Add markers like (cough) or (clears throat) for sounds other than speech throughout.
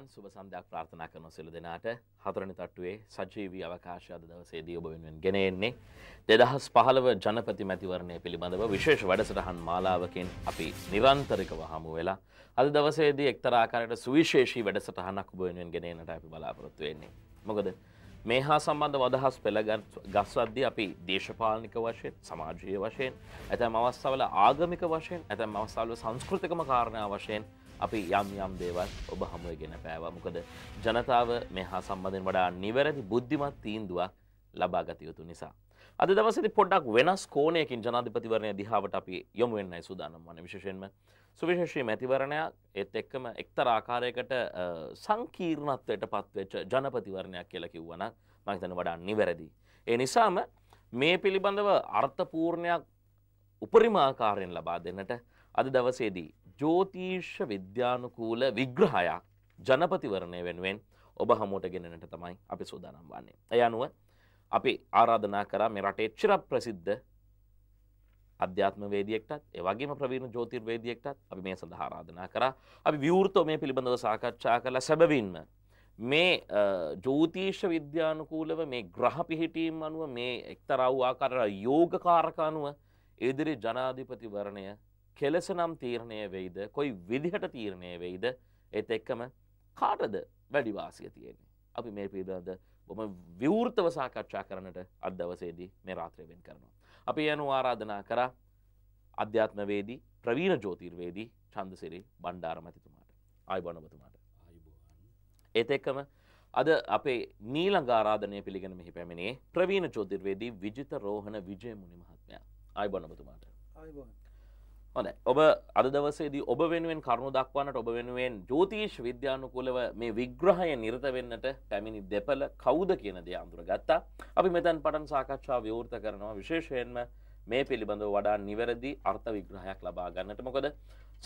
දරුවන් සුබ සන්ධයක් ප්‍රාර්ථනා කරන සියලු දෙනාට හතරවෙනි තට්ටුවේ සජීවී අවකාශය අද දවසේදී ඔබ වෙනුවෙන් ගෙන එන්නේ 2015 ජනපති මැතිවරණය පිළිබඳව විශේෂ වැඩසටහන් මාලාවකින් අපි නිරන්තරකව හමු වෙලා අද දවසේදී එක්තරා ආකාරයකට සුවිශේෂී වැඩසටහනක් ඔබ වෙනුවෙන් ගෙන එන්නට අපි බලාපොරොත්තු වෙන්නේ. මොකද මේ හා සම්බන්ධ වදහස් පෙළ ගස්වද්දී අපි දේශපාලනික වශයෙන් සමාජීය වශයෙන් ඇතැම් අවස්ථාවල ආගමික වශයෙන් ඇතැම් අවස්ථාවල සංස්කෘතිකම කාරණා වශයෙන් අපි යම් යම් දේවල් ඔබ හමුවගෙන පෑවා මොකද ජනතාව මේ හා සම්බඳෙන් වඩා නිවැරදි බුද්ධිමත් තීන්දුවක් ලබා ගතයුතු නිසා. අද දවසති පොඩ්ඩක් වෙනස් කෝනයකින් ජනාධිපතිවරණය දිහාවට අපි යොමු වෙන්නයි සූදානම් වන විශෂයෙන්ම සුවිශේෂී මැතිවරණයක් එත් එක්කම එක්තර ආකාරයකට සංකීර්ණත්වයට පත්වෙච්ච ජනපතිවරණයක් කියල කිව්වන මහිතන වඩා නිවැරදි. ඒ නිසාම මේ පිළිබඳව අර්ථපූර්ණයක් උපරිමාකාරයෙන් ලබා දෙන්නට අද දවසේදී ජෝතීශ්‍ය විද්‍යානුකූල විග්‍රහයක් ජනපතිවරණය වෙනුවෙන් ඔබ හමුවට ගෙනනට තමයි අපි සූදානම් වන්නේ. ඇය අනුව අපි ආරාධනා කර මේ රටේ චිර ප්‍රසිද්ධ අධ්‍යාත්ම වේදියෙක්ටත් ඒ වගේම ප්‍රවීණ ජෝතිර්වේදියෙක්ටත් අපි මේ සඳහා ආරාධනා කරා. අපි විවෘතව මේ පිළිබඳව සාකච්ඡා කළ සැබවින්ම මේ ජෝතිෂ විද්‍යානුකූලව මේ ග්‍රහ පිහිටීම් අනුව මේ එක්තරව් ආකාර යෝගකාරක අනුව ඉදිරි ජනාධිපතිවරණය කෙලෙස නම් තීරණය වෙයිද කොයි විදිහට තීරණය වෙයිද ඒත් එක්කම කාටද වැඩිවාසිය තියෙන්නේ. අපි මේ පිළිබඳ බොම විවෘතව සාකච්ඡා කරනට අද දවසේදී මේ රාත්‍රියෙන් කරනවා. අපි යනු ආරාධනා කරා අධ්‍යාත්මවේදී ප්‍රවීණ ජෝතිර්වේදී චන්දසිරි බණ්ඩාරමැතිතුමාට ආයුබෝවන් ඔබතුමාට. ඒත් එක්කම අද අපේ නීළඟ ආරාධනය පිළිගෙන මෙහි පැමිණේ ප්‍රවීණ ජෝතිර්වේදී විජිත රෝහණ විජය මුනි මහත්මයා ආයුබෝවන් ඔබතුමාට. ආයුබෝවන්. හොඳයි ඔබ අද දවසේදී ඔබ වෙනුවෙන් කරුණු දක්වන්නට ඔබ වෙනුවෙන් ජෝතිෂ විද්‍යානුකූලව මේ විග්‍රහය නිරත වෙන්නට පැමිණි දෙපළ කවුද කියන දේ අඳුරගත්තා. අපි මෙතෙන් පටන් සාකච්ඡාව විවෘත කරනවා විශේෂයෙන්ම මේ පිළිබඳව වඩා නිවැරදි අර්ථ විග්‍රහයක් ලබා ගන්නට. මොකද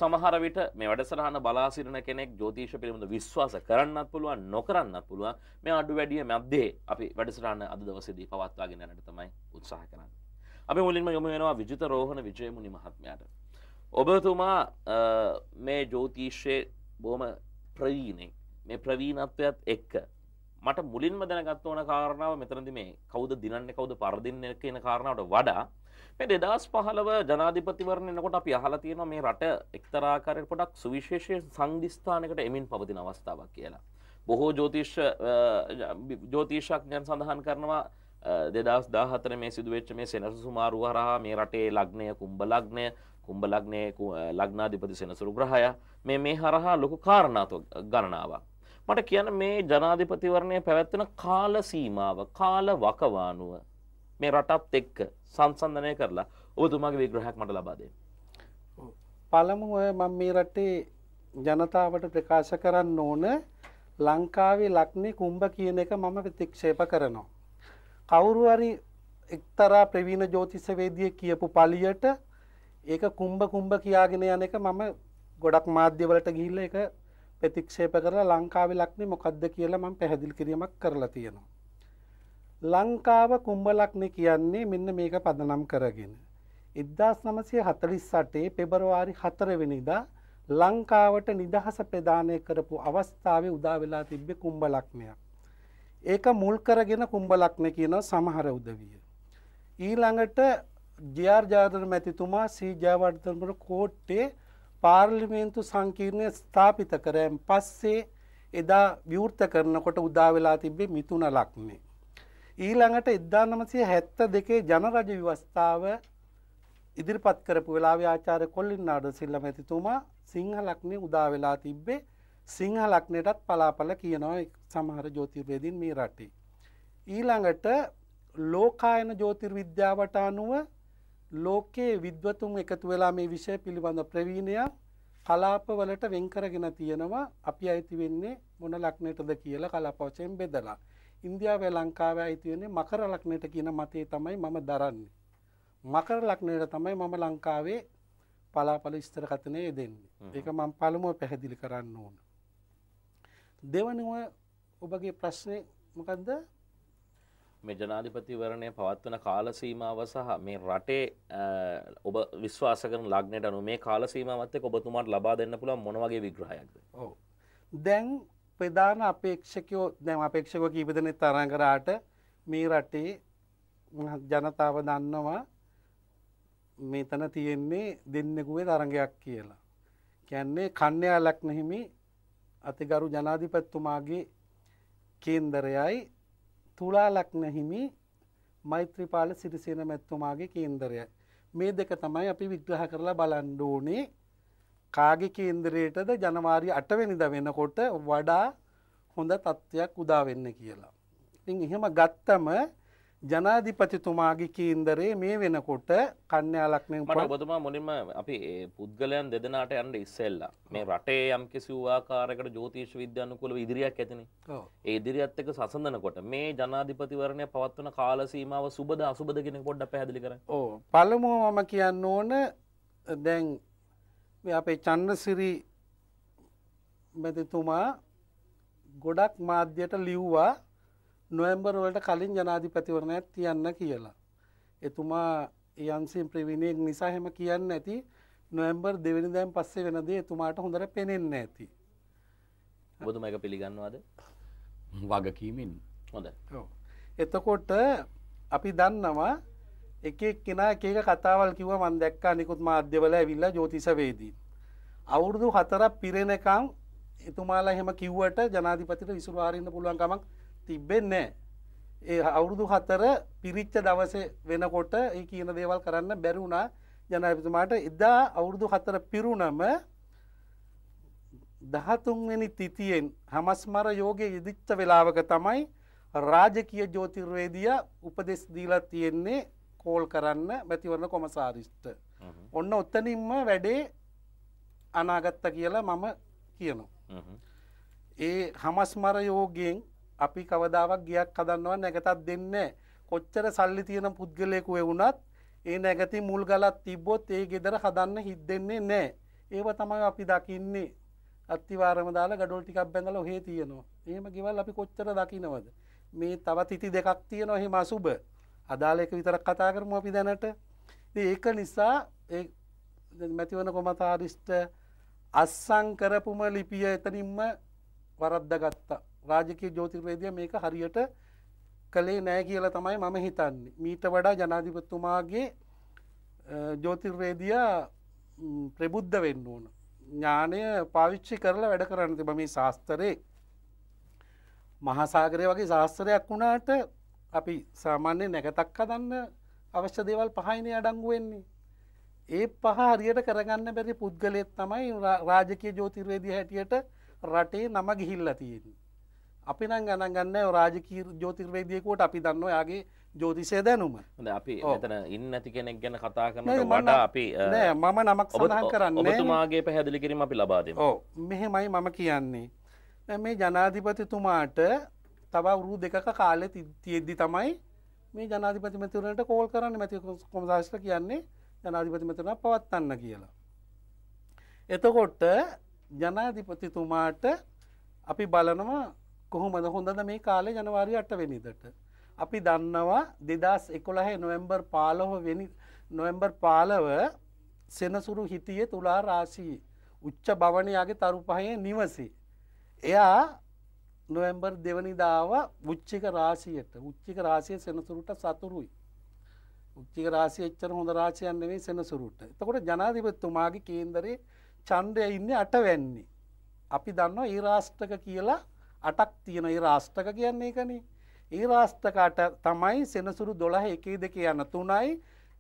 සමහර විට මේ වැඩසටහන බලා සිටින කෙනෙක් ජෝතිෂ පිළිබඳ විශ්වාස කරන්නත් පුළුවන් නොකරන්නත් පුළුවන්. මේ අඩු වැඩිය මැද්දේ අපි වැඩසටහන අද දවසේදී පවත්වාගෙන යන්නට තමයි උත්සාහ කරන්නේ. අපි මුලින්ම යොමු වෙනවා විජිත රෝහණ විජයමුනි මහත්මයාට. ඔබතුමා මේ ජෝතිශ්‍යය බොහම ප්‍රවීණෙක් මේ ප්‍රවීණත්වයත් එක්ක මට මුලින්ම දැනගත්ත ඕන කාරණාව මෙතනදි මේ කවුද දිනන්නේ කවුද පරදින්නේ කියන කාරණාවට වඩා මේ 2015 ජනාධිපතිවරණ එනකොට අපි අහලා තියෙනවා මේ රට එක්තරා ආකාරයකට පොඩක් සුවිශේෂී සංදිස්ථානයකට එමින් පවතින අවස්ථාවක් කියලා. බොහෝ ජ්‍යොතිෂ ජ්‍යොතිෂඥයන් සඳහන් කරනවා 2014 මේ සිදුවෙච්ච මේ සෙනසුසු මාරුව හරහා මේ රටේ ලග්නය කුම්භ ලග්නය කුම්භ ලග්නයේ ලග්නාධිපති සෙනසුරු ග්‍රහයා මේ මේ හරහා ලොකු කාරණාතු ගණනාවක්. මට කියන මේ ජනාධිපතිවරණය පැවැත්වෙන කාල සීමාව කාල වකවානුව මේ රටත් එක්ක සංසන්ධනය කරලා ඔබතුමාගේ විග්‍රහයක් මට ලබා දෙන්න. පළමුව මම මේ රටේ ජනතාවට ප්‍රකාශ කරන්න ඕන ලංකාවේ ලක්නේ කුම්භ කියන එක මම ප්‍රතික්ෂේප කරනවා. කවුරු හරි එක්තරා ප්‍රවීණ ජ්‍යොතිෂවේදියෙක් කියපු පළියට ඒක කුම්බ කුම්බ කියාගෙන යන එක මම ගොඩක් මාධ්‍යවලට ගිහිල්ල එක ප්‍රතික්ෂේප කරලා ලංකාවේ ලක්නේ මොකද්ද කියලා මම පැහැදිලි කිරීමක් කරලා තියෙනවා. ලංකාව කුම්බ ලක්නේ කියන්නේ මෙන්න මේක පදනම් කරගෙන. 1948 පෙබරවාරි 4 වෙනිදා ලංකාවට නිදහස ප්‍රදානය කරපු අවස්ථාවේ උදා වෙලා තිබ්බේ කුම්බ ලක්නයක්. ඒක මුල් කරගෙන කුම්බ ලක්නේ කියන සමහර උදවිය. ඊළඟට ජියර් ජාතන මැතිතුමා සීජාවර්ධනපුර කෝට්ටේ පාර්ලිමේන්තු සංකීර්ණය ස්ථාපිත කරෑම් පස්සේ එදා විවෘත කරනකොට උදාවෙලා තිබේ මිතුන ලක්නේ. ඊළඟට එදදා නමසේ හැත්ත දෙකේ ජනරජ විවස්ථාව ඉදිරිපත් කරපු වෙලා ආචාර කොල්ලින් අඩ සිල්ල මැතිතුමා සිංහලක්නේ උදාවෙලා තිබ්බේ සිංහලක්නයටත් පලාපල කියනවා සමහර ජෝතිර්වේදින් මේ රටි. ඊළඟට ලෝකායන ජෝතිර් විද්‍යාවට අනුව ලෝකයේ විද්වතුන් එකතු වෙලා මේ විෂය පිළිබඳ ප්‍රවීණයක් කලාපවලට වෙන්කරගෙන තියෙනවා අපි අයිති වෙන්නේ මොන ලක්නයටද කියලා කලාපවචයෙන් බෙදලා. ඉන්දියාවේ ලංකාව අයිතිවන්නේ මකර ලක්නයට කියන මතේ තමයි මම දරන්නේ. මකර ලක්නයට තමයි මම ලංකාවේ පලාපල ස්තර කතනය දෙන්නේ. ඒක මම පළමුුව පැහැදිලි කරන්න ඕන. දෙවනුව ඔබගේ ප්‍රශ්නය මොකක්ද මේ ජනාධිපතිවරණය පවත්වන කාලසීමාව සහ මේ රටේ ඔබ විශ්වාස කරන ලග්නයට අනුව මේ කාලසීමාවත් එක්ක ඔබතුමාට ලබා දෙන්න පුළුවන් මොන වගේ විග්‍රහයක්ද? ඔව්. දැන් ප්‍රධාන අපේක්ෂකයෝ දැන් අපේක්ෂකව කීප දෙනෙක් තරඟ කරාට මේ රටේ ජනතාව දන්නවා මෙතන තියෙන්නේ දෙන්නෙකුගේ තරඟයක් කියලා. කියන්නේ කන්‍යා ලග්න හිමි අතිගරු ජනාධිපතිතුමාගේ කේන්දරයයි තුලා ලක්න හිමි මෛත්‍රීපාල සිරිසේන මැත්තුමාගේ කේන්දරය. මේ දෙක තමයි අපි විග්‍රහ කරලා බලන්න ඕනේ කාගේ කේන්දරයටද ජනවාරි 8 වෙනිදා වෙනකොට වඩා හොඳ තත්ත්වයක් උදා වෙන්න කියලා. ඉතින් එහෙම ගත්තම ජනාධිපතිතුමාගේ කීන්දරේ මේ වෙනකොට කන්‍යාලක්නය මට ඔබතුමා මුලින්ම අපි පුද්ගලයන් දෙදෙනට යන්න ඉස්සෙල්ලා මේ රටේ යම් කිසිවාකාරකට ජෝතිෂ විද්‍යානුකුලව ඉදිරියක් ඇතින ඒ ඉදිරිත් එක සසඳනකොට මේ ජනාධිපතිවරණය පවත්වන කාලසීමාව සුබද අසුබද කෙන කොඩ්ඩ පැදිලි කර ඕ පළමුුව මම කියන්න ඕන දැන් අපේ චන්නසිරි මැතිතුමා ගොඩක් මාධ්‍යයට ලිව්වා නොවම්බර් වලට කලින් ජනාධිපතිවරණයක් තියන්න කියලා. එතුමා යන්සිම් ප්‍රවිණයෙක් නිසා හෙම කියන්න ඇති නොවම්බර් දෙවැනි දැම් පස්සේ වෙනදේ එතුමාට හොඳට පෙනෙන්න ඇති. බොදුම එක පිළිගන්නවාද වගකීමෙන් හොඳ එතකොට අපි දන්නවා එකක් කෙනා එකක කතාවල් කිව මන් දැක්කා නිකුත් මාධ්‍යවල ඇවිල්ලා ජෝතිසවේදී. අවුරුදු හතරක් පිරෙනකං එතුමාලා හෙම කිව්වට ජනාධිපතිට විසුවාරන්න පුළුවන්කමක් තිබ්බෙන්නේ ඒ අවුරුදු හතර පිරිච්ච දවස වෙනකොට ඒ කියන දේවල් කරන්න බැරිවුණා ජනපතුමාට එදා අවුරුදු හතර පිරුණම දහතුන්වැනි තිතියෙන් හමස්මර යෝගය යෙදිච්ච වෙලාවක තමයි රාජකය ජෝතිර්වේදිය උපදෙස් දීලා තියෙන්නේ කෝල් කරන්න මැතිවරණ කොමසාරිෂ්ට. ඔන්න ඔත්තනින්ම වැඩේ අනාගත්ත කියලා මම කියනවා. ඒ හමස්මර යෝගෙන් අපි කවදාවක් ගියක් හදන්නවා නැගතත් දෙන්නේ කොච්චර සල්ලි තියෙන පුද්ගලයෙකු වුණත් ඒ නැගති මුල් ගලක් තිබ්බොත් ඒ ගෙදර හදන්න හිද්දෙන්නේ නැහැ. ඒව තමයි අපි දකින්නේ. අත්තිවාරම දාලා gadol ටිකක් බැඳලා ඔහේ තියෙනවා. එහෙම ගෙවල් අපි කොච්චර දකින්නවද? මේ තව තිති දෙකක් තියෙනවා එහෙම අසුබ. අදාළ එක විතරක් කතා කරමු අපි දැනට. ඉතින් ඒක නිසා ඒ මැතිවන කොමතාරිස්ට අස්සං කරපුම ලිපිය එතනින්ම වරද්දා ගත්තා. රාජකය ජෝතිර්වේදය මේක හරියට කළේ නෑ කියලා තමයි මම හිතන්නේ මීට වඩා ජනාධිපතුමාගේ ජෝතිර්වේදිය ප්‍රබුද්ධ වෙන්න ඕන ඥානය පාවිච්චි කරලා වැඩ කරන්න තිබ මේ ශාස්තරයේ මහාසාගරය වගේ ශාස්ත්‍රයක් වුණාට අපි සාමාන්‍ය නැගතක් හදන්න අවශ්‍ය දේවල් පහයිනේ අඩංගු වෙන්නේ ඒ පහ හරියට කරගන්න බැරි පුද්ගලයෙක් තමයි රාජකය ජෝතිර්වේදී හැටියට රටේ නම ගිහිල්ලා තියෙන්නේ අපි නම් ගණන් ගන්න රාජකී ජෝතිර්වේදියකුවට අපි දන්න යාගේ ජෝතිසය දැනුම අපි එතන ඉන්න ඇති කෙනෙක් ගැන කතා කරන මට අපි මම නමක් සඳහන් කරන්න ඔබතුමාගේ පැහැදිලි කිරීම අපි ලබාදම මෙහෙමයි මම කියන්නේ මේ ජනාධිපතිතුමාට තව වුරු දෙකක කාලෙ තියෙද්දි තමයි මේ ජනාධිපතිමතිවරට කෝල් කරන්න මැති කොමදාශල කියන්නේ ජනාධිපතිමතුරන පවත්වන්න කියලා. එතකොට ජනාධිපතිතුමාට අපි බලනවා කොහොමද හොඳද මේ කාලේ ජනවාරි අටවෙනිදට. අපි දන්නවා දෙදස් එකොළහ නොවම්බර් පාලොහ වෙනි නොවම්බර් පාලව සෙනසුරු හිටිය තුලා රාශී උච්ච භවනයාගේ තරු පහය නිවසේ. එයා නොවම්බර් දෙවනිදාව උච්චික රාශියයට උච්චික රාශය සෙනසුරුට සතුරුයි. උච්චික රාශය එච්චර හොඳ රාශයන් වේ සෙනසුරුට. එතකොට ජනාධිපත්තුමාගේ කේන්දරේ චන්දය ඉන්න අටවැන්නේ. අපි දන්නවා ඒ රාෂ්ටක කියලා අටක් තියෙන ඒ රාෂ්ටක කියන්නේ එකනේ. ඒ රාෂ්ටකට තමයි සෙනසුරු දොළහ එකේ දෙක යන තුනයි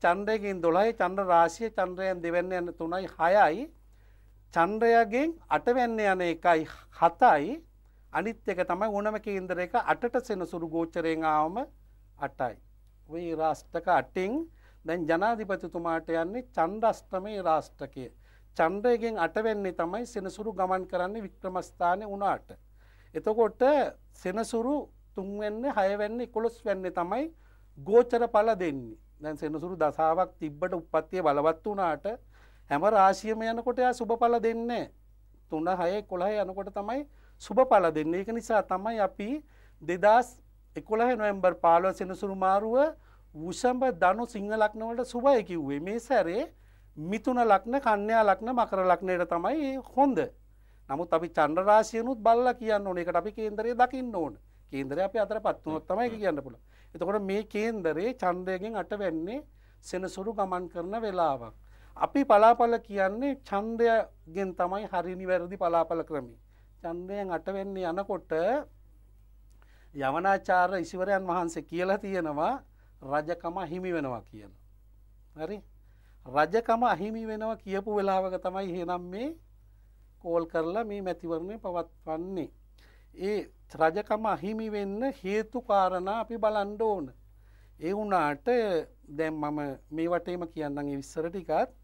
චන්ද්‍රයගෙන් දොළයි චන්ද්‍ර රාශිය චන්ද්‍රයන් දෙවැන්න යන තුනයි හයයි චන්ද්‍රයගෙන් අටවැන්න යන එකයි හතයි අනිත් එක තමයි ඕනම කේන්දර එක අටට සෙනසුරු ගෝචරයෙන් ආවම අටයි. ඔය රාෂ්ටක අටින් දැන් ජනාධිපතිතුමාට යන්නේ චන්ද්‍රෂ්ටමේ රාෂ්ටකය. චන්ද්‍රයගෙන් අටවැන්නේ තමයි සෙනසුරු ගමන් කරන්නේ වික්‍රමස්ථානය වුණාට. එතකොට සෙනසුරු තුන්වෙන්න හයවැන්න එකොළොස් වැන්න තමයි ගෝචර පල දෙන්නේ දැන් සෙනසුරු දසාාවක් තිබ්බට උපත්තිය බලවත් වනාට හැම රාශියම යනකොටයා සුබ පල දෙන්නේ තුන්න හය කොළහ යනකොට තමයි සුබ පල දෙන්නේ එක නිසා තමයි අපි දෙදස් එකොළහ නොම්බර් පාලො සෙනසුරු මාරුව වෂම්බ දනු සිංහ ලක්නවලට සුබය කිව්වේ මේ සැරේ මිතුන ලක්න කන්‍යා ලක්න මකර ලක්නයට තමයි හොඳ නමුත් අපි චන්ද්‍රරාශයනුත් බල්ල කියන්න ඕන එකට අපි කේන්දරේ දකින්න ඕන කේන්දර අපි අතර පත්වනොත් තමයි කියන්න පුළ එතකොට මේ කේන්දරේ චන්දයගෙන් අට වෙන්නේ සෙනසුරු ගමන් කරන වෙලාවක් අපි පලාපල කියන්නේ චන්දයගෙන් තමයි හරිනි වැරදි පලාපල ක්‍රමි චන්දයෙන් අට වෙන්නේ යනකොට යවනාචාර ඉසිවරයන් වහන්සේ කියලා තියෙනවා රජකම හිමි වෙනවා කියන හරි රජකම අහිමි වෙනවා කියපු වෙලාවක තමයි හෙනම් මේ කෝල් කරලා මේ මැතිවරණය පවත්වන්නේ. ඒ රජකම අහිමි වෙන්න හේතු කාරණා අපි බලන්ඩ ඕන. ඒ වුණාට දැම් මම මේ වටේම කියන්නගේ විස්සර ටිකත්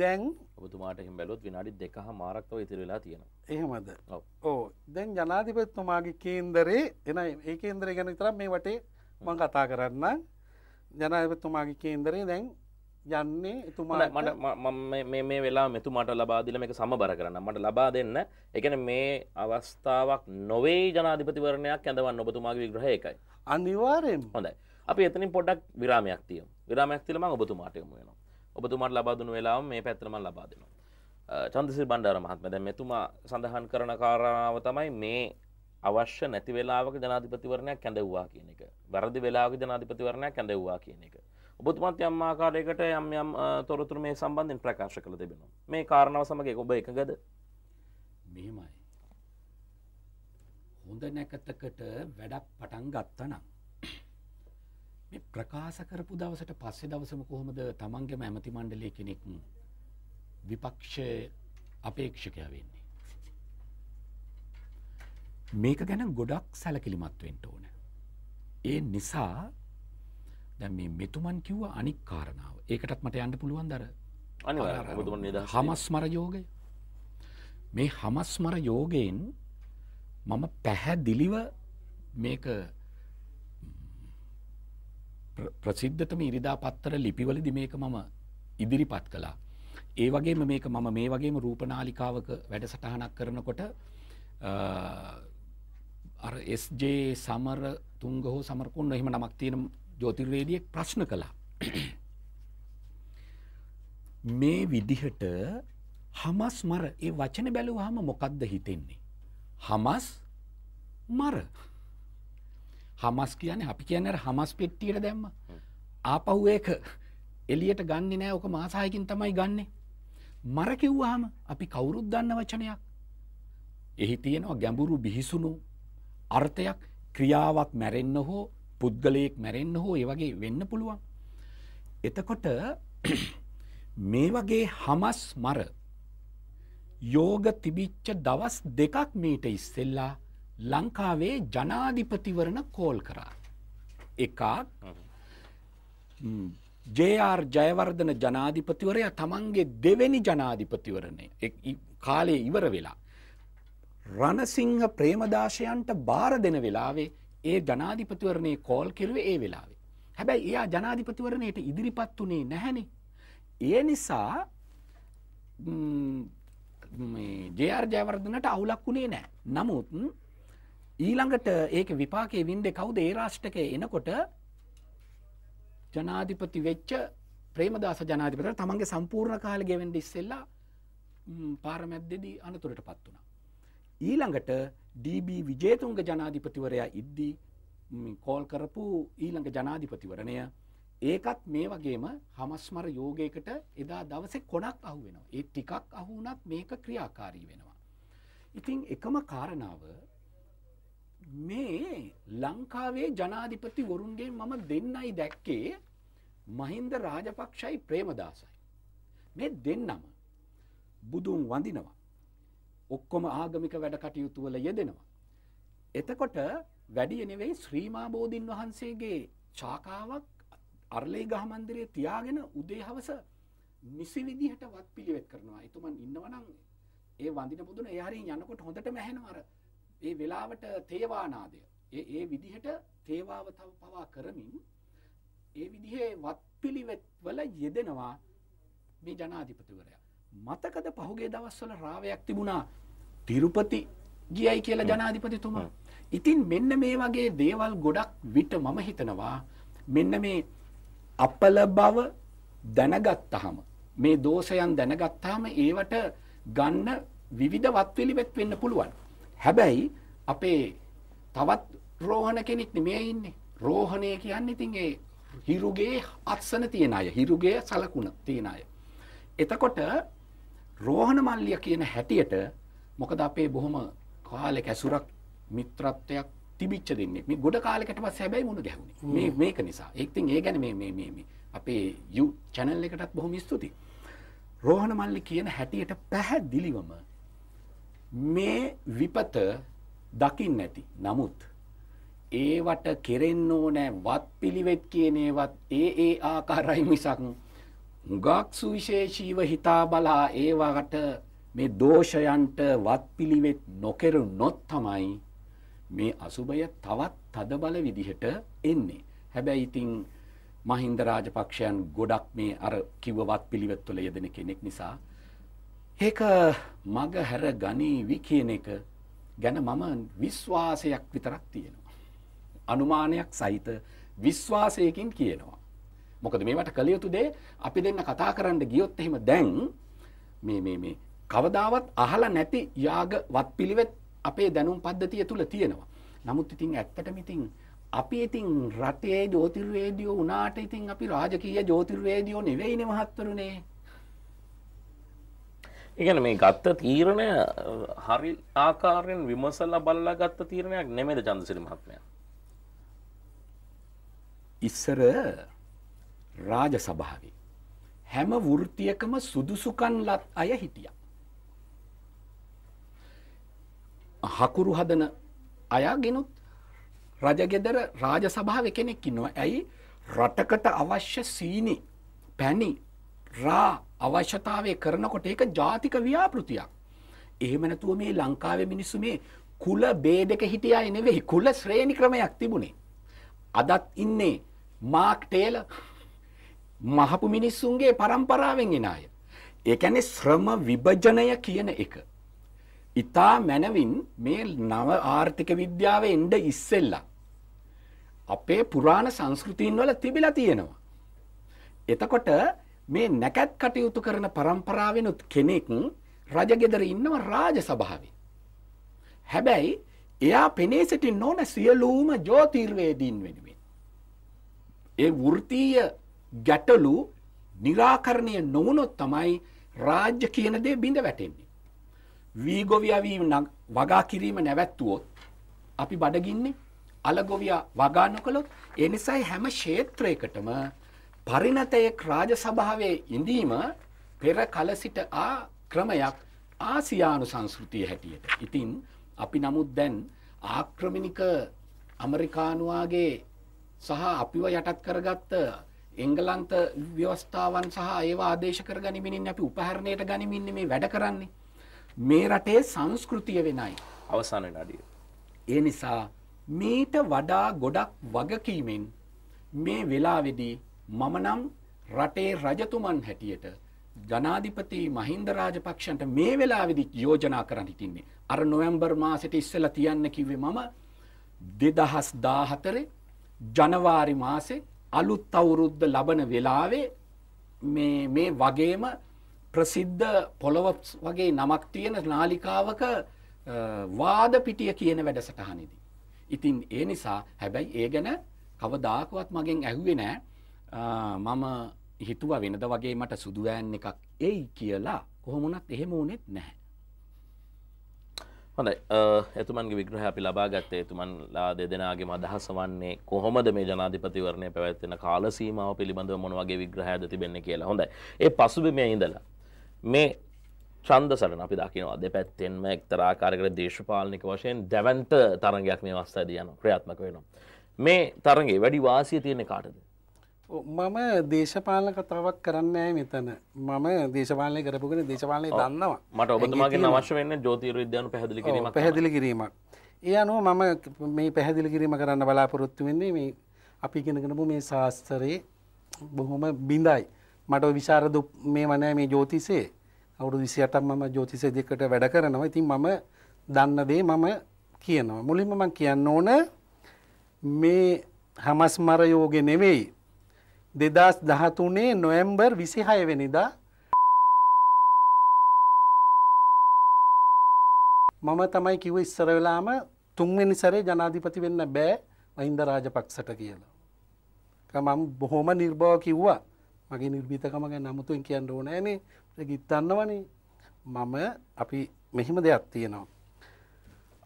දැන් ඔබතුමාට බැලොත් විනාඩි දෙක මාරක්ව ඉතිරවෙලා තියෙන. එහෙමද ඕ දැන් ජනාධිපත්තුමාගේ කේන්දරේ එන ඒ කේන්දරය ගැන තරම් මේ වටේ මං කතා කරන්න ජනාධපත්තුමාගේ කේන්දරේ දැන් යන්නේ එතුමා මට මේ වෙලා මෙතු මට ලබාදිල එක සමබර කරන්න මට ලබා දෙන්න එකන මේ අවස්ථාවක් නොවේ ජනාධිපතිවරණයක් ඇඳවන්න ඔබතුමාගේ විග්‍රහ එකයි අනිවාරයෙන් හොඳයි අපි එතනි පොඩක් විරාමයක් තිය විරාමයක් තිලම ඔබතුමාටයම වෙන ඔබතුමාට ලබාදුන වෙලා මේ පැත්‍රම ලබා දෙනවා චන්දසිල් බණ්ඩාර මහත්ම දැ මෙතුමා සඳහන් කරන කාරණාව තමයි මේ අවශ්‍ය නැති වෙලාවක ජනාධිපතිවරණයක් කැඳව්වා කියන එක වැරදි වෙලාවක ජනාධිපතිවරණයක් කැඳව්වා කියන එක ඔබතුමත් යම් ආකාරයකට යම් යම් තොරතුරු මේ සම්බන්ධයෙන් ප්‍රකාශ කළ තිබෙනවා. මේ කාරණාව සමග ඔබ එකඟද? මෙහෙමයි. හොඳ නැකතකට වැඩක් පටන් ගත්තනම් (clears throat) මේ ප්‍රකාශ කරපු දවසට පස්සේ දවසම කොහොමද තමන්ගේම ඇමති මණ්ඩලයේ කෙනෙක් විපක්ෂ අපේක්ෂකයා වෙන්නේ? මේක ගැන ගොඩක් සැලකිලිමත් වෙන්න ඕන. ඒ නිසා දැ මේ මෙතුමන් කිව්ව අනික් කාරණාව ඒකටත් මට යන්න පුළුවන් දර හමස්මර යෝගය මේ හමස්මර යෝගයෙන් මම පැහැදිලිව මේක ප්‍රසිද්ධතම ඉරිදා පත්තර ලිපිවලදි මේක මම ඉදිරිපත් කළා ඒ වගේම මේක මම මේ වගේම රූපනාලිකාවක වැඩසටහනක් කරනකොට අ එස්ජේ සමර තුංගහෝ සමරකුන් එහෙම නමක් තියෙන ජෝතිර්වේදියෙක් ප්‍රශ්න කළා. (clears throat) මේ විදිහට හමස් මර ඒ වචන බැලූ හම මොකක්ද හිතෙන්නේ. හමස් මර හමස් කියන අපි කියන හමස් පෙට්ටියට දැම්ම ආපහු ඒක එලියට ගන්න නෑ ඕක මාසායකින් තමයි ගන්නේ මර කිව්වාම අපි කවුරුත් දන්න වචනයක් එහි තියෙනවා ගැඹුරු බිහිසුණු අර්ථයක් ක්‍රියාවක් මැරෙන්න හෝ පුද්ගලයෙක් මැරෙන්න්න හෝ ඒවගේ වෙන්න පුළුවන්. එතකොට (clears throat) මේ වගේ හමස් මර යෝග තිබිච්ච දවස් දෙකක් මීට ඉස්සෙල්ලා ලංකාවේ ජනාධිපතිවරණ කෝල් කරා. එකක් ජR ජයවර්ධන ජනාධිපතිවරයා තමන්ගේ දෙවැනි ජනාධිපතිවරණය කාලේ ඉවර වෙලා. රණසිංහ ප්‍රේමදාශයන්ට බාර දෙන වෙලාවේ ඒ ජනාධිපතිවරණය කෝල් කෙරුවේ ඒ වෙලාවේ. හැබැයි එයා ජනාධිපතිවරණයට ඉදිරිපත් වනේ නැහැනේ. ඒ නිසා ජර් ජයවර්ධනට අවුලක් වුණේ නෑ. නමුත් ඊළඟට ඒක විපාකය වින්ඩ කවුද ඒ රාෂ්ටකය එනකොට ජනාධිපති වෙච්ච ප්‍රේමදාස ජනාධිපතට තමන්ගේ සම්පූර්ණ කාල ගෙවෙන්ඩ ඉස්සෙල්ලා පාරමැද්දෙදී අනතුරට පත් වුණා. ඊළඟට DB විජේතුන්ග ජනාධිපතිවරයා ඉද්දී කෝල් කරපු ඊළඟ ජනාධිපතිවරණය ඒකත් මේ වගේම හමස්මර යෝගයකට එදා දවසේ කොඩක් අහු වෙනවා. ඒ ටිකක් අහුනත් මේක ක්‍රියාකාරී වෙනවා. ඉතින් එකම කාරණාව මේ ලංකාවේ ජනාධිපති වරුන්ගේ මම දෙන්නයි දැක්කේ මහින්ද රාජපක්ෂයි ප්‍රේමදාසයි. මේ දෙන්නම බුදුන් වඳිනවා. ඔක්කොම ආගමික වැඩ කටයුතු වල යෙදෙනවා. එතකොට වැඩිය නෙවෙයි ශ්‍රීමා බෝධීන් වහන්සේගේ චාකාවක් අරලේ ගහ මන්දිරේ තියාගෙන උදේ හවස නිසි විදිහට වත් පිළිවෙත් කරනවා. එතුමන් ඉන්නවනම් ඒ වඳින බුදුන ඒ හරින් යනකොට හොඳටම ඇහෙනවා අර ඒ වෙලාවට තේවානාදය. ඒ ඒ විදිහට තේවාව තව පවා කරමින් ඒ විදිහේ වත් පිළිවෙත් වල යෙදෙනවා මේ ජනාධිපතිවරයා. මතකද පහුගේ දවස්වල රාවයක් තිබුණා තිරුපති ගියයි කියලා ජනාධිපතිතුමා. ඉතින් මෙන්න මේ වගේ දේවල් ගොඩක් විට මම හිතනවා මෙන්න මේ අපල බව දැනගත්තහම මේ දෝෂයන් දැනගත්තාම ඒවට ගන්න විවිධ වත්විලිවෙත් වෙන්න පුළුවන්. හැබැයි අපේ තවත් රෝහණ කෙනෙක් මේ ඉන්නේ රෝහණය කියන්න ඉතින් ඒ හිරුගේ අත්සන තියෙන අය හිරුගේ සලකුණ තියෙන අය. එතකොට රෝහණ මල්ලිය කියන හැටියට මොකද අපේ බොහොම කාලෙක ඇසුරක් මිත්‍රත්වයක් තිබිච්ච දෙන්නේ මේ ගොඩ කාලෙකට පස්සේ හැබැයි මුණ ගැහුණේ මේ මේක නිසා ඒකෙන් ඒ ගැන මේ මේ මේ මේ අපේ you channel එකටත් බොහොම ස්තුතියි රෝහණ මල්ලි කියන හැටියට පැහැදිලිවම මේ විපත දකින්න නැති නමුත් ඒවට කෙරෙන්න ඕනෑ වත් පිළිවෙත් කියනේවත් ඒ ඒ ආකාරයි මිසක් හුඟක් සුවිශේෂීව හිතා බලා ඒවාට මේ දෝෂයන්ට වත්පිළිවෙත් නොකෙරු නොත් තමයි මේ අසුභය තවත් තද බල විදිහට එන්නේ. හැබැයි ඉතින් මහින්ද රාජපක්ෂයන් ගොඩක් මේ අර කිව්ව වත්පිළිවෙත් තුළ යෙදෙන කෙනෙක් නිසා ඒක මග හැර ගනීවි කියන එක ගැන මම විශ්වාසයක් විතරක් තියෙනවා. අනුමානයක් සහිත විශ්වාසයකින් කියනවා. මොකද මේවට කළ යුතු දේ අපි දෙන්න කතා කරන්න ගියොත් එහෙම දැන් මේ මේ මේ කවදාවත් අහලා නැති යාග වත්පිළිවෙත් අපේ දැනුම් පද්ධතිය තුල තියෙනවා. නමුත් ඉතින් ඇත්තටම ඉතින් අපි ඉතින් රටේ ජෝතිර්වේදියෝ වුණාට ඉතින් අපි රාජකීය ජෝතිර්වේදියෝ නෙවෙයිනේ මහත්වරුනේ. ඉගැන මේ ගත්ත තීරණය හරි ආකාරයෙන් විමසල්ල බල්ලා ගත්ත තීරණයක් නෙමෙද චන්දසිරි මහත්මය ඉස්සර රාජ සභාවේ හැම වෘත්තියකම සුදුසුකන් ලත් අය හිටිය. හකුරු හදන අයාගෙනුත් රජගෙදර රාජ සභාව කෙනෙක් ඉන්නවා ඇයි රටකට අවශ්‍ය සීනි පැණි රා අවශ්‍යතාවය කරනකොට ඒක ජාතික ව්‍යාපෘතියක්. එහෙම නැතුව මේ ලංකාවේ මිනිස්සු මේ කුල බේදක හිටියා එනෙවෙයි කුල ශ්‍රේණි ක්‍රමයක් තිබුණේ. අදත් ඉන්නේ මාක් ටේල මහපු මිනිස්සුන්ගේ පරම්පරාවෙන් එන අය. ඒ කියන්නේ ශ්‍රම විභජනය කියන එක. ඊතා මනවින් මේ නව ආර්ථික විද්‍යාවේ එnde ඉස්සෙල්ලා අපේ පුරාණ සංස්කෘතීන් වල තිබිලා තියෙනවා. එතකොට මේ නැකත් කටයුතු කරන પરම්පරාවෙනුත් කෙනෙක් රජගෙදර ඉන්නව රාජසභාවේ. හැබැයි එයා පෙනේ සිටින්න ඕන සියලුම ජෝතිර්වේදීන් වෙනුවෙන්. ඒ වෘත්තීය ගැටලු නිරාකරණය නොවුණොත් තමයි රාජ්‍ය කියන දේ බිඳ වැටෙන්නේ. වීගොවියවීම වගා කිරීම නැවැත්තුවොත් අපි බඩගින්නේ අලගොවියා වගා නොකළොත් ඒ නිසායි හැම ක්ෂේත්‍රයකටම පරිණතයෙක් රාජ සභාවේ ඉඳීම පෙර කල සිට ආ ක්‍රමයක් ආසියානු සංස්කෘතිය හැටියට. ඉතින් අපි නමුත් දැන් ආක්‍රමණික ඇමරිකානුවාගේ සහ අපිව යටත් කරගත්ත එංගලන්ත ව්‍යවස්ථාවන් සහ ඒවා ආදේශ කර ගනිමින් අපි උපහරණයට ගනිමින් මේ වැඩ කරන්නේ. මේ රටේ සංස්කෘතිය වෙනයි. අවසාන වෙන අඩිය. ඒ නිසා මීට වඩා ගොඩක් වගකීමෙන් මේ වෙලාවේදී මම නම් රටේ රජතුමන් හැටියට ජනාධිපති මහින්ද රාජපක්ෂන්ට මේ වෙලාවේදී යෝජනා කරන්න හිටින්නේ. අර නොවැම්බර් මාසෙට ඉස්සෙල්ලා තියන්න කිව්වේ මම 2014 ජනවාරි මාසේ අලුත් අවුරුද්ද ලබන වෙලාවේ මේ මේ වගේම ප්‍රසිද්ධ පොළොව වගේ නමක් තියෙන නාලිකාවක වාද පිටිය කියන වැඩසටහනෙදී. ඉතින් ඒ නිසා හැබැයි ඒ ගැන කවදාකවත් මගෙන් ඇහුවේ නෑ මම හිතුවා වෙනද වගේ මට සුදුවෑන් එකක් එයි කියලා කොහොමුණත් එහෙම උනෙත් නැහැ. හොඳයි එතුමන්ගේ විග්‍රහ අපි ලබා ගත්තේ එතුමන්ලා දෙදෙනගේ මදහස වන්නේ කොහොමද මේ ජනාධිපතිවරණය පැවැත්වෙන කාල සීමාව පිළිබඳව මොන වගේ විග්‍රහයද තිබෙන්නේ කියලා හොඳයි ඒ පසුබිමේ ඉඳලා මේ ඡන්ද සටන අපි දකිනවා දෙපැත්තෙන්ම එක්තරා ආකාරයකට දේශපාලනික වශයෙන් දැවැන්ත තරගයක් මේ අවස්ථාවේදී යනවා ක්‍රියාත්මක වෙනවා මේ තරගේ වැඩි වාසිය තියෙන්නේ කාටද මම දේශපාලන කතාවක් කරන්නෑ මෙතන මම දේශපාලය කරපුගෙන දේශපාලය දන්නවා මට ඔබතුමාගේ අවශ්‍ය වන්න ජෝතීර විද්‍යාන පැදිලි කිරීම පැදිලි කිරීමක් ඒ අනුව මම මේ පැහැදිලි කිරීම කරන්න බලාපොරොත්තු වෙන්නේ මේ අපි ඉගෙනගෙනපු මේ ශාස්තරයේ බොහොම බිඳයි මට විශාරද මේ වනෑ මේ ජෝතිසේ අවුරු විසියටම් මම ජෝතිසය දෙකට වැඩ කරනවා ඉතින් මම දන්නදේ මම කියනවා මුලින්ම මං කියන්න ඕන මේ හමස්මර යෝග නෙවෙයි දෙදස් දහතුනේ නොයම්බර් විසිහයවෙනිදා මම තමයි කිව ඉස්සර වෙලාම තුන්වෙනි සරේ ජනාධිපති වෙන්න බෑ මහින්ද රාජපක්ෂට කියලා. මම බොහොම නිර්භව කිව්වා මගේ නිර්භීතකම ගැන නමුතුන් කියන්න ඕනෑනේ ගිත්තන්නවනේ මම අපි මෙහෙම දෙයක් තියෙනවා.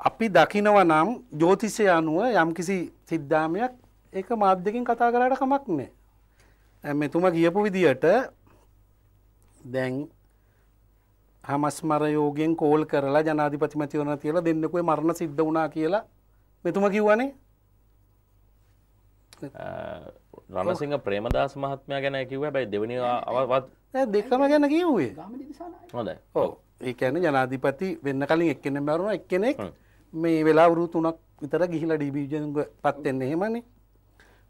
අපි දකිනව නම් ජෝතිෂය අනුව යම්කිසි සිද්ධාමයක් ඒක මාධ්‍යකින් කතා කරාට කමක් නෑ. මෙතුම කියපු විදියට දැන් හමස්මර යෝගෙන් කෝල් කරලා ජනාධිපතිමතිවන කියලා දෙන්නෙකුේ මරණ සිද්ධ වනා කියලා මෙතුම කිව්වනේ රණසිංහ ප්‍රේමදස් මහත්මය ගැන කිව බැයි දෙවනි අවත් දෙකම ගැන කිව්වේ හොද ඕ ඒකැන ජනාධිපති වෙන්න කලින් එක්කෙන බැරුණ එක්කෙනෙක් මේ වෙලා වරු තුනක් විතර ගිහිලා ඩිබීජග පත්වෙන්නේ හෙමනේ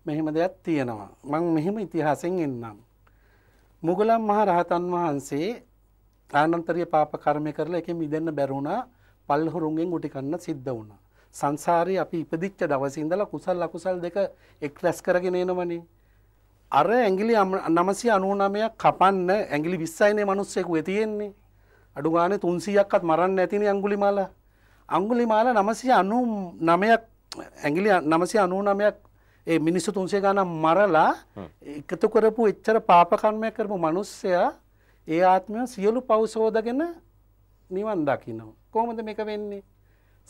මෙහෙම දෙයක් තියෙනවා. මං මෙහෙම ඉතිහාසෙන් එන්නම්. මුගලන් මහ රහතන් වහන්සේ ආනන්තරීය පාප කර්මය කරලා එකෙන් මිදෙන්න බැරි වුණා. පල්හුරුන්ගෙන් උටි කන්න සිද්ධ වුණා. සංසාරේ අපි ඉපදිච්ච දවසේ ඉඳලා කුසල් අකුසල් දෙක එක්ලස් කරගෙන එනවනේ. අර ඇඟිලි 999ක් කපන්න ඇඟිලි 20යිනේ මිනිස්සෙක් වෙ තියෙන්නේ. අඩු ගානේ 300ක්වත් මරන්න නැතිනේ අඟුලිමාල. අඟුලිමාල 999ක් ඇඟිලි 999ක් ඒ මිනිස්සු තුන්සේ ගානම් මරලා එකතු කරපු එච්චර පාපකර්මය කරපු මනුස්සයා ඒ ආත්මය සියලු පවසෝදගෙන නිවන් දකිනවා. කොහොමද මේක වෙන්නේ?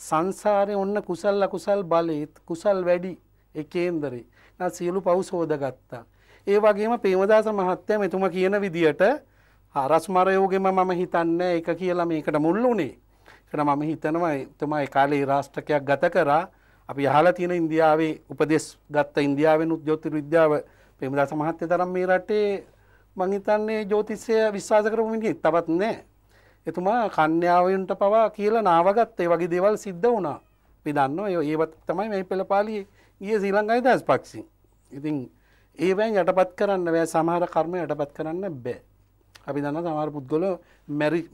සංසාරේ ඔන්න කුසල් අකුසල් බලෙත් කුසල් වැඩි ඒ කේන්දරේ. නා සියලු පවසෝද ගත්තා. ඒ වගේම ප්‍රේමදාස මහත්තයා මෙතුමා කියන විදියට හරස්මරයෝගෙම මම හිතන්නේ ඒක කියලා මේකට මුල් උනේ. ඒකට මම හිතනවා එතුමා ඒ කාලේ රාෂ්ටකයක් ගත කරා. අපි අහලා තියෙන ඉන්දියාවේ උපදෙස් ගත්ත ඉන්දියාවෙන් උද්‍යෝතිර විද්‍යාව පෙමදාස මහත්තය තරම් මේ රටේ මං හිතන්නේ ජ්‍යොතිෂය විශ්වාස කරපු මිනිහෙක් තවත් නැහැ. එතුමා කන්‍යාවයන්ට පවා කියලා නාවගත් ඒ වගේ දේවල් සිද්ධ වුණා. අපි දන්නවා ඒවත් තමයි මේ පෙළපාලියේ ගියේ ශ්‍රී ලංකාවේ දහස් පක්ෂින්. ඉතින් ඒවෙන් යටපත් කරන්න බෑ සමහර කර්ම යටපත් කරන්න බෑ. අපි දන්නවා සමහර පුද්ගලෝ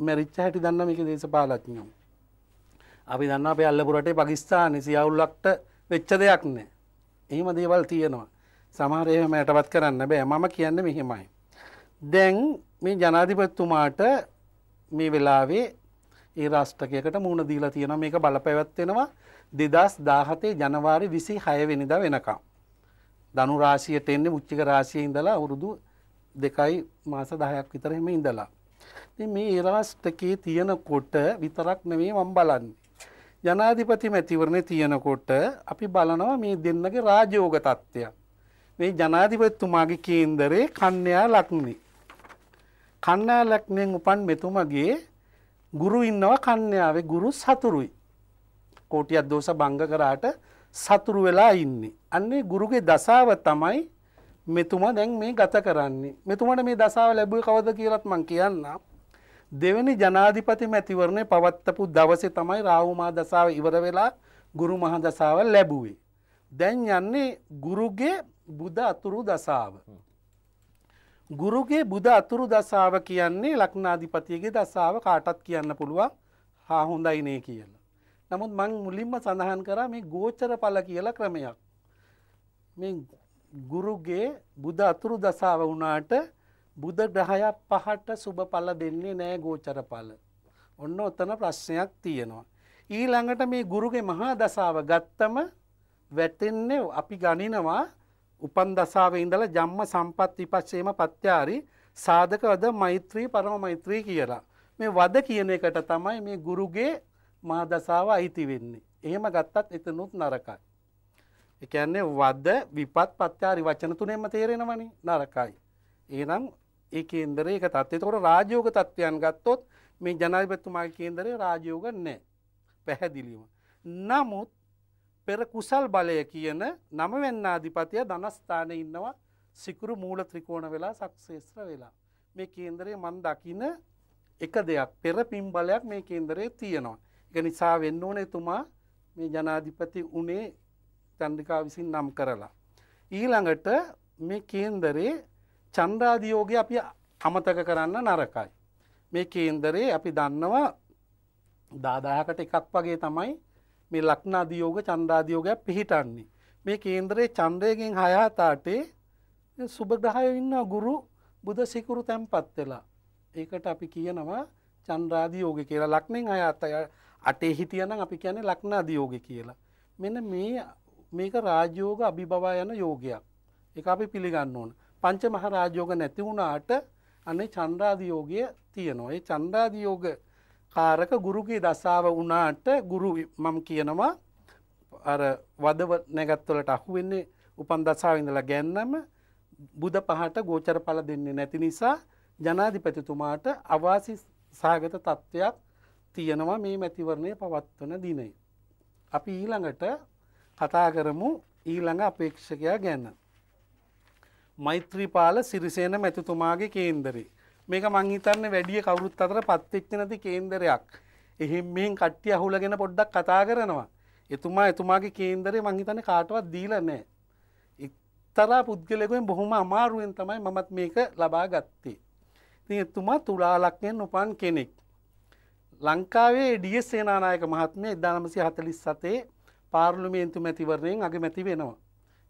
මැරිච්ච හැටි දන්නා මේකේ දේශපාලඥයෝ. අපි දන්න අප අල්ලපුරට පකිස්ථාන සියවුල්ලක්ට වෙච්ච දෙයක් නෑ. එහම දේවල් තියෙනවා. සමහරය මැටපත් කරන්න බෑ මම කියන්න මෙහෙමයි. දැන් මේ ජනාධිපත්තුමාට මේ වෙලාවේ ඒ රාෂ්ටකයකට මුණ දීලා තියෙන මේක බලපැවත්වෙනවා දෙදස් දාහතේ ජනවාරි විසි හයවෙනිද වෙනකම්. දනු රාශියට එන්නේ මුච්චික රාශය ඉඳලා අවුරුදු දෙකයි මාස දහයක් විතරහෙම ඉඳලා. මේ රාෂ්ටකයේ තියෙනකොට විතරක් නෙවේ මම් බලන්නේ. ජනාධිපති මැතිවරණේ තියෙනකොට අපි බලනවා මේ දෙන්නගේ රාජയോഗ తত্ত্বය. මේ ජනාධිපතිතුමාගේ කේන්දරේ කන්‍යා ලක්ෂ්මි. කන්‍යා ලක්ෂ්මියෙන් උපන් මෙතුමගේ ගුරු ඉන්නවා කන්‍යාවේ ගුරු සතුරුයි. කෝටියක් දෝෂ භංග කරාට සතුරු වෙලා ඉන්නේ. අන්නේ ගුරුගේ දසාව තමයි මෙතුමා දැන් මේ ගත කරන්නේ. මෙතුමට මේ දසාව ලැබුවේ කවද කියලාත් මම කියන්නම්. දෙවැනි ජනාධිපති මැතිවරණය පවත්තපු දවසේ තමයි රාවුමා දසාව ඉවර වෙලා ගුරු මහ දසාව ලැබුවේ. දැන් යන්නේ ගුරුගේ බුද අතුරු දසාව. ගුරුගේ බුද අතුරු දසාව කියන්නේ ලක්නාධිපතියගේ දසාව කාටත් කියන්න පුළුවන් හා හොඳයිනේ කියලා. නමුත් මං මුලින්ම සඳහන් කරා මේ ගෝචර පල කියලා ක්‍රමයක්. මේ ගුරුගේ බුද අතුරු දසාව වනාට බුද ග්‍රහයක් පහට සුභ පල දෙන්නේ නෑ ගෝචර පල. ඔන්න ඔතන ප්‍රශ්නයක් තියෙනවා. ඊළඟට මේ ගුරුගේ මහා දසාව ගත්තම වැටෙන්නේ අපි ගනිනවා උපන් දසාාව ඉඳල ජම්ම සම්පත් විපස්සේම පත්‍යාරි සාධකවද මෛත්‍රී පරම මෛත්‍රී කියලා. මේ වද කියන එකට තමයි මේ ගුරුගේ මහදසාව අයිති වෙන්නේ. එහෙම ගත්තත් එතනුත් නරකයි. එකන්නේ වද විපත් පත්‍යාරි වචන තුනෙම තේරෙනවනි නරකයි. ඒනම් ඒ කේන්දරේ එක තත්ත්වය තකොට රාජයෝග තත්ත්වයන් ගත්තොත් මේ ජනාධිපතිතුමාගේ කේන්දරේ රාජයෝග නැහැ පැහැදිලිව. නමුත් පෙර කුසල් බලය කියන නමවැන්න අධිපතිය ධනස්ථානය ඉන්නවා සිකුරු මූල ත්‍රිකෝණ වෙලා සක්ෂේත්‍ර වෙලා. මේ කේන්දරේ මන් දකින එක දෙයක් පෙර පින් බලයක් මේ කේන්දරේ තියෙනවා. එක නිසා වෙන්න ඕන එතුමා මේ ජනාධිපති උනේ චන්ද්‍රිකා විසින් නම් කරලා. ඊළඟට මේ කේන්දරේ චන්ද්‍රාදියෝගය අපි අමතක කරන්න නරකයි. මේ කේන්දරේ අපි දන්නවා දාදාහකට එකක් වගේ තමයි මේ ලක්නාදියෝග චන්ද්‍රාදියෝගයක් පිහිටන්නේ. මේ කේන්දරේ චන්ද්‍රයගෙන් හයහතාටේ සුභග්‍රහය ඉන්න ගුරු බුද සිකුරු තැන්පත් වෙලා. ඒකට අපි කියනවා චන්ද්‍රාදියෝග කියලා ලක්නෙන් අයත් අටේ හිටියනම් අපි කියන්නේ ලක්නාදියෝග කියලා. මෙන්න මේ මේක රාජයෝග අභිබවා යන යෝගයක්. ඒක අපි පිළිගන්න ඕන. පංච මහරාජෝග නැති වුණාට අනේ චන්ද්‍රාදියෝගය තියෙනවා. ඒ චන්ද්‍රාදියෝග කාරක ගුරුගේ දසාව වුණාට ගුරු මම කියනවා අර වදව නැගත්වලට අහු වෙන්නේ උපන් දසාවිඳලා ගැන්නම බුද පහට ගෝචර පල දෙන්නේ නැති නිසා ජනාධිපතිතුමාට අවාසි සාගත තත්ත්වයක් තියෙනවා මේ මැතිවරණය පවත්වන දිනේ. අපි ඊළඟට කතා කරමු ඊළඟ අපේක්ෂකයා ගැන්න. මෛත්‍රීපාල සිරිසේන මැතිතුමාගේ කේන්දරේ. මේක මං හිතන්නේ වැඩිය කවුරුත් අතර පත්වෙච්ච නැති කේන්දරයක්. එහෙන් මෙහෙන් කට්ටිය අහුලගෙන පොඩ්ඩක් කතා කරනවා. එතුමා එතුමාගේ කේන්දරේ මං හිතන්නේ කාටවත් දීලා නැහැ. එක්තරා පුද්ගලයෙකුෙන් බොහොම අමාරුවෙන් තමයි මමත් මේක ලබා ගත්තේ. ඉතින් එතුමා තුලා ලග්නයෙන් උපන් කෙනෙක්. ලංකාවේ ඩීඑස් සේනානායක මහත්මයා 1947 පාර්ලිමේන්තු මැතිවරණයෙන් අගමැති වෙනවා.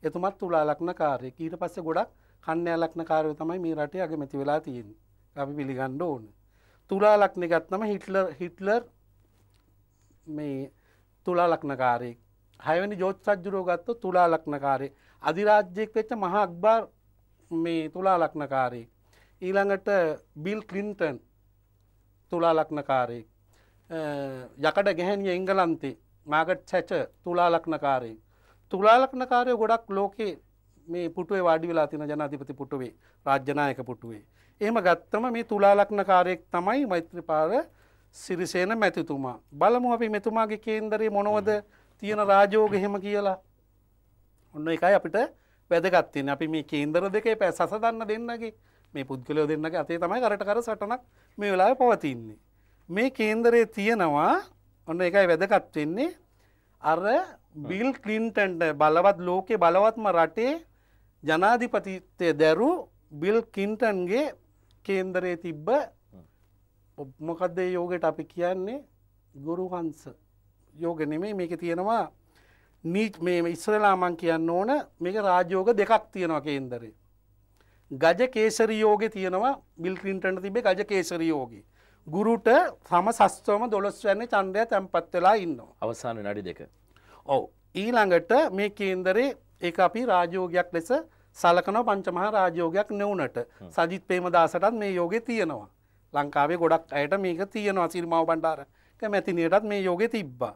එතුමත් තුලා ලක්නකාරය ඊට පස්සේ ගොඩක් කන්‍යා ලක්නකාරය තමයි මේ රටේ අගමැති වෙලා තියෙන්නේ. අපි පිළිගන්න ඕන. තුලා ලක්න එකත් තමයි හිට්ලර් හිට්ලර් මේ තුලා ලක්නකාරයෙක්. හයවෙනි ජෝති් රජුරෝ ගත්තොත් තුලා ලක්නකාරයෙක්. අධිරාජ්‍යයක් වෙච්ච මහා අක්බර් මේ තුලා ලක්නකාරයෙක්. ඊළඟට බිල් ක්ලින්ටන් තුලා ලක්නකාරයෙක්. යකඩ ගැහැනිය එංගලන්තේ මාගට් සැච තුලා ලක්නකාරයෙක්. තුලාලක්නකාරය ගොඩක් ලෝකේ මේ පුටුවේ වාඩි වෙලා තියෙන ජනාධිපති පුටුවේ රාජ්‍යනායක පුටුවේ. එහෙම ගත්තම මේ තුලාලක්නකාරයෙක් තමයි මෛත්‍රීපාල සිරිසේන මැතිතුමා. බලමු අපි මෙතුමාගේ කේන්දරේ මොනවද තියෙන රාජෝග එහෙම කියලා. ඔන්න එකයි අපිට වැදගත් තියෙන්නේ. අපි මේ කේන්දර දෙකේ සසඳන්න දෙන්නගේ මේ පුද්ගලයෝ දෙන්නගේ අතේ තමයි කරට කර සටනක් මේ වෙලාවේ පවතින්නේ. මේ කේන්දරේ තියෙනවා ඔන්න එකයි වැදගත් වෙන්නේ අර බිල් කලින්ටන්ට eh, බලවත් ලෝකෙ බලවත්ම රටේ ජනාධිපතිත්වය දැරු බිල් කින්ටන්ගේ කේන්දරේ තිබ්බ ඔබ්මකදේ යෝගට අපි කියන්නේ ගුරුහන්ස යෝග නෙමේ මේක තියෙනවා නීච් මේ ඉස්්‍රලාමන් කියන්න ඕන මේක රාජයෝග දෙකක් තියෙනවා කේන්දරේ. ගජ කේසර යෝග තියෙනවා බිල් කලින්ටන්ට තිබේ ගජ කේසර යෝගී. ගුරුට සම සස්ත්‍රම දොළොස්වැන්නේ චන්ඩය තැන්පත් වෙලා ඉන්න. අවසාන නඩි දෙක. ඔව් ඊළඟට මේ කේන්දරේ ඒක අපි රාජෝගයක් ලෙස සලකන පංචමහා රාජෝගයක් නෙවුනට සජිත් ප්‍රේමදාසටත් මේ යෝගේ තියෙනවා. ලංකාවේ ගොඩක් අයට මේක තියෙනවා සිරිමාව බණ්ඩාර කැමැතිනියටත් මේ යෝගේ තිබ්බා.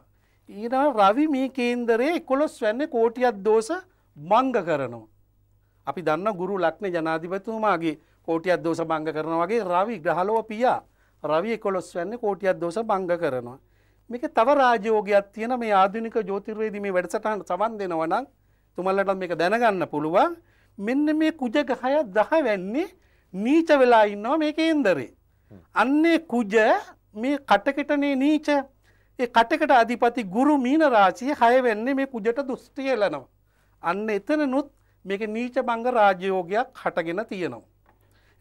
ඊට රවි මේ කේන්දරේ 11 වෙනි කෝටියක් දෝෂ මංග කරනවා. අපි දන්න ගුරු ලක්නේ ජනාධිපතිතුමාගේ කෝටියක් දෝෂ භංග කරනවා වගේ රවි ග්‍රහලෝක පියා රවි 11 වෙනි කෝටියක් දෝෂ භංග කරනවා. මේක තව රාජයෝගයක් තියෙන මේ ආධුනික ජෝතිර්වේදී මේ වැඩසටහන සවන් දෙනවා නම් තුමල්ලට මේක දැනගන්න පුළුවන් මෙන්න මේ කුජ ගහය දහ වෙන්නේ නීච වෙලා ඉන්නවා මේ කේන්දරේ. අන්නේ කුජ මේ කටකෙටනේ නීච ඒ කටකට අධිපති ගුරු මීන රාශිය හය වෙන්නේ මේ කුජට දුෂ්ටිය එලනවා. අන්න එතනනුත් මේක නීච බංග රාජයෝගයක් හටගෙන තියෙනවා.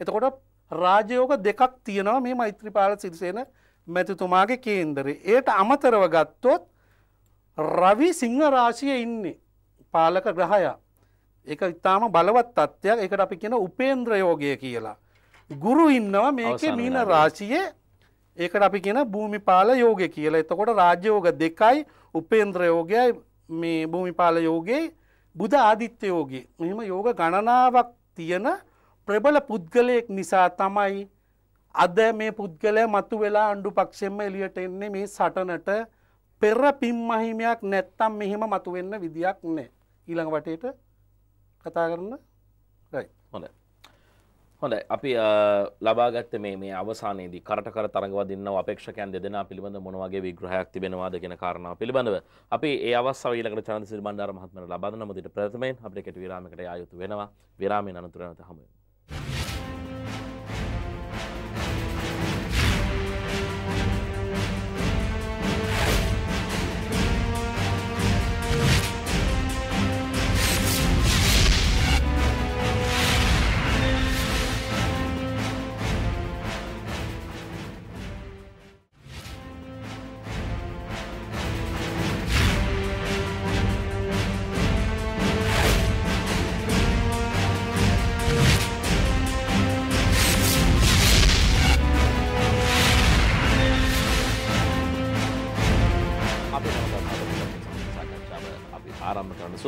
එතකොට රාජයෝග දෙකක් තියෙනවා මේ මෛත්‍රීපාල සිරිසේන මැතිතුමාගේ කේන්දරේ. ඒට අමතරව ගත්තොත් රවි සිංහ රාශිය ඉන්නේ පාලක ග්‍රහයා. ඒක ඉතාම බලවත් තත්ත්වයක් එකට අපි කියෙන උපේන්ද්‍රයෝගය කියලා. ගුරු ඉන්නවා මේක මීන රාශියේ ඒකට අපි කියෙන භූමිපාල යෝගය කියලා එතකොට රාජ්‍යෝග දෙකයි උපේන්ද්‍රයෝගයයි මේ භූමිපාල යෝගයේ බුද ආධිත්‍යයෝගේ මෙම යෝග ගණනාවක් තියෙන ප්‍රබල පුද්ගලයෙක් නිසා තමයි අද මේ පුද්ගලය මතු වෙලා අණ්ඩු පක්ෂෙන්ම එලියට එන්නේ මේ සටනට පෙර පිම්මහිමයක් නැත්තම් මෙහෙම මතු වෙන්න විදියක් නෑ ඊළඟ වටේට කතා කරන්න රයි හොඳ හොඳ අපි ලබාගත්ත මේ මේ අවසානයේද කරටකර තරගව දෙන්න අපේක්ෂකයන් දෙදෙන පිළිබඳ මොනවගේ විග්‍රහයක් තිබෙනවාද කියන කාරණාව පිළිබඳව අපි ඒ අවස්ථාව ඊළඟට චන්දසිරි බණ්ඩාර මහත්මයාට ලබා දෙන මොදිට ප්‍රථමයෙන් අපිට කෙටි විරාමයකට ආයුතු වෙනවා විරාමයෙන් අනුතරව නැවත හමු වෙනවා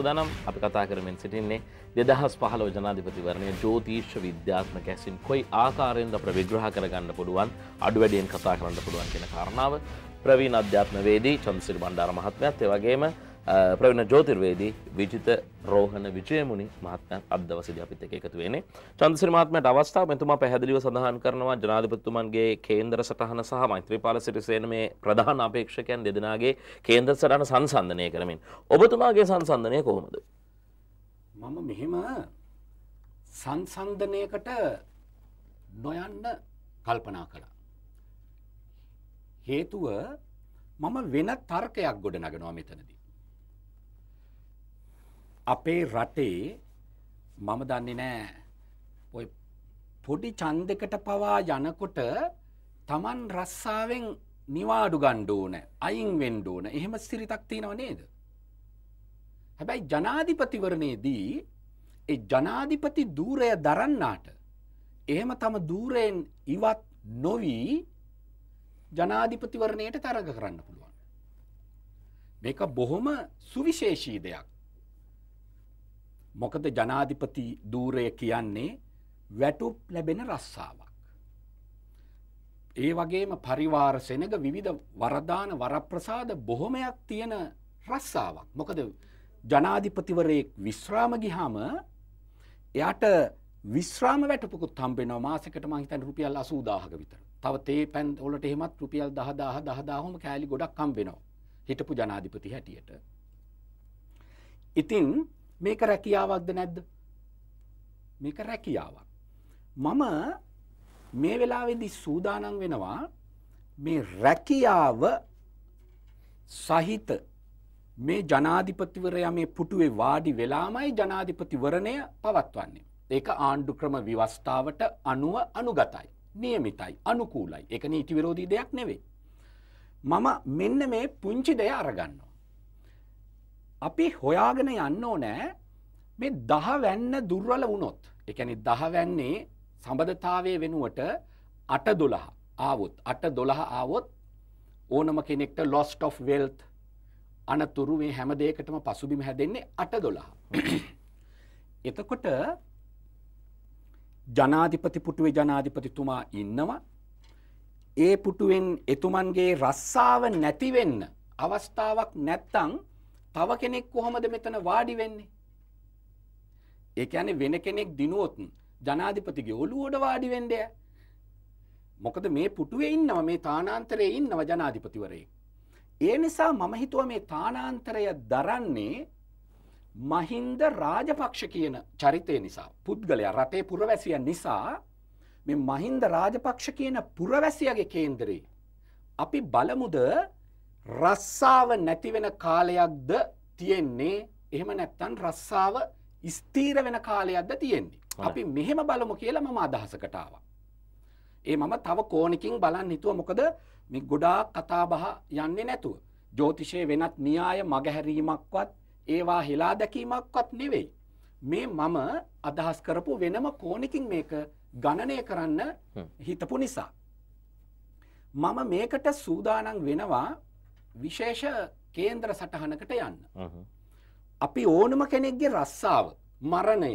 සූදානම් අපි කතා කරමින් සිටින්නේ දෙදහස් පහලෝ ජනාධිපතිවරණය ජෝතීශ්‍ය විද්‍යාත්මක ඇසින් කොයි ආකාරයෙන්ද අපට විග්‍රහ කරගන්න පුළුවන් අඩු වැඩියෙන් කතා කරන්න පුළුවන් කියන කාරණාව ප්‍රවීණ අධ්‍යාත්මවේදී චන්සිරි බණ්ඩාර මහත්මයත් එවගේම ප්‍රවණ ජෝතිර්වේදී විජිත රෝහණ විජයමුණි මහත්මයා අද දවසේදී අපිත් එක්ක එකතු වෙන්නේ. චන්දසිරි මහත්මයාට අවස්ථාව මෙතුමා පැහැදිලිව සඳහන් කරනවා ජනාධිපතිතුමන්ගේ කේන්දර සටහන සහ මෛත්‍රීපාල සිරිසේන මේ ප්‍රධාන අපේක්ෂකයන් දෙදෙනාගේ කේන්දර සටහන සංසන්දනය කරමින් ඔබතුමාගේ සංසන්දනය කොහොමද? මම මෙහෙම සංසන්දනයකට නොයන්න කල්පනා කළා. හේතුව මම වෙන තර්කයක් ගොඩනගනවා මෙතනදී. අපේ රටේ මම දන්නේ නෑ ඔය පොඩි චන්දකට පවා යනකොට තමන් රස්සාාවෙන් නිවාඩු ගණ්ඩෝන අයින් වෙන්ඩෝන එහෙම සිරිතක් තියෙනව නේද. හැබැයි ජනාධිපතිවරණයේදී ඒ ජනාධිපති දූරය දරන්නාට එහෙම තම දූරයෙන් ඉවත් නොවී ජනාධිපතිවරණයට තරග කරන්න පුළුවන්. මේක බොහොම සුවිශේෂී දෙයක්. මොකද ජනාධිපති දූරය කියන්නේ වැටුප් ලැබෙන රස්සාවක්. ඒ වගේම පරිවාර සෙනග විවිධ වරදාන වරප්‍රසාද බොහොමයක් තියෙන රස්සාවක්. මොකද ජනාධිපතිවරයෙක් විශ්‍රාම ගිහාම එයාට විශ්‍රාම වැටපුකුත් හම්බෙනවා මාසකට මං හිතන්නේ රුපියල් 80000ක විතර. තව තේ පැන් වලට එහෙමත් රුපියල් 10000 10000ම කෑලි ගොඩක් හම්බෙනවා. හිටපු ජනාධිපති හැටියට. ඉතින් මේක රැකියාවක්ද නැද්ද මේක රැකියාවක් මම මේ වෙලාවෙදි සූදානන් වෙනවා මේ රැකියාව සහිත මේ ජනාධිපතිවරයා මේ පුටුවේ වාඩි වෙලාමයි ජනාධිපතිවරණය පවත්වන්නේ. ඒක ආණ්ඩු ක්‍රම විවස්ථාවට අනුව අනුගතයි. නියමිතයි අනුකූලයි. එක නීති විරෝධී දෙයක් නෙවෙයි. මම මෙන්න මේ පුංචි දෙය අරගන්නවා. අපි හොයාගෙන යන්න ඕනෑ මේ දහවැන්න දුර්වල වුණොත් එකනි දහවැන්නේ සබඳතාවය වෙනුවට අට දොළහ ආවොත් අට දොළහ ආවොත් ඕනම කෙනෙක්ට ලොස්ට of වෙල්ත් අනතුරු මේ හැම දෙයකටම පසුබිම හැදෙන්නේ අට දොළහ. (coughs) එතකොට ජනාධිපති පුටුවේ ජනාධිපතිතුමා ඉන්නවා ඒ පුටුවෙන් එතුමන්ගේ රස්සාව නැතිවෙන්න අවස්ථාවක් නැත්තං තව කෙනෙක් කොහොමද මෙතන වාඩි වෙන්නේ? ඒ කියන්නේ වෙන කෙනෙක් දිනුවොත් ජනාධිපතිගේ ඔළුව උඩ වාඩි වෙන්නේ. මොකද මේ පුටුවේ ඉන්නවා මේ තානාන්තරයේ ඉන්නවා ජනාධිපතිවරයෙක්. ඒ නිසා මම හිතුවා මේ තානාන්තරය දරන්නේ මහින්ද රාජපක්ෂ කියන චරිතය නිසා පුද්ගලයා රටේ පුරවැසිය නිසා මේ මහින්ද රාජපක්ෂ කියන පුරවැසියගේ කේන්දරේ අපි බලමුද රස්සාව නැති වෙන කාලයක්ද තියෙන්නේ එහෙම නැත්තන් රස්සාව ස්තීර වෙන කාලයක්ද තියෙන්නේ. අපි මෙහෙම බලමු කියලා මම අදහසකටාව. ඒ මම තව කෝනිකින් බලන් හිතුව මොකද මේ ගොඩාක් කතාබහ යන්නේ නැතුව. ජෝතිෂය වෙනත් න්‍යාය මගහැරීමක්වත් ඒවා හෙලා දැකීමක්වත් නෙවෙයි. මේ මම අදහස් කරපු වෙනම කෝනිකින් මේක ගණනය කරන්න හිතපු නිසා. මම මේකට සූදානන් වෙනවා විශේෂ කේන්ද්‍ර සටහනකට යන්න. අපි ඕනම කෙනෙක්ගේ රස්සාාව මරණය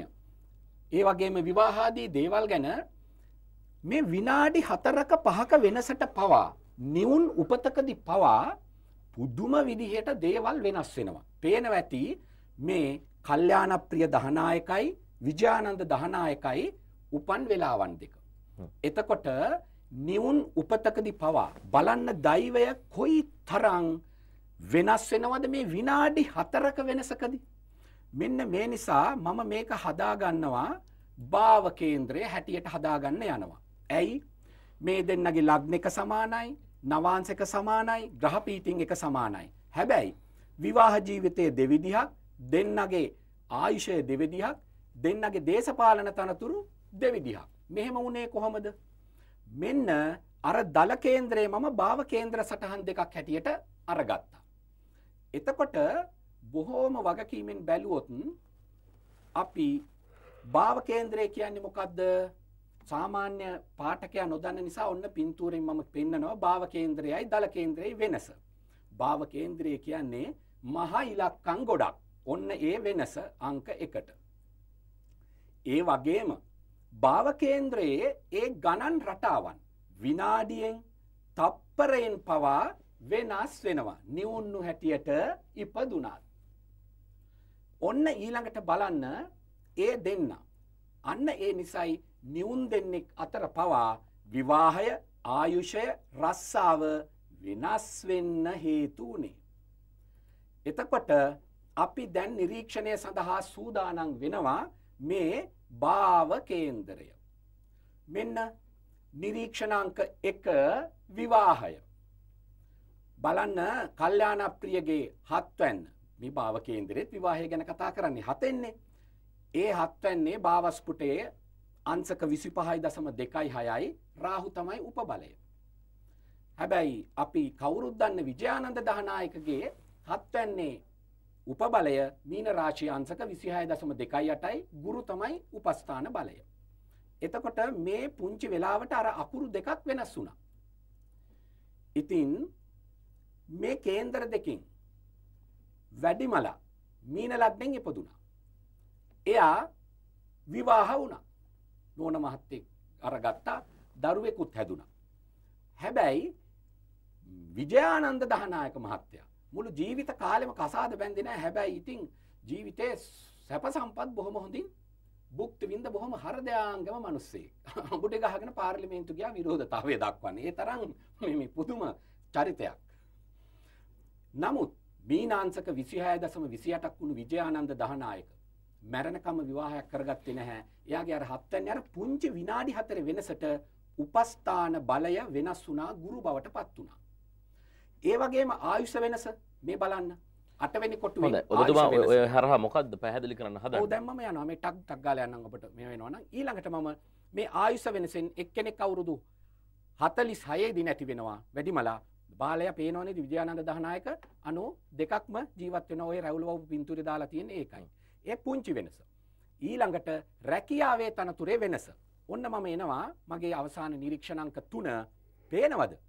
ඒ වගේම විවාහාදී දේවල් ගැන මේ විනාඩි හතරක පහක වෙනසට පවා නිවුන් උපතකදි පවා පුදුම විදිහයට දේවල් වෙනස් වෙනවා. පේනව ඇති මේ කල්්‍යානප්‍රිය දහනායකයි විජානන්ද දහනායකයි උපන් වෙලාවන් දෙක. එතකොට නිවුන් උපතකදි පවා බලන්න දෛවය කොයි තරං වෙනස් වෙනවද මේ විනාඩි හතරක වෙනසකදි. මෙන්න මේ නිසා මම මේක හදාගන්නවා භාවකේන්ද්‍රය හැටියට හදාගන්න යනවා. ඇයි මේ දෙන්නගේ ලග්න එක සමානයි නවාන්සක සමානයි ග්‍රහපීතින් එක සමානයි. හැබැයි විවාහ ජීවිතයේ දෙවිදිහක් දෙන්නගේ ආයුෂය දෙවිදිහක් දෙන්නගේ දේශපාලන තනතුරු දෙවිදිහක්. මෙහෙම වුණේ කොහොමද මෙන්න අර දල කේන්ද්‍රයේ මම භාව කේන්ද්‍ර සටහන් දෙකක් හැටියට අරගත්තා. එතකොට බොහෝම වගකීමෙන් බැලුවොත් අපි භාව කේන්ද්‍රය කියන්නේ මොකද්ද? සාමාන්‍ය පාඨකයා නොදන්න නිසා ඔන්න පින්තූරෙන් මම පෙන්නනවා භාව කේන්ද්‍රයයි දල කේන්ද්‍රයයි වෙනස. භාව කේන්ද්‍රය කියන්නේ මහ ඉලක්කම් ගොඩක්. ඔන්න ඒ වෙනස අංක 1ට. ඒ වගේම භාවකේන්ද්‍රයේ ඒ ගණන් රටාවන් විනාඩියෙන් තප්පරයෙන් පවා වෙනස් වෙනවා නිවුන්නු හැටියට ඉපදුනාත්. ඔන්න ඊළඟට බලන්න ඒ දෙන්න. අන්න ඒ නිසයි නිවුන් දෙන්නෙක් අතර පවා විවාහය ආයුෂය රස්සාව වෙනස් වෙන්න හේතු වුණේ. එතකොට අපි දැන් නිරීක්ෂණය සඳහා සූදානම් වෙනවා මේ භාව කේන්දරය. මෙන්න නිරීක්ෂණංක එක විවාහය. බලන්න කල්්‍යානප්‍රියගේ හත්වැන්න මේ භාව කේන්දරෙත් විවාහය ගැන කතා කරන්නේ හතෙන්නේ. ඒ හත්වැන්නේ භාවස්පුටේ අන්සක විසි පහයි දසම දෙකයි හයයි රාහු තමයි උපබලය. හැබැයි අපි කවුරුද්දන්න විජයානන්ද දහනායකගේ හත්වැන්නේ උපබලය මීන රාශී අංශක 26.28යි ගුරු තමයි උපස්ථාන බලය. එතකොට මේ පුංචි වෙලාවට අර අකුරු දෙකක් වෙනස් වුණා. ඉතින් මේ කේන්දර දෙකින් වැඩිමල මීන ලග්නෙන් ඉපදුනා. එයා විවාහ වුණා. නෝන මහත්තයෙක් අරගත්තා දරුවෙකුත් හැදුනා. හැබැයි විජයානන්ද දහනායක මහත්තයා මුළු ජීවිත කාලෙම කසාද බැන්දි නෑ හැබැයි ඉතින් ජීවිතයේ සැප සම්පත් බොහොම හොඳින් බුක්ති වින්ද බොහොම හරදයාංගම මිනිස්සේ අඹුට ගහගෙන පාර්ලිමේන්තු ගියා විරෝධතාවය දක්වන්නේ ඒ තරම් මේ පුදුම චරිතයක් නමුත් මීනාංශක 26.28ක් වුණු විජයානන්ද දහනායක මැරණකම විවාහයක් කරගත්තේ නැහැ එයාගේ අර හත්වැනි අර පුංචි විනාඩි 4 වෙනසට උපස්ථාන බලය වෙනස් වුණා ගුරු බවට පත් වුණා ඒ වගේම ආයුෂ වෙනස මේ බලන්න අටවැනි කොටුව ඔබතුමා ඔය හරහා මොකක්ද පැහැදිලි කරන්න හදා දැම්ම යනවා මේ ටක් ටක් ගාලා යනනම් ඔබට මේ වෙනවා නම් ඊළඟට මම මේ ආයුෂ වෙනසෙන් එක්කෙනෙක් අවුරුදු 46 දී නැති වෙනවා වැඩිමලා බාලයා පේනවනේ විජයානන්ද දහනායක 92ක්ම ජීවත් වෙන ඔය රැවුල වව් පින්තූරේ දාලා තියෙන ඒකයි ඒ පුංචි වෙනස ඊළඟට රැකියාවේ තනතුරේ වෙනස ඔන්න මම එනවා මගේ අවසාන නිරීක්ෂණ අංක 3 පේනවද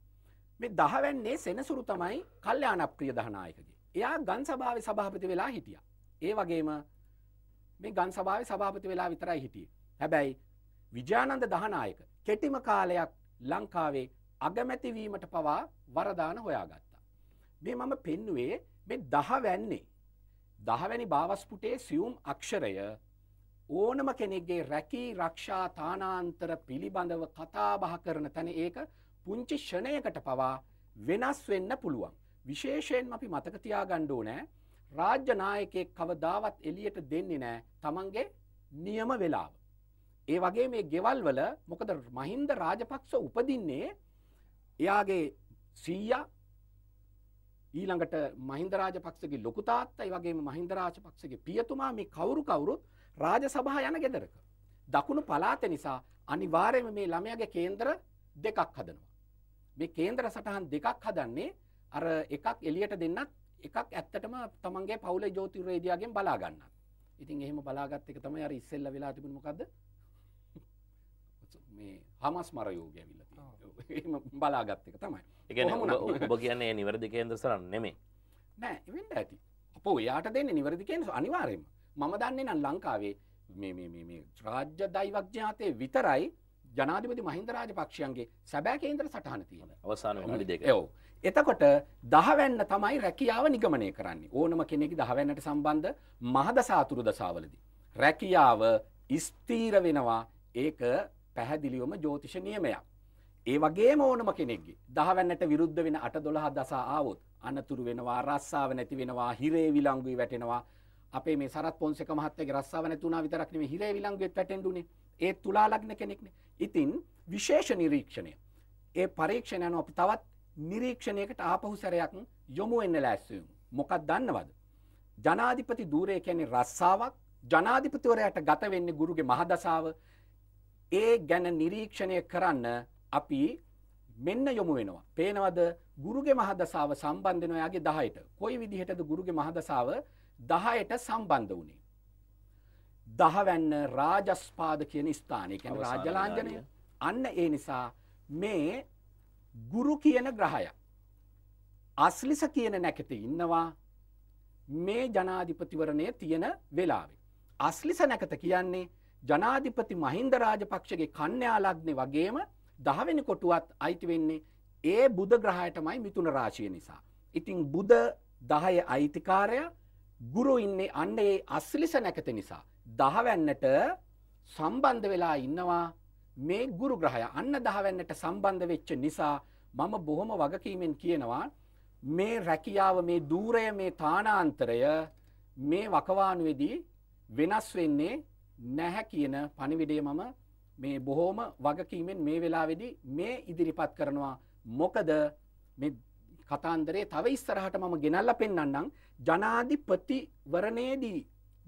මේ දහවැන්නේ සෙනසුරු තමයි කල්්‍යයානප්‍රිය දහනායකගේ. එයා ගන් සභාව සභාපති වෙලා හිටිය. ඒ වගේම මේ ගන් සභාව සභාපති වෙලා විතරයි හිටිය. හැබැයි විජානන්ද දහනායක කෙටිම කාලයක් ලංකාවේ අගමැතිවීමට පවා වරදාන හොයාගත්තා. මේ මම පෙන්නුවේ මේ දහවැන්නේ. දහවැනි භාවස්පුටේ සියුම් අක්ෂරය ඕනම කෙනෙක්ගේ රැකී රක්ෂා තානාන්තර පිළිබඳව කතාබහ කරන තැන ඒක පුංචි ෂණයකට පවා වෙනස් වෙන්න පුළුවන්. විශේෂයෙන් අපි මතකතියා ගණ්ඩෝ නෑ රාජ්‍යනායකෙක් කවදාවත් එලියට දෙන්නේ නෑ තමන්ගේ නියම වෙලාව. ඒ වගේ මේ ගෙවල් වල මොකද මහින්ද රාජපක්ෂ උපදින්නේ එයාගේ සීයා ඊළඟට මහින්ද රාජපක්ෂගේ ලොකු තාත්තා ඒ වගේම මහින්ද රාජපක්ෂගේ පියතුමා මේ කවුරු කවුරුත් රාජසභා යන ගෙදරක. දකුණු පළාත නිසා අනිවාර්යයෙන්ම මේ ළමයාගේ කේන්දර දෙකක් හදනවා. මේ කේන්දර සටහන් දෙකක් හදන්නේ අර එකක් එලියට දෙන්නත් එකක් ඇත්තටම තමන්ගේ පවුල ජෝතිරේදයාගෙන් බලාගන්න ඉතින් එහෙම බලාගත් එක තමයි අර ඉස්සෙල්ල වෙලා තිබුණ මොකක්ද මේ හමස් මරයෝගය විල්ල බලාගත් එක තමයි එක ඔබ කියන්නේ නිවැරදි කේන්දර සරන්න නෙමේ නෑ එවෙන්න ඇති අප ඔයාට දෙන්න නිවැරදිකෙන් අනිවාරයම මම දන්නේ නම් ලංකාවේ රාජ්‍ය දයිවක්්‍යාතය විතරයි ජනාධිපති මහින්ද රාජපක්ෂයන්ගේ සැබෑ කේන්ද්‍ර සටහන තියෙන අවසාන ඔව එතකොට දහවැන්න තමයි රැකියාව නිගමනය කරන්නේ ඕනම කෙනෙක් දහවැන්නට සම්බන්ධ මහද සාතුරු දසාවලදි. රැකියාව ස්තීර වෙනවා ඒක පැහැදිලිවම ජෝතිෂ නියමයක්. ඒ වගේ ඕනම කෙනෙක්ගේ දහවැන්නට විරුද්ධ වෙන අට දොළහ දසා ආවොත් අනතුරු වෙනවා රස්සාාව නැති වෙනවා හිරේ විලංගුයි වැටෙනවා අපේ මේ සරත් පොන්සක මහත්තගේ රස්සාාව නැතුනා විතරක්නේ හිරේ විලංගුවත් පැටෙන්ඩුනේ ඒ තුලා ලග්න කෙනෙක්නේ. ඉතින් විශේෂ නිරීක්ෂණය. ඒ පරීක්ෂණ යනවා අපි තවත් නිරීක්ෂණයකට ආපහු සැරයක් යොමු වෙන්න ලෑස්ති මොකක් දන්නවද? ජනාධිපති ධූරය කියන්නේ රස්සාවක්. ජනාධිපතිවරයාට ගත වෙන්නේ ගුරුගේ මහදසාව. ඒ ගැන නිරීක්ෂණය කරන්න අපි මෙන්න යොමු වෙනවා. පේනවද ගුරුගේ මහදසාව සම්බන්ධ වෙනවා යාගේ 10ට. කොයි විදිහටද ගුරුගේ මහදසාව 10ට සම්බන්ධ වුනේ? දහවැන්න රාජස්පාද කියන ස්ථානය කියන රාජලාංජනය අන්න ඒ නිසා මේ ගුරු කියන ග්‍රහය අස්ලිස කියන නැකෙත ඉන්නවා මේ ජනාධිපතිවරණය තියෙන වෙලාවේ. අස්ලිස නැකත කියන්නේ ජනාධිපති මහින්ද රාජපක්ෂගේ කන්‍යාලග්නෙ වගේම දහවෙනි කොටුවත් අයිති වෙන්නේ ඒ බුද ග්‍රහයටමයි මිතුන රාශිය නිසා. ඉතිං බුද දහය අයිතිකාරයා ගුරු ඉන්නේ අන්න ඒ අස්ලිස නැකත නිසා දහවැන්නට සම්බන්ධ වෙලා ඉන්නවා මේ ගුරු ග්‍රහය අන්න දහවැන්නට සම්බන්ධ වෙච්ච නිසා මම බොහොම වගකීමෙන් කියනවා මේ රැකියාව මේ දූරය මේ තානාන්තරය මේ වකවානුවේදී වෙනස් වෙන්නේ නැහැ කියන පණිවිඩය මම මේ බොහෝම වගකීමෙන් මේ වෙලාවේදී මේ ඉදිරිපත් කරනවා මොකද මේ කතාන්දරේ තව ඉස්සරහට මම ගෙනල්ලා පෙන්වන්නම් ජනාධිපතිවරණයේදී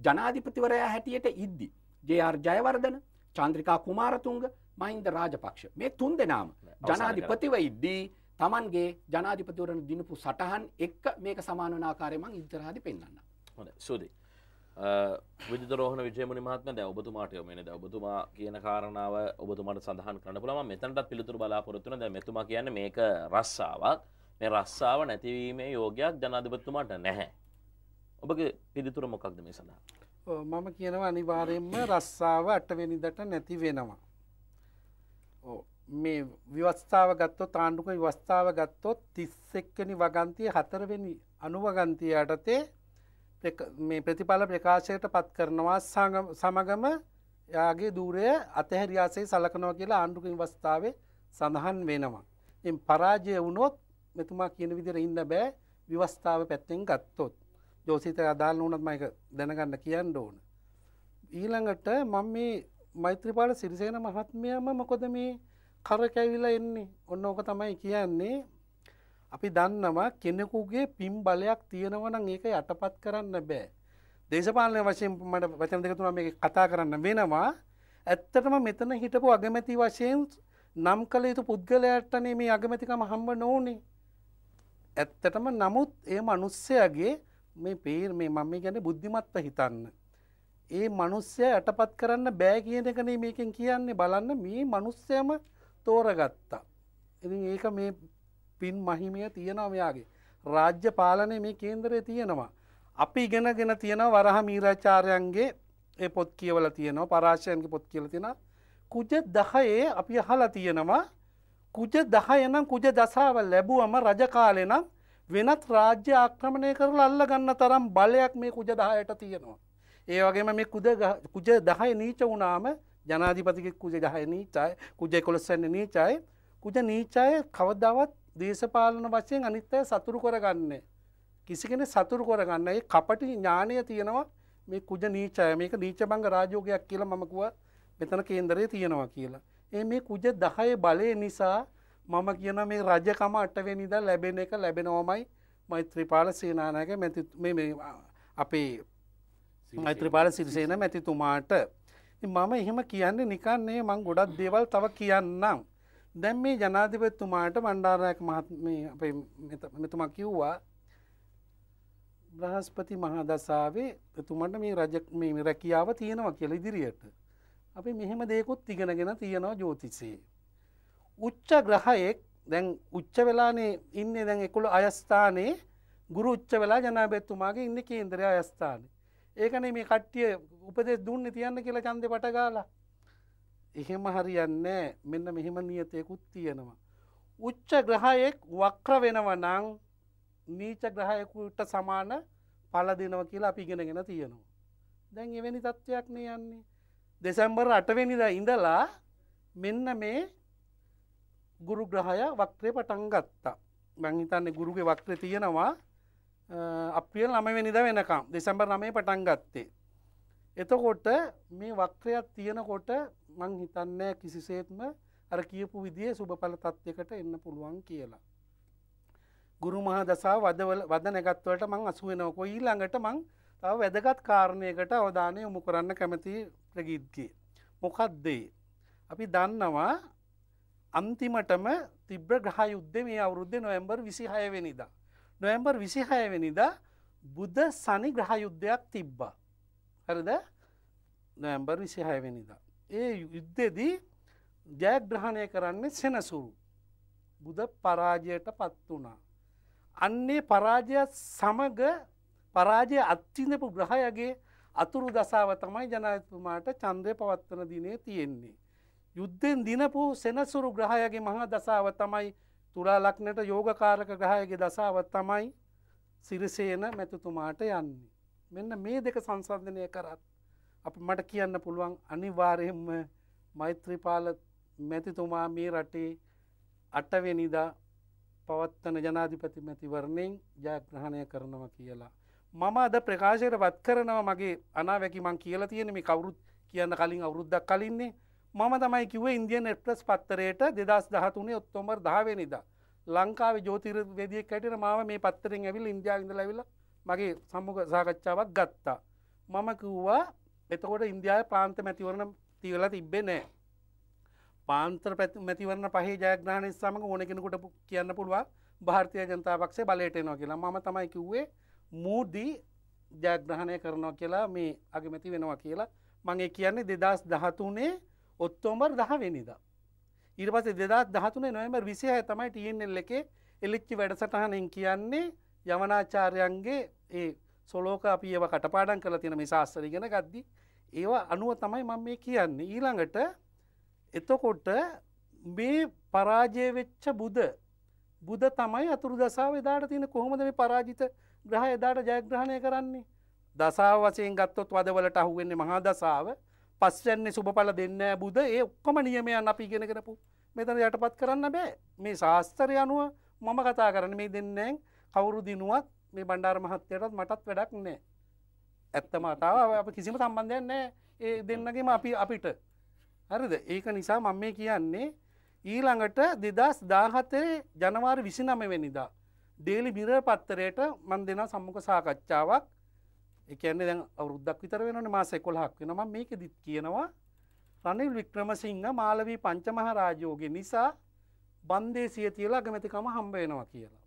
ජනාධිපතිවරයා හැටියට ඉද්දි. ජයාර් ජයවර්ධන චන්ද්‍රිකා කුමාරතුන්ග මහින්ද රාජපක්ෂ මේ තුන් දෙනාම ජනාධිපතිව ඉද්දී තමන්ගේ ජනාධිපතිවරණ දිනපු සටහන් එක්ක මේක සමානනාකාරයමං ඉදරහදි පෙන්න්න. හොඳ සූදී. විදරෝහන විජයමනි මහත්ම දැ ඔබතුමාට යොමන ද ඔබතුමා කියන කාරණාව ඔබතුමට සඳහන් කරන්න පුළම මෙතනට පිළිතුර බලාපොරොත්තුන ද මෙතුමා කියන්න මේක රස්සාවක් මේ රස්සාාව නැතිවීමේ යෝගයක් ජනාධිපත්තුමාට නැහැ ඔබගේ පිරිතුර මොකක්ද මේ සඳහා මම කියනවා අනිවාරයෙන්ම රස්සාව අටවෙනිදට නැති වෙනවා මේ විවස්ථාව ගත්තො තාණ්ඩුක විවස්ථාව ගත්තොත් තිස් එක්කනි වගන්තිය හතරවෙනි අනුවගන්තිය යටතේ මේ ප්‍රතිඵල ප්‍රකාශයට පත් කරනවා සමගම යාගේ දූරය අතහැරියාසේ සලකනෝ කියලා ආණ්ඩුක විවස්ථාවේ සඳහන් වෙනවා. එම් පරාජය වුණොත් මෙතුමා කියන විදිර ඉන්න බෑ විවස්ථාව පැත්තෙන් ගත්තොත්. ජෝසිත අදාල් වනත් මයික දැනගන්න කියන්න ඕන. ඊළඟට මං මේ මෛත්‍රපාල සිරිසේන මහත්මයම මොකොද මේ කරකැවිලා එන්නේ ඔන්න ඕක තමයි කියන්නේ අපි දන්නවා කෙනෙකුගේ පිම් බලයක් තියෙනවනම් ඒක යටපත් කරන්න බෑ. දේශපාලන වශයෙන් මට වචන දෙක තුනක් මේක කතා කරන්න වෙනවා. ඇත්තටම මෙතන හිටපු අගමැති වශයෙන් නම් කළ යුතු පුද්ගලයාටනේ මේ අගමැතිකම හම්බ නොවුනේ. ඇත්තටම නමුත් ඒ මිනිස්සයාගේ මේ පේර මේ මම ගැන බුද්ධිමත්ව හිතන්න. ඒ මනුස්සය යටපත් කරන්න බෑ කියන එකන මේකෙන් කියන්නේ බලන්න මේ මනුස්සයම තෝරගත්තා. එති ඒක මේ පින් මහිමය තියෙනවා මෙයාගේ. රාජ්‍ය පාලනය මේ කේන්දරය තියෙනවා. අපි ඉගෙනගෙන තියෙන වරහ මීරාචාරයන්ගේ ඒ පොත් කියවල තියෙනවා පරාශයන්ගේ පොත් කියල තියෙන කුජ දහයේ අපි අහලා තියෙනවා කුජ දහයනම් කුජ දසාව ලැබුවම රජකාලෙනම් වෙනත් රාජ්‍ය ආක්‍රමණය කරලා අල්ල ගන්න තරම් බලයක් මේ කුජ දහයට තියෙනවා. ඒ වගේම මේ කුද කුජ දහය නීච වුණාම ජනාධිපතික කුජ දහය නීචයි කුජ කොළොස්සන්න නීචයි කුජ නීචය කවදවත් දේශපාලන වශයෙන් අනිත්තය සතුරු කරගන්නේ. කිසිගෙන සතුරු කරගන්න ඒ කපටි ඥානය තියෙනවා මේ කුජ නීචය මේක නීචබංග රාජෝගයක් කියලා මමකුව මෙතන කේන්දරය තියෙනවා කියලා. ඒ මේ කුජ දහය බලය නිසා මම කියන මේ රජකම අටවෙනිද ලැබෙන එක ලැබෙනෝමයි මෛත්‍රපාල සේනානක අපේ මෛත්‍රපාල සිරිසේන මැතිතුමාට මම එහෙම කියන්නේ නිකන්නේ මං ගොඩක් දේවල් තව කියන්නම් දැන් මේ ජනාධිපත්තුමාට බණ්ඩාරයක මහත් මෙතුමා කිව්වා බ්‍රහස්පති මහදසාාවේ එතුමට මේ රජ මේ රැකියාව තියෙනවා කියල ඉදිරියට අපි මෙහෙම දෙකුත් තිගෙනගෙන තියෙනවා ජෝතිසේ උච්ච ග්‍රහයෙක් දැන් උච්ච වෙලානේ ඉන්නේ දැන් එකුළු අයස්ථානයේ ගුරු උච්ච වෙලා ජනාධිපතිතුමාගේ ඉන්නේ කේන්දරය අයස්ථානයේ. ඒකනේ මේ කට්ටිය උපදෙස් දුන්නේ තියන්න කියලා ඡන්දේ පටගාලා. එහෙම හරියන්නේ මෙන්න මෙහෙම නියතයකුත් තියෙනවා. උච්ච ග්‍රහයෙක් වක්‍ර වෙනවා නම් නීච ග්‍රහයෙකුට සමාන පල දෙනවා කියලා අපි ඉගෙනගෙන තියෙනවා. දැන් එවැනි තත්ත්වයක් නේ යන්නේ. දෙසැම්බර් 8 වෙනිදා ඉඳලා මෙන්න මේ ගුරු ග්‍රහය වක්්‍රය පටන් ගත්තා මංහිතන්නේ ගුරුගේ වක්්‍ර තියෙනවා අපියල් නමවෙනිද වෙනකම් දෙසැම්බර් නමේ පටන් ගත්තේ. එතකොට මේ වක්්‍රයක් තියෙනකොට මං හිතන්න කිසිසේත්ම අර කියපු විදිිය සුභඵල තත්වකට එන්න පුළුවන් කියලා. ගුරු මහ දසා වදවල වද නැගත්වලට මං අසුවෙනෝකො ඊළඟට මං තව වැදගත් කාරණයකට අවධානය යොමු කරන්න කැමති ප්‍රගීද්ගේ. මොකක්දේ. අපි දන්නවා අන්තිමටම තිබ්‍ර ග්‍රහ යුද්ධ මේ අවුරුද්ධ නොවැම්බර් විසිහයවෙනිදා. නොවැම්බර් විසිහයවෙනිදා බුද්ධ සනි ග්‍රහ යුද්ධයක් තිබ්බා. හරද නොවැම්බර් විසිහයවෙනිදා. ඒ යුද්ධෙදී ජයග්‍රහණය කරන්නේ සෙනසුරු. බුද පරාජයට පත් වනා. අන්නේ පරාජයත් සමග පරාජය අත්තිනපු ග්‍රහයගේ අතුරු දසාව තමයි ජනාතුමාට චන්ද්‍රය පවත්වන දිනේ තියෙන්නේ. යුද්ධෙන් දිනපු සෙනසුරු ග්‍රහයගේ මහා දසාව තමයි තුලා ලක්නට යෝගකාරක ග්‍රහයගේ දසාවත් තමයි සිරිසේන මැතිතුමාට යන්නේ. මෙන්න මේ දෙක සංසන්ධනය කරත්. අප මට කියන්න පුළුවන් අනිවාරයෙන්ම මෛත්‍රීපාල මැතිතුමා මේ රටේ අටවෙනිදා පවත්තන ජනාධිපති මැතිවරණයෙන් ජයග්‍රහණය කරනවා කියලා. මම අද ප්‍රකාශයට වත් කරනවා මගේ අනාවැකි මං කියලා තියෙන මේ කවුරුත් කියන්න කලින් අවුරුද්දක් කලින්නේ මම තමයි කිව ඉන්දියන් නෙට්ලස් පත්තරයට දෙදස් දහතුනේ ඔත්තොම්බර් දාවෙනිද ලංකාව ජෝතිර වෙදිය කැටන මාව මේ පත්තරෙන් ඇවිල් ඉන්දයාගඳ ලැවිල මගේ සම්මුඛ සාකච්ඡාවක් ගත්තා මම කිව්වා එතකොට ඉන්දයා ප්‍රාන්ත මැතිවරණ තිවල තිබ්බේ නෑ පාන්ත්‍ර මැතිවරණ පහේ ජයග්‍රහණ සමඟ ඕන කෙනෙකුට කියන්න පුළුවන් භාර්තිය ජනතාවක්ෂේ බලටයනවා කියලා මම තමයි කිව්වේ මූදී ජයග්‍රහණය කරනවා කියලා මේ අගමැති වෙනවා කියලා මගේ කියන්නේ දෙදස් දහතුනේ ඔත්තෝම්බර් දහවෙනිදා. ඉරපස දෙදා දහතුන නොවමර් විසිහය තමයි ටීෙල් එකේ එලිච්චි වැඩසටහනෙන් කියන්නේ යවනාචාර්යන්ගේ ඒ සොලෝක අපි ඒව කටපාඩන් කළ තියෙන මේ ශාස්ත්‍ර ඉගෙන ගද්දි ඒවා අනුව තමයි මම මේ කියන්නේ ඊළඟට එතකොට මේ පරාජයවෙච්ච බුද බුද තමයි අතුරු දසාාව දාට තියෙන කොහොමද මේ පරාජිත ග්‍රහ එදාට ජයග්‍රහණය කරන්නේ දසාාව වසයෙන් ගත්තොත් වදවලට අහුවෙන්නේ මහා දසාාව පස්සන්නේ සුභඵල දෙන්න බුද ඒ ඔක්කොම නියමයන් අපි ඉගෙන කරපු මෙතන යටපත් කරන්න බෑ මේ ශාස්තරය අනුව මම කතා කරන මේ දෙන්නෙන් කවුරු දිනුවත් මේ බණ්ඩාර මහත්තයටත් මටත් වැඩක් නෑ ඇත්තම අතාව අප කිසිම සම්බන්ධයක් නෑ ඒ දෙන්නගේම අපි අපිට හරිද ඒක නිසා මම මේ කියන්නේ ඊළඟට දෙදස් දාහතේ ජනවාරි විසි නමවෙනිදා. ඩේලි බිර පත්තරයට මන් දෙෙන සම්මුඛ සාකච්ඡාවක් එකන්නේ දැන් අවුරුද්දක් විතර වෙනන මාස එකොළහක් වෙනම මේක දිත් කියනවා රනිල් වික්‍රමසිංහ මාලවී පංචමහා රාජෝගය නිසා බන්දේසිය තියලා අගමැතිකම හම්බ වෙනවා කියලා.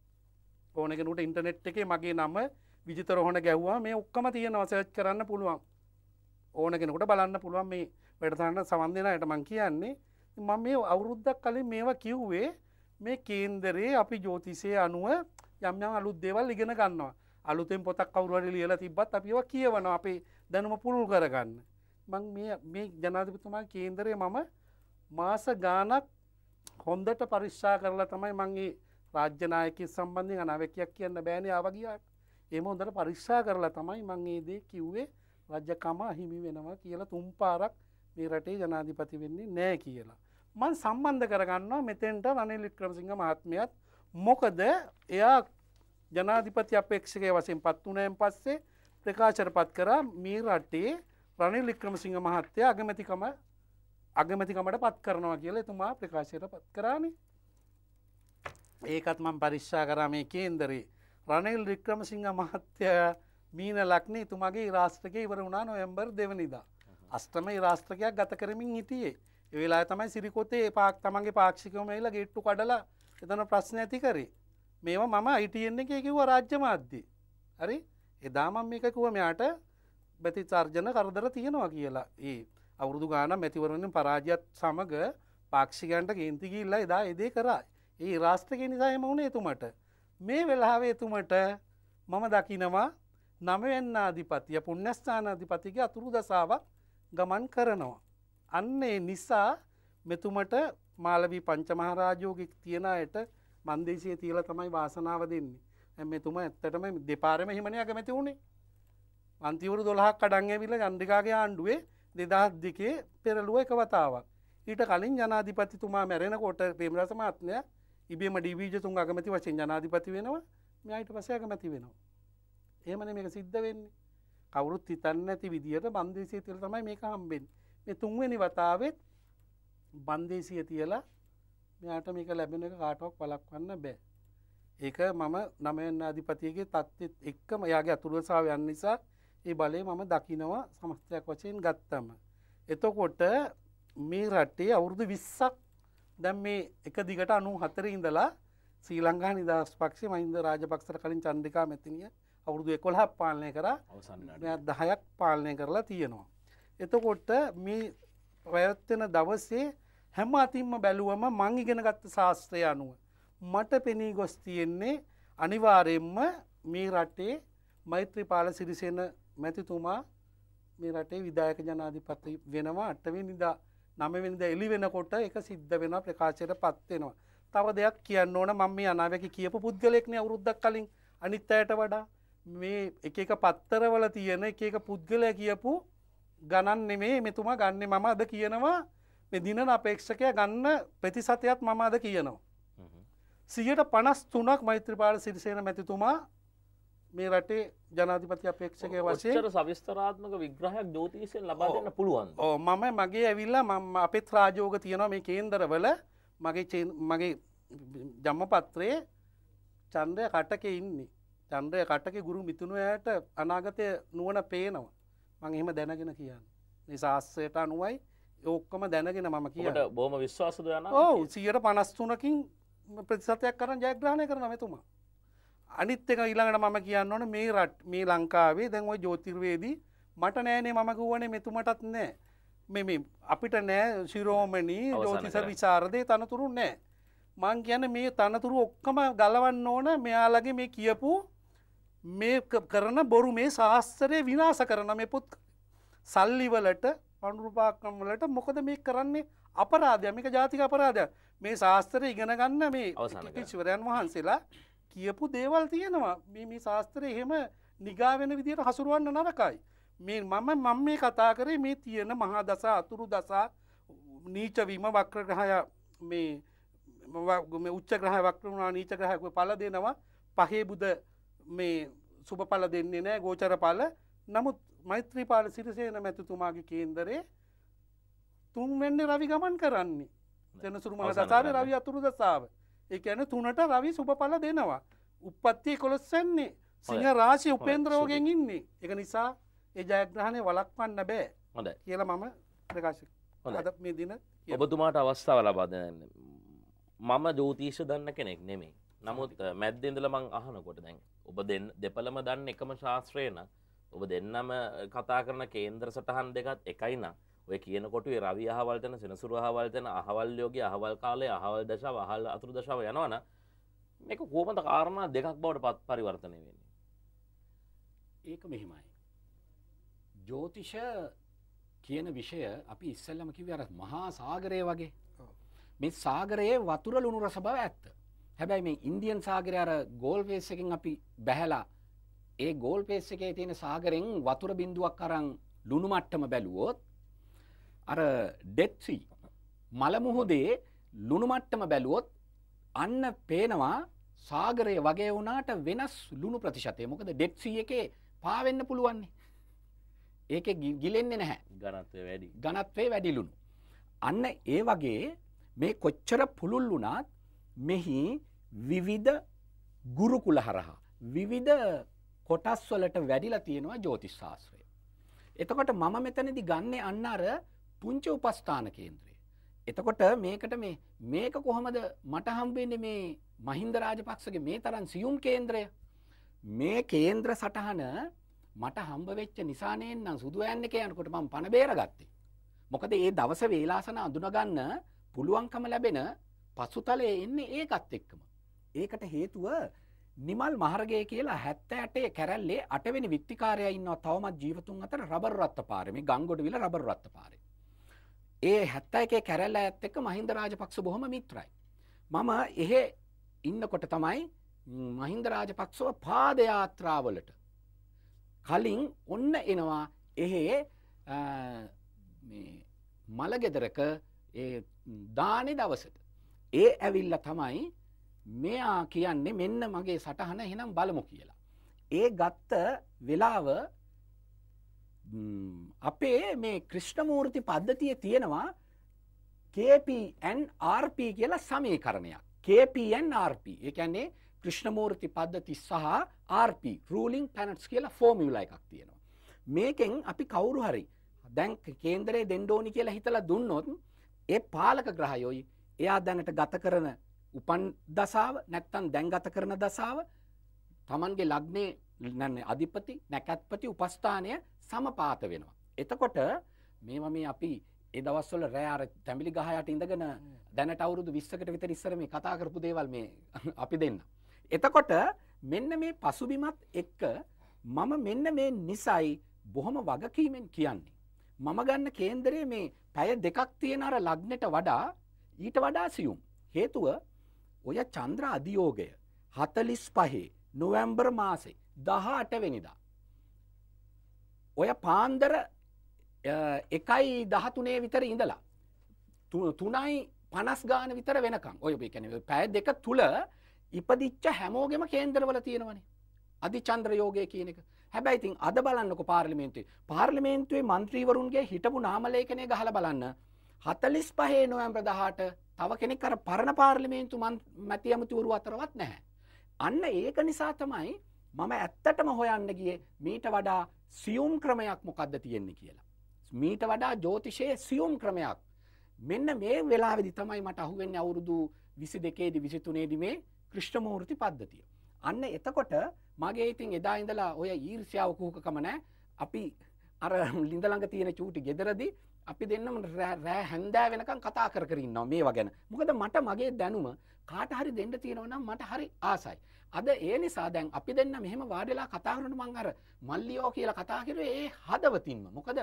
ඕනෙකනුට ඉන්ටනෙට් එකේ මගේ නම විජිතර හොන ගැහ්වා මේ ඔක්කම තියෙනවා සර්ච් කරන්න පුළුවන්. ඕනගෙනකට බලන්න පුළුවන් මේ වැඩසන්න සවන් දෙනයට මං කියන්නේ මම මේ අවුරුද්දක් කලින් මේවා කිව්වේ මේ කේන්දරේ අපි ජෝතිසය අනුව යම්යම් අලුත් දේවල් ඉගෙන ගන්නවා. අලුතෙන් පොතක් කවරුවට ලියලා තිබත් අපිව කියවන අපේ දැනුම පුළුල් කරගන්න. මං මේ ජනාධිපතුමා කේන්දරය මම මාස ගානක් හොන්දට පරිශ්ෂා කරලා තමයි මංගේ රාජ්‍යනායක සම්බන්ධය අනවැකයක් කියන්න බෑන ආවගියක් එම හොඳට පරික්ෂා කරලා තමයි මංගේදේ කිව්වේ රජ්‍යකම හිමි වෙනවා කියලා තුම් පාරක් මේ රටේ ජනාධිපති වෙන්නේ නෑ කියලා. මන් සම්බන්ධ කරගන්නවා මෙතෙන්ට රනිල් වික්‍රමසිංහ මහත්මයත් මොකද එයා ජනාධිපති අපේක්ෂකය වසෙන් පත් වනයෙන් පස්සේ ප්‍රකාශර පත් කරා මේ රටේ රනිල් වික්‍රමසිංහ මහත්තය අගමැතිකම අගමැතිකමට පත් කරනවා කියල එතුමා ප්‍රකාශයට පත් කරාමි ඒකත් මං පරිශ්ෂා කරා මේ කේන්දරේ රනිල් වික්‍රමසිංහ මහත්තය මීන ලක්නේ තුමගේ රාස්ත්‍රක ඉවර වුණා නොයම්බර් දෙවනිදා. අස්ටම රාස්ත්‍රකයක් ගත කරමින් හිටියේ. එවෙලා තමයි සිරිකොතේ පාක් තමන්ගේ පාක්ෂිකවමයිලා ගේට්ටු කඩලා එතන ප්‍රශ්න ඇති කරේ. මේවා මම අයිටයෙන් එක කිව්ව රාජ්‍ය මාධ්‍ය හරි එදාමම් මේක කිව්ව මෙයාට බැති චර්ජන කරදර තියෙනවා කියලා ඒ අවුරුදු ගාන මැතිවරණින් පරාජයත් සමග පාක්ෂිකන්ට ගේන්තිකිල්ලා එදා එදේ කරා ඒ රාස්ට්‍රක නිසා එම වුණ එතුමට මේ වෙලාවේ එතුමට මම දකිනවා නමවෙන්න අධිපතිය පුුණ්‍යස්ථාන අධිපතිගේ අතුරු දසාවක් ගමන් කරනවා. අන්නේ නිසා මෙතුමට මාලවී පංචමහරාජෝගෙක් තියෙනයට මන්දේශය තියල තමයි වාසනාව දෙන්නේ ඇම තුම ඇත්තටම දෙපාරම හිමනය කැමැති වුණේ අන්තිවරු දොළහක් කඩංඇවිල ගන්ඩිකාගේ ආණ්ඩුවේ දෙදහත් දෙකේ පෙරලුව එක වතාවක් ඊට කලින් ජනාධිපතිතුමා මැරෙන කොට පේමරස මාත්නය ඉබේම ඩිවීජතුන් අගමැති වශයෙන් ජනාධිපති වෙනවා මෙයට පසය කමැති වෙනවා එහමන මේක සිද්ධ වෙන්නේ කවුරුත් හිතන්න ඇති විදිහට බන්දේශය තිර තමයි මේක හම්බෙන් මේ තුන්වැනි වතාවත් බන්දේශය තියලා මෙයාට මේක ලැබෙන එක කාටවක් පලක්වන්න බෑ ඒක මම නමයන්න අධිපතියගේ තත්ත් එක්කම යාගේ අතුරුවසාාව යන්න නිසා ඒ බලය මම දකිනවා සමස්තයක් වචයෙන් ගත්තම එතකොට මේ රටේ අවුරුදු විස්සක් දැම් මේ එක දිගට අනු හතර ඉඳලා ශ්‍රී ලංකා නිදස් පක්ෂ මහින්ද රාජපක්ෂර කලින් චන්ඩිකා මෙතිනිය අවුරුදු එකොළ හක් පාලනය කර දහයක් පාලනය කරලා තියෙනවා. එතකොට මේ පැවත්වෙන දවසේ හැම අතින්ම බැලුවම මං ඉගෙනගත්ත ශාස්ත්‍රය අනුව. මට පෙනී ගොස් තියෙන්නේ අනිවාරයෙන්ම මේ රටේ මෛත්‍රපාල සිරිසෙන මැතිතුමා මේ රටේ විදායක ජනාධිපති වෙනවා අටවෙනිදා නමවෙනිද එලි වෙනකොට එක සිද්ධ වෙන ප්‍රකාශයට පත්වෙනවා. තව දෙයක් කියන්න ඕන මම මේ අනාවැකි කියපු පුද්ගලෙක්නේ අවුරුද්දක් කලින් අනිත් අයට වඩා මේ එක එක පත්තරවල තියෙන එක එක පුද්ගලය කියපු ගණන් නෙමේ මෙතුමා ගන්නේ මම අද කියනවා දිනන අපේක්ෂකය ගන්න ප්‍රතිසතයත් මම අද කියනවා. සියට පනස් තුනක් මෛත්‍රපාල සිරිසේන මැතිතුමා මේ රටේ ජනාධිපති අපේක්ෂකය වශයෙන් සවිස්තරාත්මක විග්‍රහයක් ජෝතිසයෙන් ලබාගන්න පුළුවන් ඕ මම මගේ ඇවිල්ලා මම අපිත් රාජෝග තියෙනවා මේ කේන්දරවල මගේ මගේ ජම්ම පත්‍රයේ චන්ද්‍රය කටක ඉන්නේ චන්ද්‍රය කටක ගුරු මිතුනුවයට අනාගතය නුවන පේනවා මං එහෙම දැනගෙන කියන්න නිසාස්සයට අනුවයි ඔක්කම දැනගෙන මම කියට බොම විශ්වාසද යන ඕ සියට පනස්තුනකින් ප්‍රතිසතයක් කරන ජයග්‍රහණය කරන මෙතුමා අනිත් එක ඊළඟට මම කියන්න ඕන මේ රට් මේ ලංකාවේ දැන් ඔය ජෝතිර්වේදී මට නෑනේ මම කිව්වනේ මෙතුමටත් නෑ මෙම අපිට නෑ ශිරෝමණී ජෝතිස විචාරදය තනතුරු නෑ. මං කියන මේ තනතුරු ඔක්කම ගලවන්න ඕන මෙයාලගේ මේ කියපු මේ කරන බොරු මේ ශාස්තරය විනාස කරන මේ පුත් සල්ලිවලට පණුරුපාකම් වලට මොකද මේ කරන්නේ අපරාධයමික ජාතික අපරාධ මේ ශාස්ත්‍රය ඉගෙනගන්න මේ ශිවරයන් වහන්සේලා කියපු දේවල් තියෙනවා මේ ශාස්ත්‍රය එහෙම නිගාවෙන විදියට හසුරුවන්න නරකයි. මේ මම මං මේ කතා කරේ මේ තියෙන මහා දසා අතුරු දසා නීචවීම වක්‍රග්‍රහය මේ උච්ච ග්‍රහ වක්රුණා නීච ග්‍රහයක පල දෙනවා පහේ බුද මේ සුභ පල දෙන්නේ නෑ ගෝචර පල නමුත් මෛත්‍රීපාල සිරිසේන මැතිතුමාගේ කේන්දරේ තුන්වෙන්නේ රවි ගමන් කරන්නේ ජනසුරු මහසකාර රවි අතුරු දසාාව එක ඇන තුනට රවි සුපඵල දෙනවා උපත්තිය කොළොස්සන්නේ සිංහ රාශය උපේන්ද්‍රෝගෙන් ඉන්නේ එක නිසා ඒ ජයග්‍රහණය වලක්වන්න බෑ හොඳ කියලා මම ප්‍රකාශ හොඳ මේ දින ඔබතුමාට අවස්ථාව ලබාදන්න මම ජෝතිීෂ දන්න කෙනෙක් නෙමේ නමුත් මැද්දෙන්දල මං අහනකොට දැන් ඔබ දෙන්න දෙපළම දන්න එකම ශාස්ත්‍රයන ඔබ දෙන්නම කතා කරන කේන්ද්‍ර සටහන් දෙකත් එකයි නම් ඔය කියනකොට රවි අහවල්තන සෙනසුරු අහවල්තන අහවල්යෝගේ අහවල් කාලේ අහවල් දශාව අහල් අතුරු දශාව යනවන මේක කෝමද කාරණා දෙකක් බවට පත් පරිවර්තනය වෙන්නේ. ඒක මෙහෙමයි. ජෝතිෂ කියන විෂය අපි ඉස්සල්ලම කිව අර මහා සාගරය වගේ මේ සාගරයේ වතුර ලුණු රස බව ඇත්ත. හැබැයි මේ ඉන්දියන් සාගරය අර ගෝල්වේස් එකෙන් අපි බැහැලා ඒ ගෝල් පේස් එකේ තියෙන සාගරෙන් වතුර බිඳුවක් අරන් ලුණු මට්ටම බැලුවොත් අර ඩෙත්සි මලමුහුදේ ලුණු මට්ටම බැලුවොත් අන්න පේනවා සාගරය වගේ වුණාට වෙනස් ලුණු ප්‍රතිශතය මොකද ඩෙත්සී එකේ පාවෙන්න පුළුවන්නේ ඒක ගිලෙන්නේ නැහැ ගනත්වේ වැඩි ගනත්වේ වැඩිලුණු. අන්න ඒ වගේ මේ කොච්චර පුළුල් වුණත් මෙහි විවිධ ගුරුකුල හරහා. විවිධ කොටස් වලට වැඩිලා තියෙනවා ජෝතිෂ ශාස්ත්‍රය. එතකොට මම මෙතනදි ගන්නේ අන්න අර පුංචි උපස්ථාන කේන්ද්‍රය. එතකොට මේකට මේ මේක කොහොමද මට හම්බෙන්නේ මේ මහින්ද රාජපක්ෂගේ මේ තරම් සියුම් කේන්ද්‍රය? මේ කේන්ද්‍ර සටහන මට හම්බ වෙච්ච නිසා නේනම් සුදු ඈන් එකේ යනකොට මම පණ බේරගත්තේ. මොකද ඒ දවස වේලාසන අඳුනගන්න පුළුවන්කම ලැබෙන පසුතලයේ එන්නේ ඒකත් එක්කම. ඒකට හේතුව නිමල් මහරගේ කියලා හැත්තෑටේ කැරල්ලේ අටවැනි විත්තිකාරය ඉන්නවා තවමත් ජීවතුන් අතර රබරත්ත පාරමි ගංගොඩවිල රබරත්ත පාරේ. ඒ හැත්තයිකේ කැරල්ල ඇත් එක්ක මහින්ද රාජපක්ෂ බොහොම මිත්‍රයි. මම එහෙ ඉන්නකොට තමයි මහින්ද රාජපක්ෂව පාදයාත්‍රාවලට කලින් ඔන්න එනවා එහෙ මලගෙදරක දානෙ දවසට. ඒ ඇවිල්ල තමයි මෙයා කියන්නේ මෙන්න මගේ සටහන එහෙනම් බලමු කියලා. ඒ ගත්ත වෙලාව අපේ මේ ක්‍රිෂ්ණමූර්ති පද්ධතිය තියෙනවා KPNRP කියලා සමීකරණයක්. KPNRP එකන්නේ ක්‍රිෂ්ණමූර්ති පද්ධති සහ RP රූලිං පැනට්ස් කියලා ෆෝමියුලා එකක් තියෙනවා. මේකෙන් අපි කවුරු හරි දැන් කේන්දරේ දෙන්ඩෝනි කියලා හිතලා දුන්නොත් ඒ පාලක ග්‍රහයොයි එයා දැනට ගත කරන උපන් දසාව නැත්තන් දැන්ගත කරන දසාව තමන්ගේ ලග්නේ නැන්න අධිපති නැකැත්පති උපස්ථානය සමපාත වෙනවා. එතකොට මේම මේ අපි එදවස්වල රෑර තැමිලි ගහයට ඉඳගෙන දැනට අවුරුදු විස්සකට විතර ඉස්සර මේ කතා කරපු දේවල් මේ (laughs) අපි දෙන්න. එතකොට මෙන්න මේ පසුබිමත් එක්ක මම මෙන්න මේ නිසයි බොහොම වගකීමෙන් කියන්නේ. මම ගන්න කේන්දරේ මේ පැය දෙකක් තියෙන අර ලග්නට වඩා ඊට වඩා සියුම්. හේතුව ඔය චන්ද්‍ර අධියෝගය හතලිස් පහේ නොවැම්බර් මාසේ දහටවෙනිදා. ඔය පාන්දර එකයි දහතුනේ විතර ඉඳලා. තුනයි පනස් ගාන විතර වෙනකම් ඔය කැන පැය දෙක තුළ ඉපදිච්ච හැමෝගෙම කේන්දරවල තියෙනවනේ. අධි චන්ද්‍ර යෝගය කියන එක හැබැයි ඉතින් අද බලන්නක පාර්ලිමේන්තුවේ පාර්ලිමේන්තුවේ මන්ත්‍රීවරුන්ගේ හිටපු නාමලේඛනය ගහලා බලන්න 45 නොවැම්බර් 18 තව කෙනෙක් අර පරණ පාර්ලිමේන්තු මැති ඇමතිවරු අතරවත් නැහැ. අන්න ඒක නිසා තමයි මම ඇත්තටම හොයන්න ගිය මීට වඩා සියුම් ක්‍රමයක් මොකක්ද තියෙන්නේ කියලා. මීට වඩා ජෝතිෂයේ සියුම් ක්‍රමයක් මෙන්න මේ වෙලාවෙදි තමයි මට අහුවෙන්නේ අවුරුදු 22ේදි 23ේදි මේ ක්‍රිෂ්ණ මූර්ති පද්ධතිය. අන්න එතකොට මගේ ඉතින් එදා ඉඳලා ඔය ඊර්ෂ්‍යාව කුහකකම නැහැ. අපි අර ලිඳ ළඟ තියෙන චූටි ගෙදරදී අපි දෙන්නම රෑ හැන්දෑ වෙනකම් කතා කර කරන්නවා මේවා ගැන මොකද මට මගේ දැනුම කාටහරි දෙන්න තියෙනවනම් මට හරි ආසයි. අද ඒ නිසා දැන් අපි දෙන්න මෙහෙම වාඩිලා කතාකරන මං අර මල්ලියෝ කියලා කතා කරේ ඒ හදවතින්ම. මොකද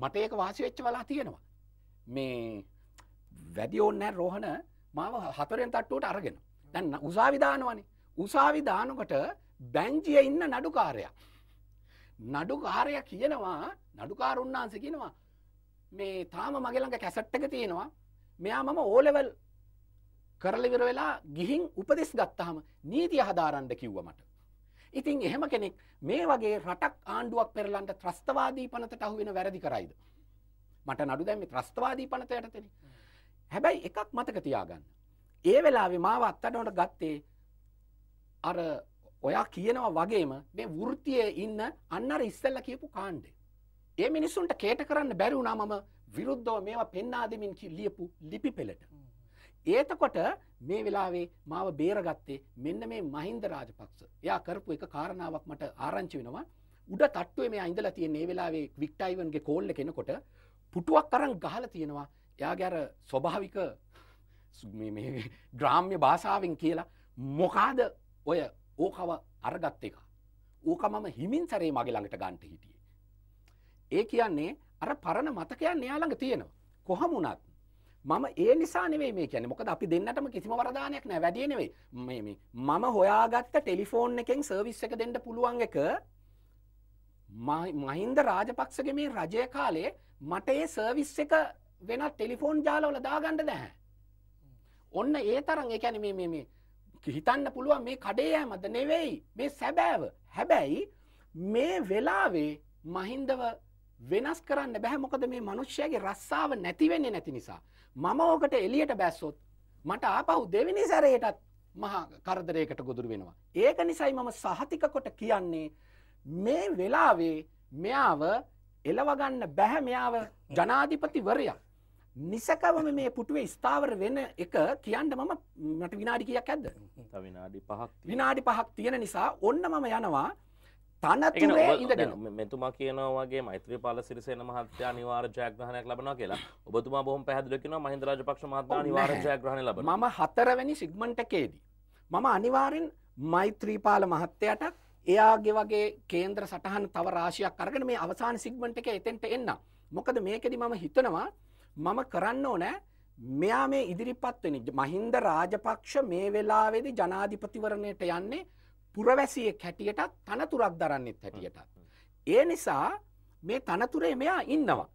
මට ඒක වාසි වෙච්ච වෙලා තියෙනවා. මේ වැඩි ඕනේ රෝහණ මාව හතරෙන් තට්ටුවට අරගෙන. දැන් උසාවි දානවනේ. උසාවි දානකොට බැංජියේ ඉන්න නඩුකාරයා නඩුකාරය කියනවා නඩුකාරුන්නාන්ස කියනවා මේ තාම මගේළඟ කැසට්ටක තියෙනවා මෙයා මම ඕලෙවල් කරලිවිර වෙලා ගිහින් උපදෙස් ගත්තහම නීතිය හදාරන්ඩ කිව්ව මට. ඉතින් එහෙම කෙනෙක් මේ වගේ රටක් ආණ්ඩුවක් පෙරලන්ට ත්‍රස්තවාදී පනතට අහුවෙන වැරදි කරයිද. මට නඩු දැම ත්‍රස්තවාදී පනත යටතෙන. හැබැයි එකක් මතක තියාගන්න. ඒ වෙලා විමාව අත්තටනට ගත්තේ අර ඔයා කියනවා වගේම මේ වෘතියේ ඉන්න අන්නර ඉස්සල්ල කියපු කාණ්ඩ. ඒ මිනිස්සුන්ට කේට කරන්න බැරි වුණා මම විරුද්ධව මේවා පෙන්නාදමින් ලියපු ලිපි පෙළට. ඒතකොට මේ වෙලාවේ මාව බේරගත්තේ මෙන්න මේ මහින්ද රාජපක්ෂ. එයා කරපු එක කාරණාවක් මට ආරංචි වෙනවා. උඩ තට්ටුවේ මේ ඉඳලා තියෙන මේ වෙලාවේ වික්ටයිවන්ගේ කෝල් එක එනකොට පුටුවක් අරන් ගහලා තියෙනවා. එයාගේ අර ස්වභාවික මේ මේ ග්‍රාම්‍ය භාෂාවෙන් කියලා මොකාද ඔය ඕකව අරගත්ත එක. ඕක මම හිමින් සැරේ මගේ ළඟට ගන්ට හිටියේ. ඒ කියන්නේ අර පරණ මතකයන් එයා ළඟ තියෙනවා. කොහම වුණත් මම ඒ නිසා නෙවෙයි මේ කියන්නේ. මොකද අපි දෙන්නටම කිසිම වරදානයක් නැහැ. වැඩි නෙවෙයි. මේ මේ මම හොයාගත්ත ටෙලිෆෝන් එකෙන් සර්විස් එක දෙන්න පුළුවන් එක මහින්ද රාජපක්ෂගේ මේ රජය කාලේ මට ඒ සර්විස් එක වෙනත් ටෙලිෆෝන් ජාලවල දාගන්න නැහැ. ඔන්න ඒ තරම් ඒ කියන්නේ මේ මේ හිතන්න පුළුවන් මේ කඩේ මත නෙවෙයි මේ සැබෑව හැබැයි මේ වෙලාවේ මහින්දව වෙනස් කරන්න බැහැ මොකද මේ මනුෂ්‍යයගේ රස්සාව නැතිවෙන්නේ නැති නිසා. මම ඕකට එලියට බැස්සොත් මට ආපහු දෙවිනි සැරයටත් මහා කරදරයකට ගොදුරු වෙනවා. ඒක නිසයි මම සහතික කොට කියන්නේ මේ වෙලාවේ මෙයාව එලවගන්න බැහැ මෙයාව ජනාධිපතිවරයක්. නිසකවම මේ පුටුවේ ස්ථාවර වෙන එක කියන්න මම මට විනාඩි කියක් ඇද්ද විනාඩි පහක් විනාඩි පහක් තියෙන නිසා ඔන්න මම යනවා තනතුරේ ඉඳගෙන මෙතුමා කියනවාගේ මෛත්‍රී පාල සිරිසේන මහත්තයා අනිවාර්ය ජයග්‍රහණයක් ලබනවා කියලා ඔබතුමා බොහොම පැහැදිලිව කියනවා මහින්ද රාජපක්ෂ මහත්මයා අනිවාර්ය ජයග්‍රහණය ලබනවා මම හතරවෙනි සිග්මන්ට් එකේදී මම අනිවාර්යෙන් මෛත්‍රී පාල මහත්තයාට එයාගේ වගේ කේන්ද්‍ර සටහන් තව රාශියක් අරගෙන මේ අවසාන සිග්මන්ට් එකේ එතෙන්ට එන්න මොකද මේකෙදි මම හිතනවා මම කරන්න ඕනෑ මෙයා මේ ඉදිරිපත්වෙනි මහින්ද රාජපක්ෂ මේ වෙලාවේදි ජනාධිපතිවරණයට යන්නේ පුරවැසිය හැටියටත් තනතුරක් දරන්නෙත් හැටියටත්. ඒ නිසා මේ තනතුරේ මෙයා ඉන්නවා.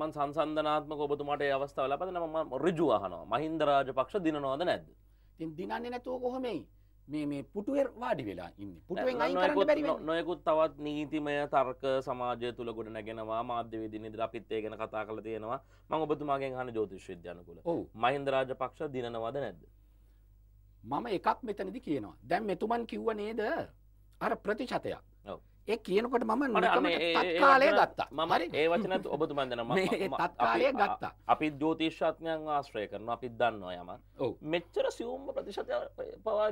මන් සංසන්ධනාත්ම ඔබතුමට අවස්ථාව ලබද නම රිජුවහනවා මහින්ද රාජපක්ෂ දිනනවාද නැද්ද. තින් දිනන්නේ නැතුව කොහොමයි. මේ මේ පුටුවෙර් වාඩි වෙලා ඉන්න පුටුවෙන් නොයකුත් තවත් නීතිමය තර්ක සමාජය තුළ ගොඩ නැගෙනවා මාධ්‍යවේදින ඉදිර අපිත් ඒ ගැන කතා කළ තියෙනවා මං ඔබතුමාගේ හන ජෝතිෂ විද්‍යානකුල මහින්දරාජ පක්ෂ දිනනවද නැද්ද මම එකක් මෙතනදි කියනවා දැන් මෙතුමන් කිව්ව නේද අර ප්‍රතිශතයක් ඒ කියනකොට මම කාලය ගත්තා මම ඒ වචන ඔබතුමන්දන තත්කාලය ගත්තා අපි දෝතිශාත්මයන් ආශ්‍රය කරන අපි දන්නවා යම මෙච්චර සියුම්ම ප්‍රතිශතය පවා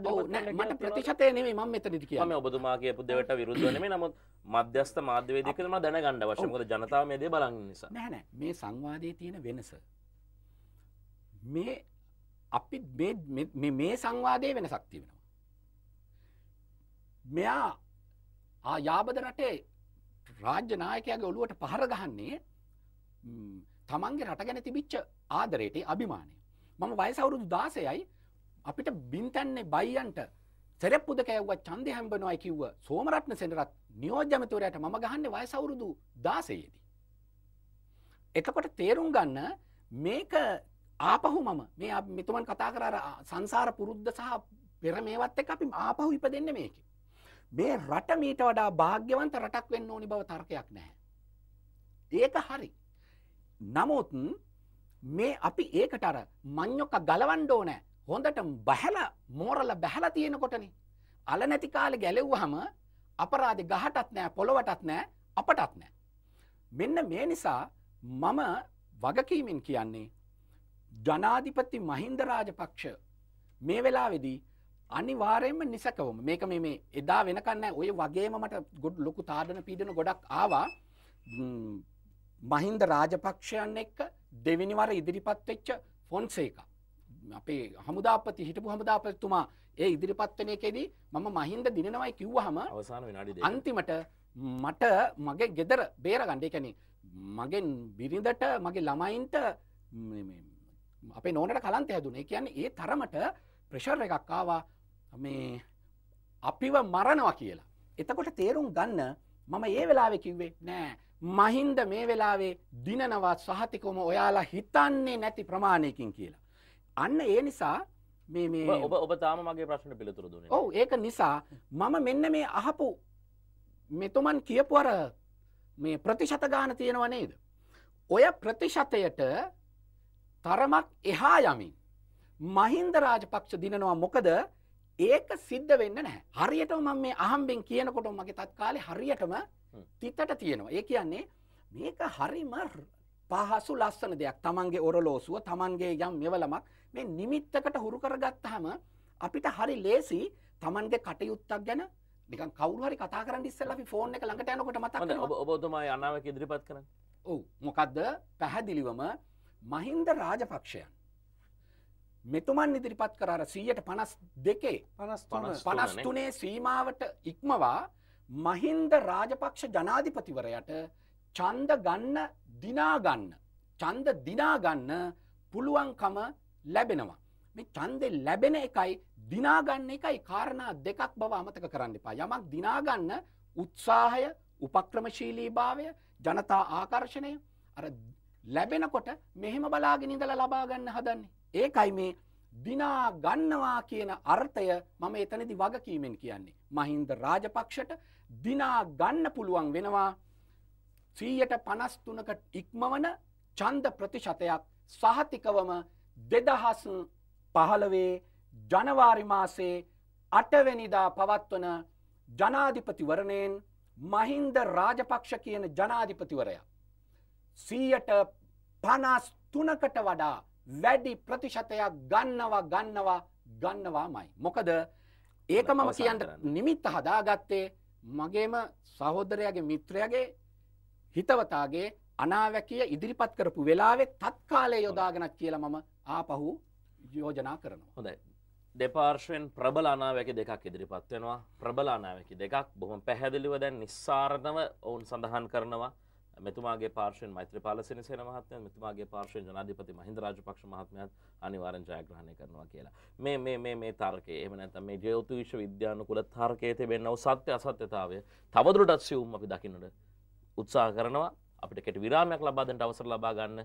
මට ප්‍රතිශතය නෙේ ම මෙතන කියම ඔබතුමාගේ පුදවට විරුද්ධනම නමුත් මධ්‍යස්ත මාධ්‍යවේදකරම දැන ගණඩ වශමකද ජනතාවමේද බලන්න නිසා නැන මේ සංවාදය තියෙන වෙනස මේ අපි මේ සංවාදය වෙනසක්ති වෙනවා මෙයා ආ යාබද රටේ රාජ්‍ය නායකයාගේ ඔළුවට පහර ගහන්නේ තමන්ගේ රට ගැන තිබිච්ච ආදරයට අභිමානය මම වයසවුරුදු දාසයයි අපිට බින්තැන්නේ බයියන්ට සෙරප්පුද කැව්ව චන්ද හැම්බනවායි කිව්ව සෝමරත්න සෙනරත් නියෝජමතවරයට මම ගහන්න වයසවුරුදු දාසයේදී. එතකොට තේරුම් ගන්න මේක ආපහු මම මේ මෙතුමන් කතා කර සංසාර පුරුද්ධ සහ පෙර මේවත් එක අපි ආපහු ඉප දෙන්න මේකේ. මේ රට මීට වඩා භාග්‍යවන්ත රටක් වෙන්න ඕනි බව තර්කයක් නැහැ. ඒක හරි. නමුත් මේ අපි ඒකට අර මඤ්ඤොක්ක ගලවන්න ඕනේ. හොඳට බහැලා මෝරලා බහැලා තියෙනකොටනේ. අල නැති කාලේ ගැලෙව්වහම අපරාධේ ගහටත් නෑ පොළවටත් නෑ අපටත් නෑ. මෙන්න මේ නිසා මම වගකීමෙන් කියන්නේ ජනාධිපති මහින්ද රාජපක්ෂ මේ වෙලාවේදී අනිවාර්යයෙන්ම නිසකවම මේක මේ මේ එදා වෙනකන් නැහැ ඔය වගේම මට ගොඩ ලොකු තාඩන පීඩන ගොඩක් ආවා මහින්ද රාජපක්ෂයන් එක්ක දෙවෙනි වර ඉදිරිපත් වෙච්ච ෆොන්සේකා අපේ හමුදාපති හිටපු හමුදාපතිතුමා ඒ ඉදිරිපත් වෙන එකේදී මම මහින්ද දිනනවයි කිව්වහම අවසාන විනාඩි අන්තිමට මට මගේ ගෙදර බේරගන්න ඒ කියන්නේ මගෙන් බිරිඳට මගේ ළමයින්ට අපේ නෝනට කලන්ත හැදුනේ කියන්නේ ඒ තරමට ප්‍රෙෂර් එකක් ආවා මේ අපිව මරණවා කියලා. එතකොට තේරුම් ගන්න මම ඒ වෙලාවෙ කිව්වේ නෑ මහින්ද මේ වෙලාවේ දිනනවා සහතිකොම ඔයාලා හිතන්නේ නැති ප්‍රමාණයකින් කියලා. අන්න ඒ නිසා ඔබ ඔබ තාම මගේ ප්‍රශ්න පිළිතුර දුන ඕ ඒක නිසා මම මෙන්න මේ අහපු මෙතුමන් කියපු අර මේ ප්‍රතිශත ගාන තියෙනව නේද. ඔය ප්‍රතිශතයට තරමක් එහා යමින් මහින්ද රාජපක්ෂ දිනනවා මොකද ඒක සිද්ධ වෙන්න නැහැ. හරියටම මම මේ අහම්බෙන් කියනකොට මගේ තත්කාලේ හරියටම තිතට තියෙනවා. ඒ කියන්නේ මේක හරිම පහසු ලස්සන දෙයක්. Tamange ඔරලෝසුව, Tamange යම් මෙවලමක් මේ නිමිත්තකට හුරු කරගත්තාම අපිට හරි ලේසි Tamange කටයුත්තක් ගැන නිකන් කවුරු හරි කතා කරන්න ඉස්සෙල්ලා අපි ෆෝන් එක ළඟට යනකොට මතක් වෙනවා. ඔබ ඔබතුමා අනාවක ඉදිරිපත් කරන්නේ. ඔව්. මොකද්ද? පැහැදිලිවම මහින්ද රාජපක්ෂයන් මෙතුමන් ඉදිරිපත් කරර සීයට පනස් දෙකේ පනස් තුනේ සීමාවට ඉක්මවා මහින්ද රාජපක්ෂ ජනාධිපතිවරයට චන්ද ගන්න දිනාගන්න. චන්ද දිනාගන්න පුළුවන්කම ලැබෙනවා. මේ චන්දෙ ලැබෙන එකයි දිනාගන්න එකයි කාරණා දෙකක් බව අමතක කරන්න එපා. යමක් දිනාගන්න උත්සාහය උපක්‍රමශීලී භාවය ජනතා ආකර්ෂණය අර ලැබෙනකොට මෙහෙම බලාගෙන ඉඳලා ලබාගන්න හදන්නේ. ඒකයි මේ දිනා ගන්නවා කියන අර්ථය මම එතනදි වගකීමෙන් කියන්නේ. මහින්ද රාජපක්ෂට දිනා ගන්න පුළුවන් වෙනවා සීයට පනස්තුනකට ඉක්මවන චන්ද ප්‍රතිශතයක් සහතිකවම දෙදහස් පහළවේ ජනවාරි මාසේ අටවැනිදා පවත්වන ජනාධිපතිවරණයෙන් මහින්ද රාජපක්ෂ කියන ජනාධිපතිවරයා. සීයට පනස් තුනකට වඩා වැඩි ප්‍රතිශතයක් ගන්නවා ගන්නවා ගන්නවාමයි. මොකද ඒක මම කියන්ට නිමිත්ත හදාගත්තේ මගේම සහෝදරයගේ මිත්‍රයගේ හිතවතාගේ අනාවැකිය ඉදිරිපත් කරපු වෙලාවෙ තත්කාලය යොදාගෙනක් කියල මම ආපහු යෝජනා කරනවා. හොඳයි. දෙපාර්ශවෙන් ප්‍රබල අනාවැකි දෙකක් ඉදිරිපත්වෙනවා ප්‍රබල අනාවැකි දෙකක් බොහොම පැහැදිලිව දැන් නිස්සාරණව ඔවුන් සඳහන් කරනවා මෙතුමාගේ පාර්ශයෙන් මෛත්‍රපාල සිනිසේන මහත්මය මෙතුමාගේ පාර්ශයෙන් ජනාධිපති මහින්ද රාජපක්ෂ මහත්මයත් අනිවාර්යෙන් ජයග්‍රහණය කරනවා කියලා. මේ මේ මේ මේ තර්කය එහෙම නැත්නම් මේ ජයෝතු විශ්වවිද්‍යානුකූල තර්කයේ තිබෙනව සත්‍ය අසත්‍යතාවය තවදුරටත් සියුම් අපි දකින්නට උත්සාහ කරනවා. අපිට කෙටි විරාමයක් ලබා දෙන්න අවසර ලබා ගන්න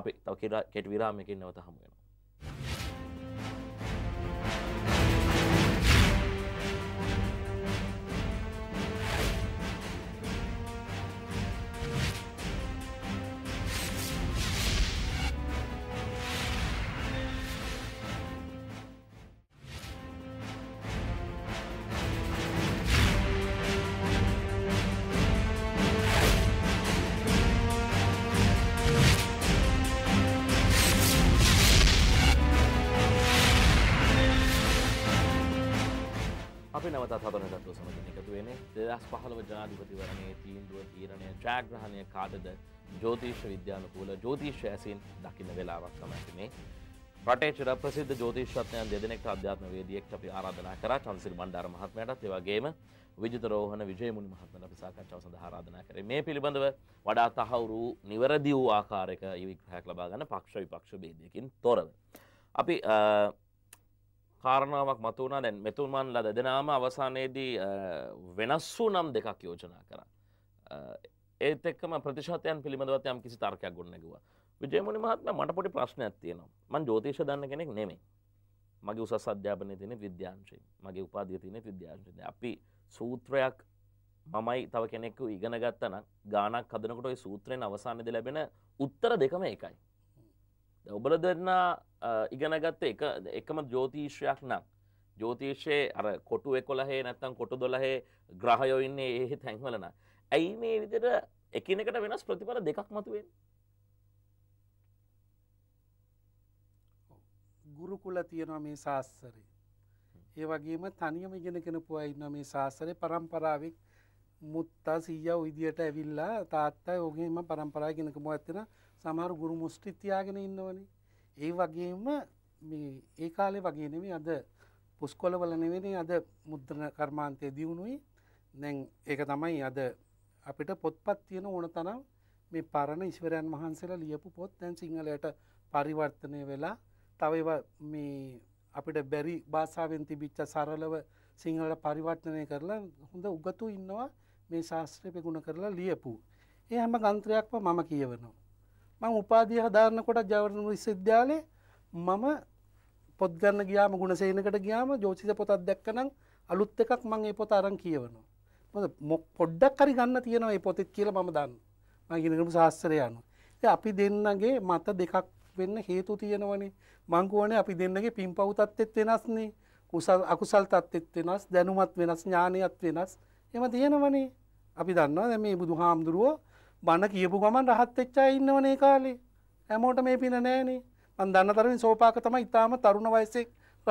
අපි තව කෙටි විරාමයකින් නැවත හමු වෙනවා. ජනාධිපතිවරණයේ තීන්දුව තීරණය ජයග්‍රහණය කාටද ජෝතිෂ විද්‍යානුකූල ජෝතිෂ ඇසින් දකින්න වෙලාවක් තමයි මේ. රටේ චිර ප්‍රසිද්ධ ජෝතිෂඥයන් දෙදෙනෙක්ට අධ්‍යාත්ම වේදියෙක්ට අපි ආරාධනා කරා චන්සිල් බණ්ඩාර මහත්මයාටත් ඒ වගේම විජිත රෝහණ විජයමුනි මහත්මයාට අපි සාකච්ඡාව සඳහා ආරාධනා කරේ මේ පිළිබඳව වඩා තහවුරු නිවැරදි වූ ආකාරයක විග්‍රහයක් ලබා ගන්න පක්ෂ විපක්ෂ බෙදීමකින් තොරව අපි කාරණාවක් මතුවනා දැන් මෙතුමන් ලද දෙනාම අවසානයේදී වෙනස් වූ නම් දෙකක් යෝජනා කරා. ඒත් එක්කම ප්‍රතිශතයන් පිළිබඳවත් යම් කිසි තර්කයක් ගොඩනැගුවා. විජයමුනි මහත්මයා මට පොඩි ප්‍රශ්නයක් තියෙනවා. මම ජ්‍යොතිෂ දන්න කෙනෙක් නෙමෙයි. මගේ උසස් අධ්‍යාපනයේ තියෙන විද්‍යාංශය. මගේ උපාධිය තියෙන විද්‍යාංශය. අපි සූත්‍රයක් මමයි තව කෙනෙක්ව ඉගෙන ගත්තා නම් ගානක් හදනකොට ওই සූත්‍රයෙන් අවසානයේදී ලැබෙන උත්තර දෙකම එකයි. ඔබල දෙන්න ඉගෙනගත්ත එක එකම ජෝතිීශ්‍රයක් නම් ජෝතිෂයේ අර කොටු එකොලහේ නැත්තම් කොටු දොලහේ ග්‍රහයෝ ඉන්නේ එහෙ තැන්වලන ඇයි මේ විදිට එකනකට වෙනස් ප්‍රතිඵල දෙකක් මතුවෙන් ගුරුකුල තියෙනවා මේ ශාස්සරේ ඒ වගේම තනියම ඉගෙනකෙනපු ඉන්න මේ ශාසරය පරම්පරාවක් මුත්තා සීය විදියට ඇවිල්ලා තාත්තා ඔගේම පරම්පරා ගෙනකම ඇත්තෙන සමහර ගුරු මුස්ටි තියාගෙන ඉන්නවනේ ඒ වගේම මේ ඒ කාලේ වගේ නෙමෙයි අද පුස්කොළවල නෙවෙයි අද මුද්‍රණ කර්මාන්තය දියුණුවේ දැන් ඒක තමයි අද අපිට පොත්පත් තියෙන ඕන තරම් මේ පරණ ඉස්වරයන් වහන්සේලා ලියපු පොත් දැන් සිංහලයට පරිවර්තනය වෙලා තව මේ අපිට බැරි භාෂාවෙන් තිබිච්ච සරලව සිංහලට පරිවර්තනය කරලා හොඳ උගතු ඉන්නවා මේ ශාස්ත්‍රය පෙගුණ කරලා ලියපු. ඒ හැම ගන්ත්‍රයක්ම මම කියවනවා. මම උපාධිය හදාරනකොට ජවර්ණ විශ්වවිද්‍යාලේ මම පොත් ගන්න ගියාම ගුණසේනකට ගියාම ජෝතිෂ පොතක් දැක්කනම් අලුත් එකක් මම ඒ පොත අරන් කියවනවා. මොකද පොඩ්ඩක් හරි ගන්න තියෙනවා මේ පොතෙත් කියලා මම දන්නවා. මම ඉගෙනගමු ශාස්ත්‍රය අනුව. ඉතින් අපි දෙන්නගේ මත දෙකක් වෙන්න හේතු තියෙනවනේ. මං කියවනේ අපි දෙන්නගේ පින්පව් තත්ත්වෙත් වෙනස්නේ. කුසල් අකුසල් තත්ත්වෙත් වෙනස්, දැනුමත් වෙනස්, ඥානියත් වෙනස්. එහෙම තියෙනවනේ. අපි දන්නවා දැන් මේ බුදුහාමුදුරුවෝ බණ කියපු ගමන් රහත් වෙච්චා ඉන්නවනේ කාලේ. හැමෝට මේ පින නෑනේ. මම දන්න තරමින් සෝපාක තමයි ඊටාම තරුණ වයසේ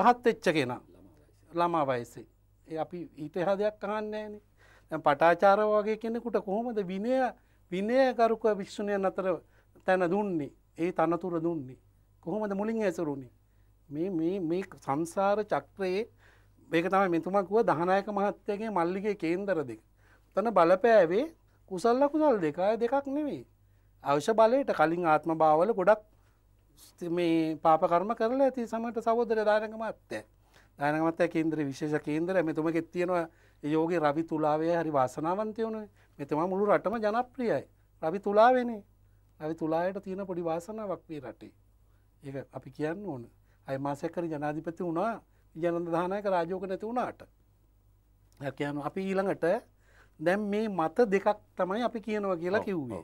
රහත් වෙච්ච කෙනා. ළමා වයසේ. ඒ අපි ඊට එහා දෙයක් අහන්නේ නෑනේ. දැන් පටාචාර වගේ කෙනෙකුට කොහොමද විනය විනයගරුක භික්ෂුණියන් අතර තැන දුන්නේ? ඒ තනතුර දුන්නේ. කොහොමද මුලින් ඇසුරුනේ? මේ මේ මේ සංසාර චක්‍රයේ මේක තමයි මෙතුමා කිව්ව දහනායක මහත්තයාගේ මල්ලිගේ කේන්දර දෙක. තන බලපෑවේ කුසල්ල කුසල් දෙකය දෙකක් නෙවෙයි. අවශ්‍ය බලයට කලින් ආත්ම භාවල ගොඩක් මේ පාපකර්ම කරලා ඇති සමට සබෝදර දානකම අත්තෑ. දානකමත් කේන්ද්‍ර විශේෂ කේන්දර මෙතුමක තියෙනවා යෝගේ රවි තුලාවේ හරි වාසනාවන්තයවන මෙතම මුළු රටම ජනප්‍රියයි. රවි තුලාවෙනේ ඇවි තුලායට තියෙන පොඩි වාසනාවක් වී රටේ. ඒ අපි කියන්න ඕන අයි මාසයකර ජනාධිපති වුණා ජනධානයක රාජෝක නැති වුණාට. හැකයන් අපි ඊළඟට දැන් මේ මත දෙකක් තමයි අපි කියනවා කියලා කිව්වේ.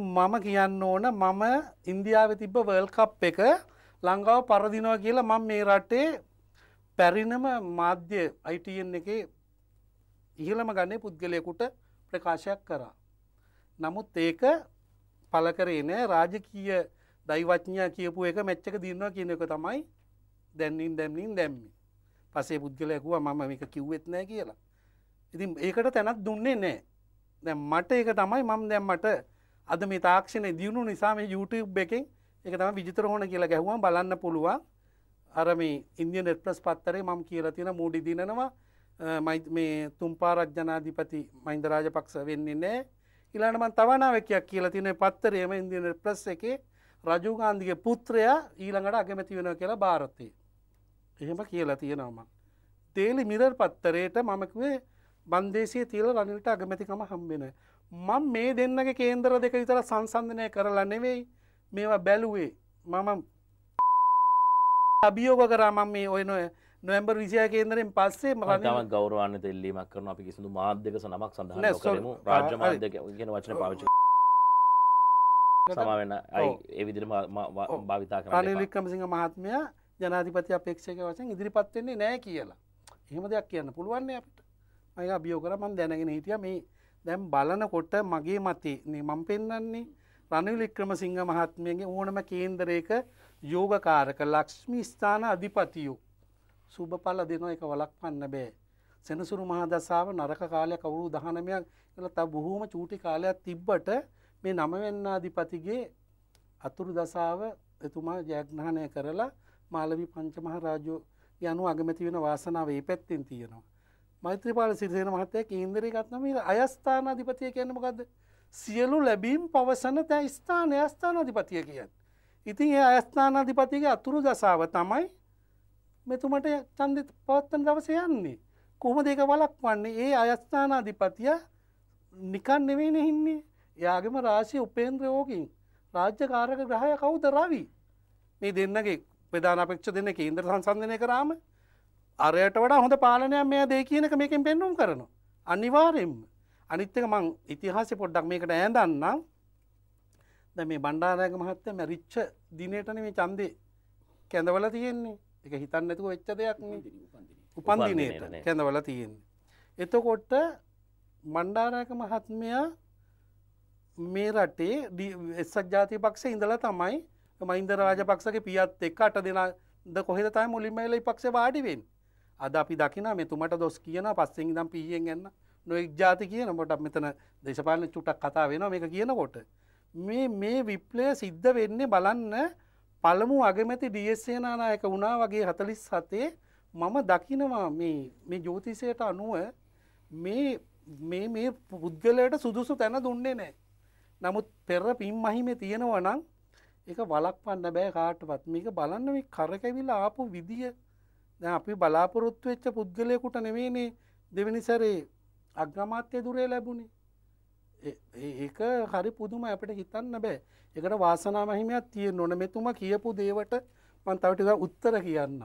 මම කියන්න ඕන මම ඉන්දියාව තිබ්බ වර්ල් කප් එක ලංඟාව පරදිනවා කියලා මං මේ රටේ පැරිණම මාධ්‍ය අයිටන් එක ඉහළම ගන්නේ පුද්ගලයකුට ප්‍රකාශයක් කරා. නමුත් ඒක පලකරේ නෑ රාජකීය දයිවචඥා කියපු එක මෙච්චක දින්නවා කියන එක තමයි දැන්නින් දැම්නින් දැම්මි පසේ පුද්ගලයකුව මම එක කිව්වෙත් නෑ කියලා ඉතින් ඒකට තැනත් දුන්නේ නෑ දැ මට ඒක තමයි මම දැම් මට අද මේ තාක්ෂණය දියුණු නිසා මේ YouTube එකෙන් එක තම විජිතර හොන කියලා ගැහුවම් බලන්න පුළුවන් අර මේ ඉන්දිය නෙට්ලස් පත්තරේ මම කියලා තියෙන මූඩි දිනනවා මේ තුම්පා රජ්ජනාධිපති මහින්දරාජ පක්ෂ වෙන්නේ නෑ ඉලානමන් තවනාවකයක් කියලා තියෙන පත්තරයම ඉන්දිය නෙට්ලස් එකේ රජුගාන්දිගේ පුත්‍රයා ඊළඟට අගමැති වෙන කියලා භාරතය එහෙම කියලා තියෙනවම තේලි මිරර් පත්තරයට මමකුවේ බන්දේසිය තියල රනිල්ට අගමැතිකම හම්බෙන. මං මේ දෙන්නගේ කේන්දර දෙක විතර සංසන්ධනය කරලා නෙවෙයි මේවා බැලුවේ මම අභියෝග කරා මම මේ ඔය නොය නොවැම්බර් විසිය කේන්දරෙන් පස්සේ මටමක් ගෞරවාන්න තෙල්ලීමක් කරන අපි කිසිදු මාධ්‍යක සනමක් සඳහන් කරමු රාජ්‍ය මාධ්‍යක කියන වචන පාවිච්චි සමාවෙන්න අයි ඒ විදිහට භාවිතා කරන්න රනිල් වික්‍රමසිංහ මහත්මයා ජනාධිපති අපේක්ෂක වශයෙන් ඉදිරිපත් වෙන්නේ නැහැ කියලා. එහෙම දෙයක් කියන්න පුළුවන් නේ අපිට. අය අභියෝ කර මන් දැනගෙන හිටිය මේ දැම් බලනකොට මගේ මතේ මම පෙන්න්නන්නේ රනිල් වික්‍රමසිංහ මහත්මියගේ ඕනම කේන්දරයක යෝගකාරක ලක්ෂ්මි ස්ථාන අධිපතියෝ සුභ පල දෙනවා එක වලක් පන්න බෑ. සෙනසුරු මහදසාාව නරක කාලය කවුරු දහනමයක් කළ ත බොහෝම චූටි කාලයක් තිබ්බට මේ නමවෙන්නාධිපතිගේ අතුරු දසාව එතුමා ජයග්නහනය කරලා මාලවි පංචමහ රාජෝ යනු අගමැති වෙන වාසනාව ඒ පැත්තෙන් තියෙනවා. මෛත්‍රපාල සිරිසේන මහත්තය කේන්දරය ගත්නම අයස්ථාන අධිපතිය කියන්න මොකක්ද සියලු ලැබීම් පවසන තැ ස්ථාන අයස්ථාන අධිපතිය කියන්න. ඉතින් ඒ අයස්ථාන අධිපතිගේ අතුරු දසාව තමයි මෙතුමට චන්ද පවත්තන දවස යන්නේ. කොහොම දෙක වලක් වන්නේ ඒ අයස්ථාන අධිපතිය නිකන් නෙවෙන හින්නේ යාගම රාශය උපේන්ද්‍රයෝකින් රාජ්‍යකාරක ග්‍රහය කවුද රවී මේ දෙන්නගේ ප්‍රධානපක්ෂ දෙන්න කේන්ද්‍ර සංසන්ධනය කරාම අරයට වඩා හොඳ පාලනයක් මේ දේ කියනක මේකින් පෙන්නුම් කරන. අනිවාරෙන්ම අනිත්තක මං ඉතිහාසෙ පොඩ්ඩක් මේකට ඇදන්නම් ද මේ බණ්ඩාරයක මහත්ත මැරිච්ච දිනයටන මේ චන්දය කැඳවල තියෙන්නේ එක හිතන්න ඇතුව වෙච්ච දෙයක් උපන්දිනයට කැඳවල තියෙන්නේ. එතකොට මණ්ඩාරයක මහත්මයා මේ රටේ එස්සක් ජාති පක්ෂ ඉඳලා තමයි මහින්ද රාජපක්ෂගේ පියත් එක් අට දෙනා ද කොහෙද තයි මුලින්මයිල පක්ෂ වාඩිවෙන් අද අපි දකින මෙතුමට දොස් කියන පස්සෙන් දම් පිහියෙන් එන්න නොෙක් ජාති කියන මොට මෙතන දේශපාලන චුටක් කතා වෙන මේ කියනකොට. මේ මේ විප්ලය සිද්ධ වෙන්නේ බලන්න පළමු අගමැති ඩියස්සේනානායක වුණා වගේ හතලිස් සතේ මම දකිනවා මේ ජෝතිසයට අනුව මේ මේ පුද්ගලයට සුදුසු තැන දුන්නේ නෑ. නමුත් පෙර පින් මහිම තියෙනවනම් එක වලක් පන්න බෑ කාටවත් මේක බලන්න කරකැවිලා ආපු විදිිය දැන් අපි බලාපොරොත්තු වෙච්ච පුද්ගලයෙකුට නෙවෙයිනේ දෙවෙනි සැරේ අග්‍රාමාත්‍ය ධුරය ලැබුණේ. ඒක හරි පුදුම අපිට හිතන්න බෑ. ඒකට වාසනා මහිමයක් තියෙන්න ඕන. මෙතුමා කියපු දේවට මම තව ටිකක් උත්තර කියන්නම්.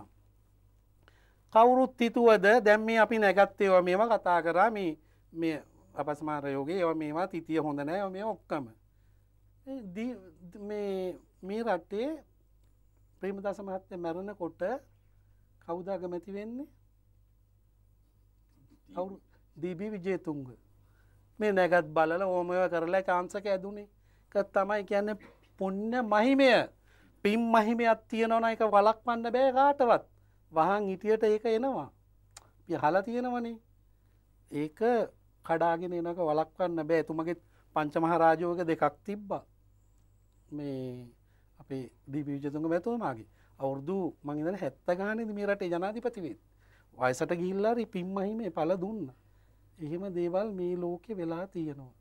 කවුරුත් හිතුවද දැන් මේ අපි නැගත් ඒවා මේවා කතා කරා මේ මේ අපස්මාර යෝගේ ඒවා මේවා තිතිය හොඳ නෑ මේ ඔක්කම. මේ මේ රටේ ප්‍රේමදාස මහත්තයා මැරෙනකොට කවුදාග මැති වෙන්නේ කවුරු දීබී විජේතුංග මේ නැගත් බලල ඕමය කරලා චාන්සක ඇදුනේ එකත් තමයි කියන්නේ පුන්න මහිමය පින් මහිමයක් තියෙනවන එක වලක්වන්න බෑ ගාටවත් වහන් හිටියට ඒක එනවා හල තියෙනවනේ ඒක කඩාගෙන එනක වලක්වන්න බෑ තුමගේ පංචමහරාජෝක දෙකක් තිබ්බා මේ අපේ දීපීජතුන්ග මැතුමාගේ අවුරදු මංගේදන හැත්ත ගානද මේ රටේ ජනාධිපතිවෙත් වයසට ගිල්ලාර පින්මහිමේ පල දුන්න එහෙම දේවල් මේ ලෝකෙ වෙලා තියෙනවා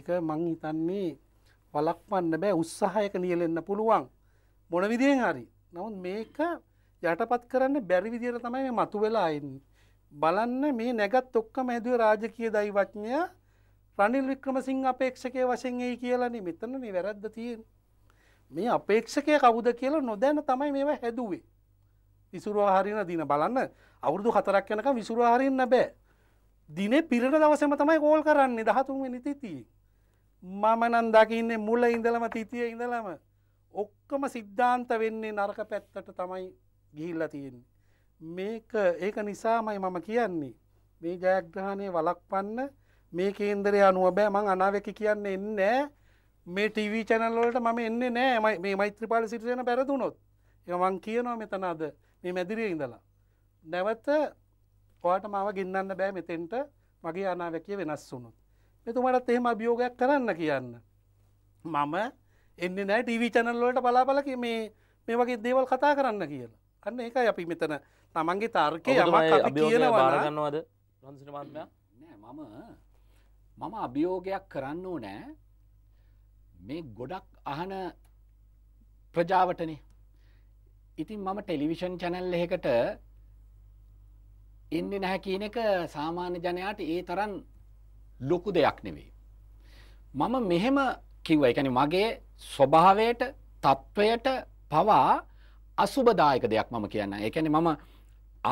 එක මං හිතන්නේ වලක්වන්න බෑ උත්සාහයක නියලෙන්න පුළුවන් මොන විදියෙන් හරි නමුත් මේක යටපත් කරන්න බැරි විදිර තමයි මතු වෙලා අයින් බලන්න මේ නැගත් ඔක්ක මැදුව රාජකය දයිවඥය රනිල් වික්‍රමසිං අපේක්ෂකය වශයෙන් ඒ කියලන්නේ මෙතන මේ වැරද්ද තියෙන් මේ අපේක්ෂකය කවුද කියලා නොදැන තමයි මේවා හැදුවේ. විසුරවාහරින දින බලන්න අවුරදු හතරක් යනක විසුරවාහරන්න බෑ. දිනේ පිරණ දවසම තමයි කෝල් කරන්නේ දහතුන්වෙනි තිතිී. මම නන් දකින්නේ මුල ඉඳලම තිතිය ඉඳලම ඔක්කම සිද්ධාන්ත වෙන්නේ නරක පැත්තට තමයි ගිහිල්ල තියෙන්නේ. මේක ඒක නිසාමයි මම කියන්නේ. මේ ජයග්‍රහණය වලක් පන්න මේ කේන්දරය අනුව බෑ මං අනාවකි කියන්නේ එන්නෑ මේ ටීවී චැනල්ලට මම එන්න නෑ මේ මෛත්‍රපාල සිටිසයන පැරදුනොත් එවන් කියනවා මෙතන අද මේ මැදිරිය ඉඳලා. නැවත පොට මාව ගින්නන්න බෑ මෙතෙන්ට මගේ අනාවැකිය වෙනස් වුණුත්. මෙතුමටත් එහෙම අභියෝගයක් කරන්න කියන්න. මම එන්න නෑ ටීවී චැනල්ලට බලාපලක මේ මේ වගේ දේවල් කතා කරන්න කියලා. අන්න ඒක අපි මෙතන තමන්ගේ තර්කය කියනවාගන්නවාද රන්සිනමාත්මය මම මම අභියෝගයක් කරන්න නෑ මේ ගොඩක් අහන ප්‍රජාවටනේ ඉතින් මම ටෙලිවිෂන් චැනල් එකට එන්න නැහැ කියන එක සාමාන්‍ය ජනයාට ඒ තරන් ලොකු දෙයක් නෙවෙයි. මම මෙහෙම කිව්ව එකන මගේ ස්වභාවයට තත්ත්වයට පවා අසුබදායක දෙයක් මම කියන්න එකන මම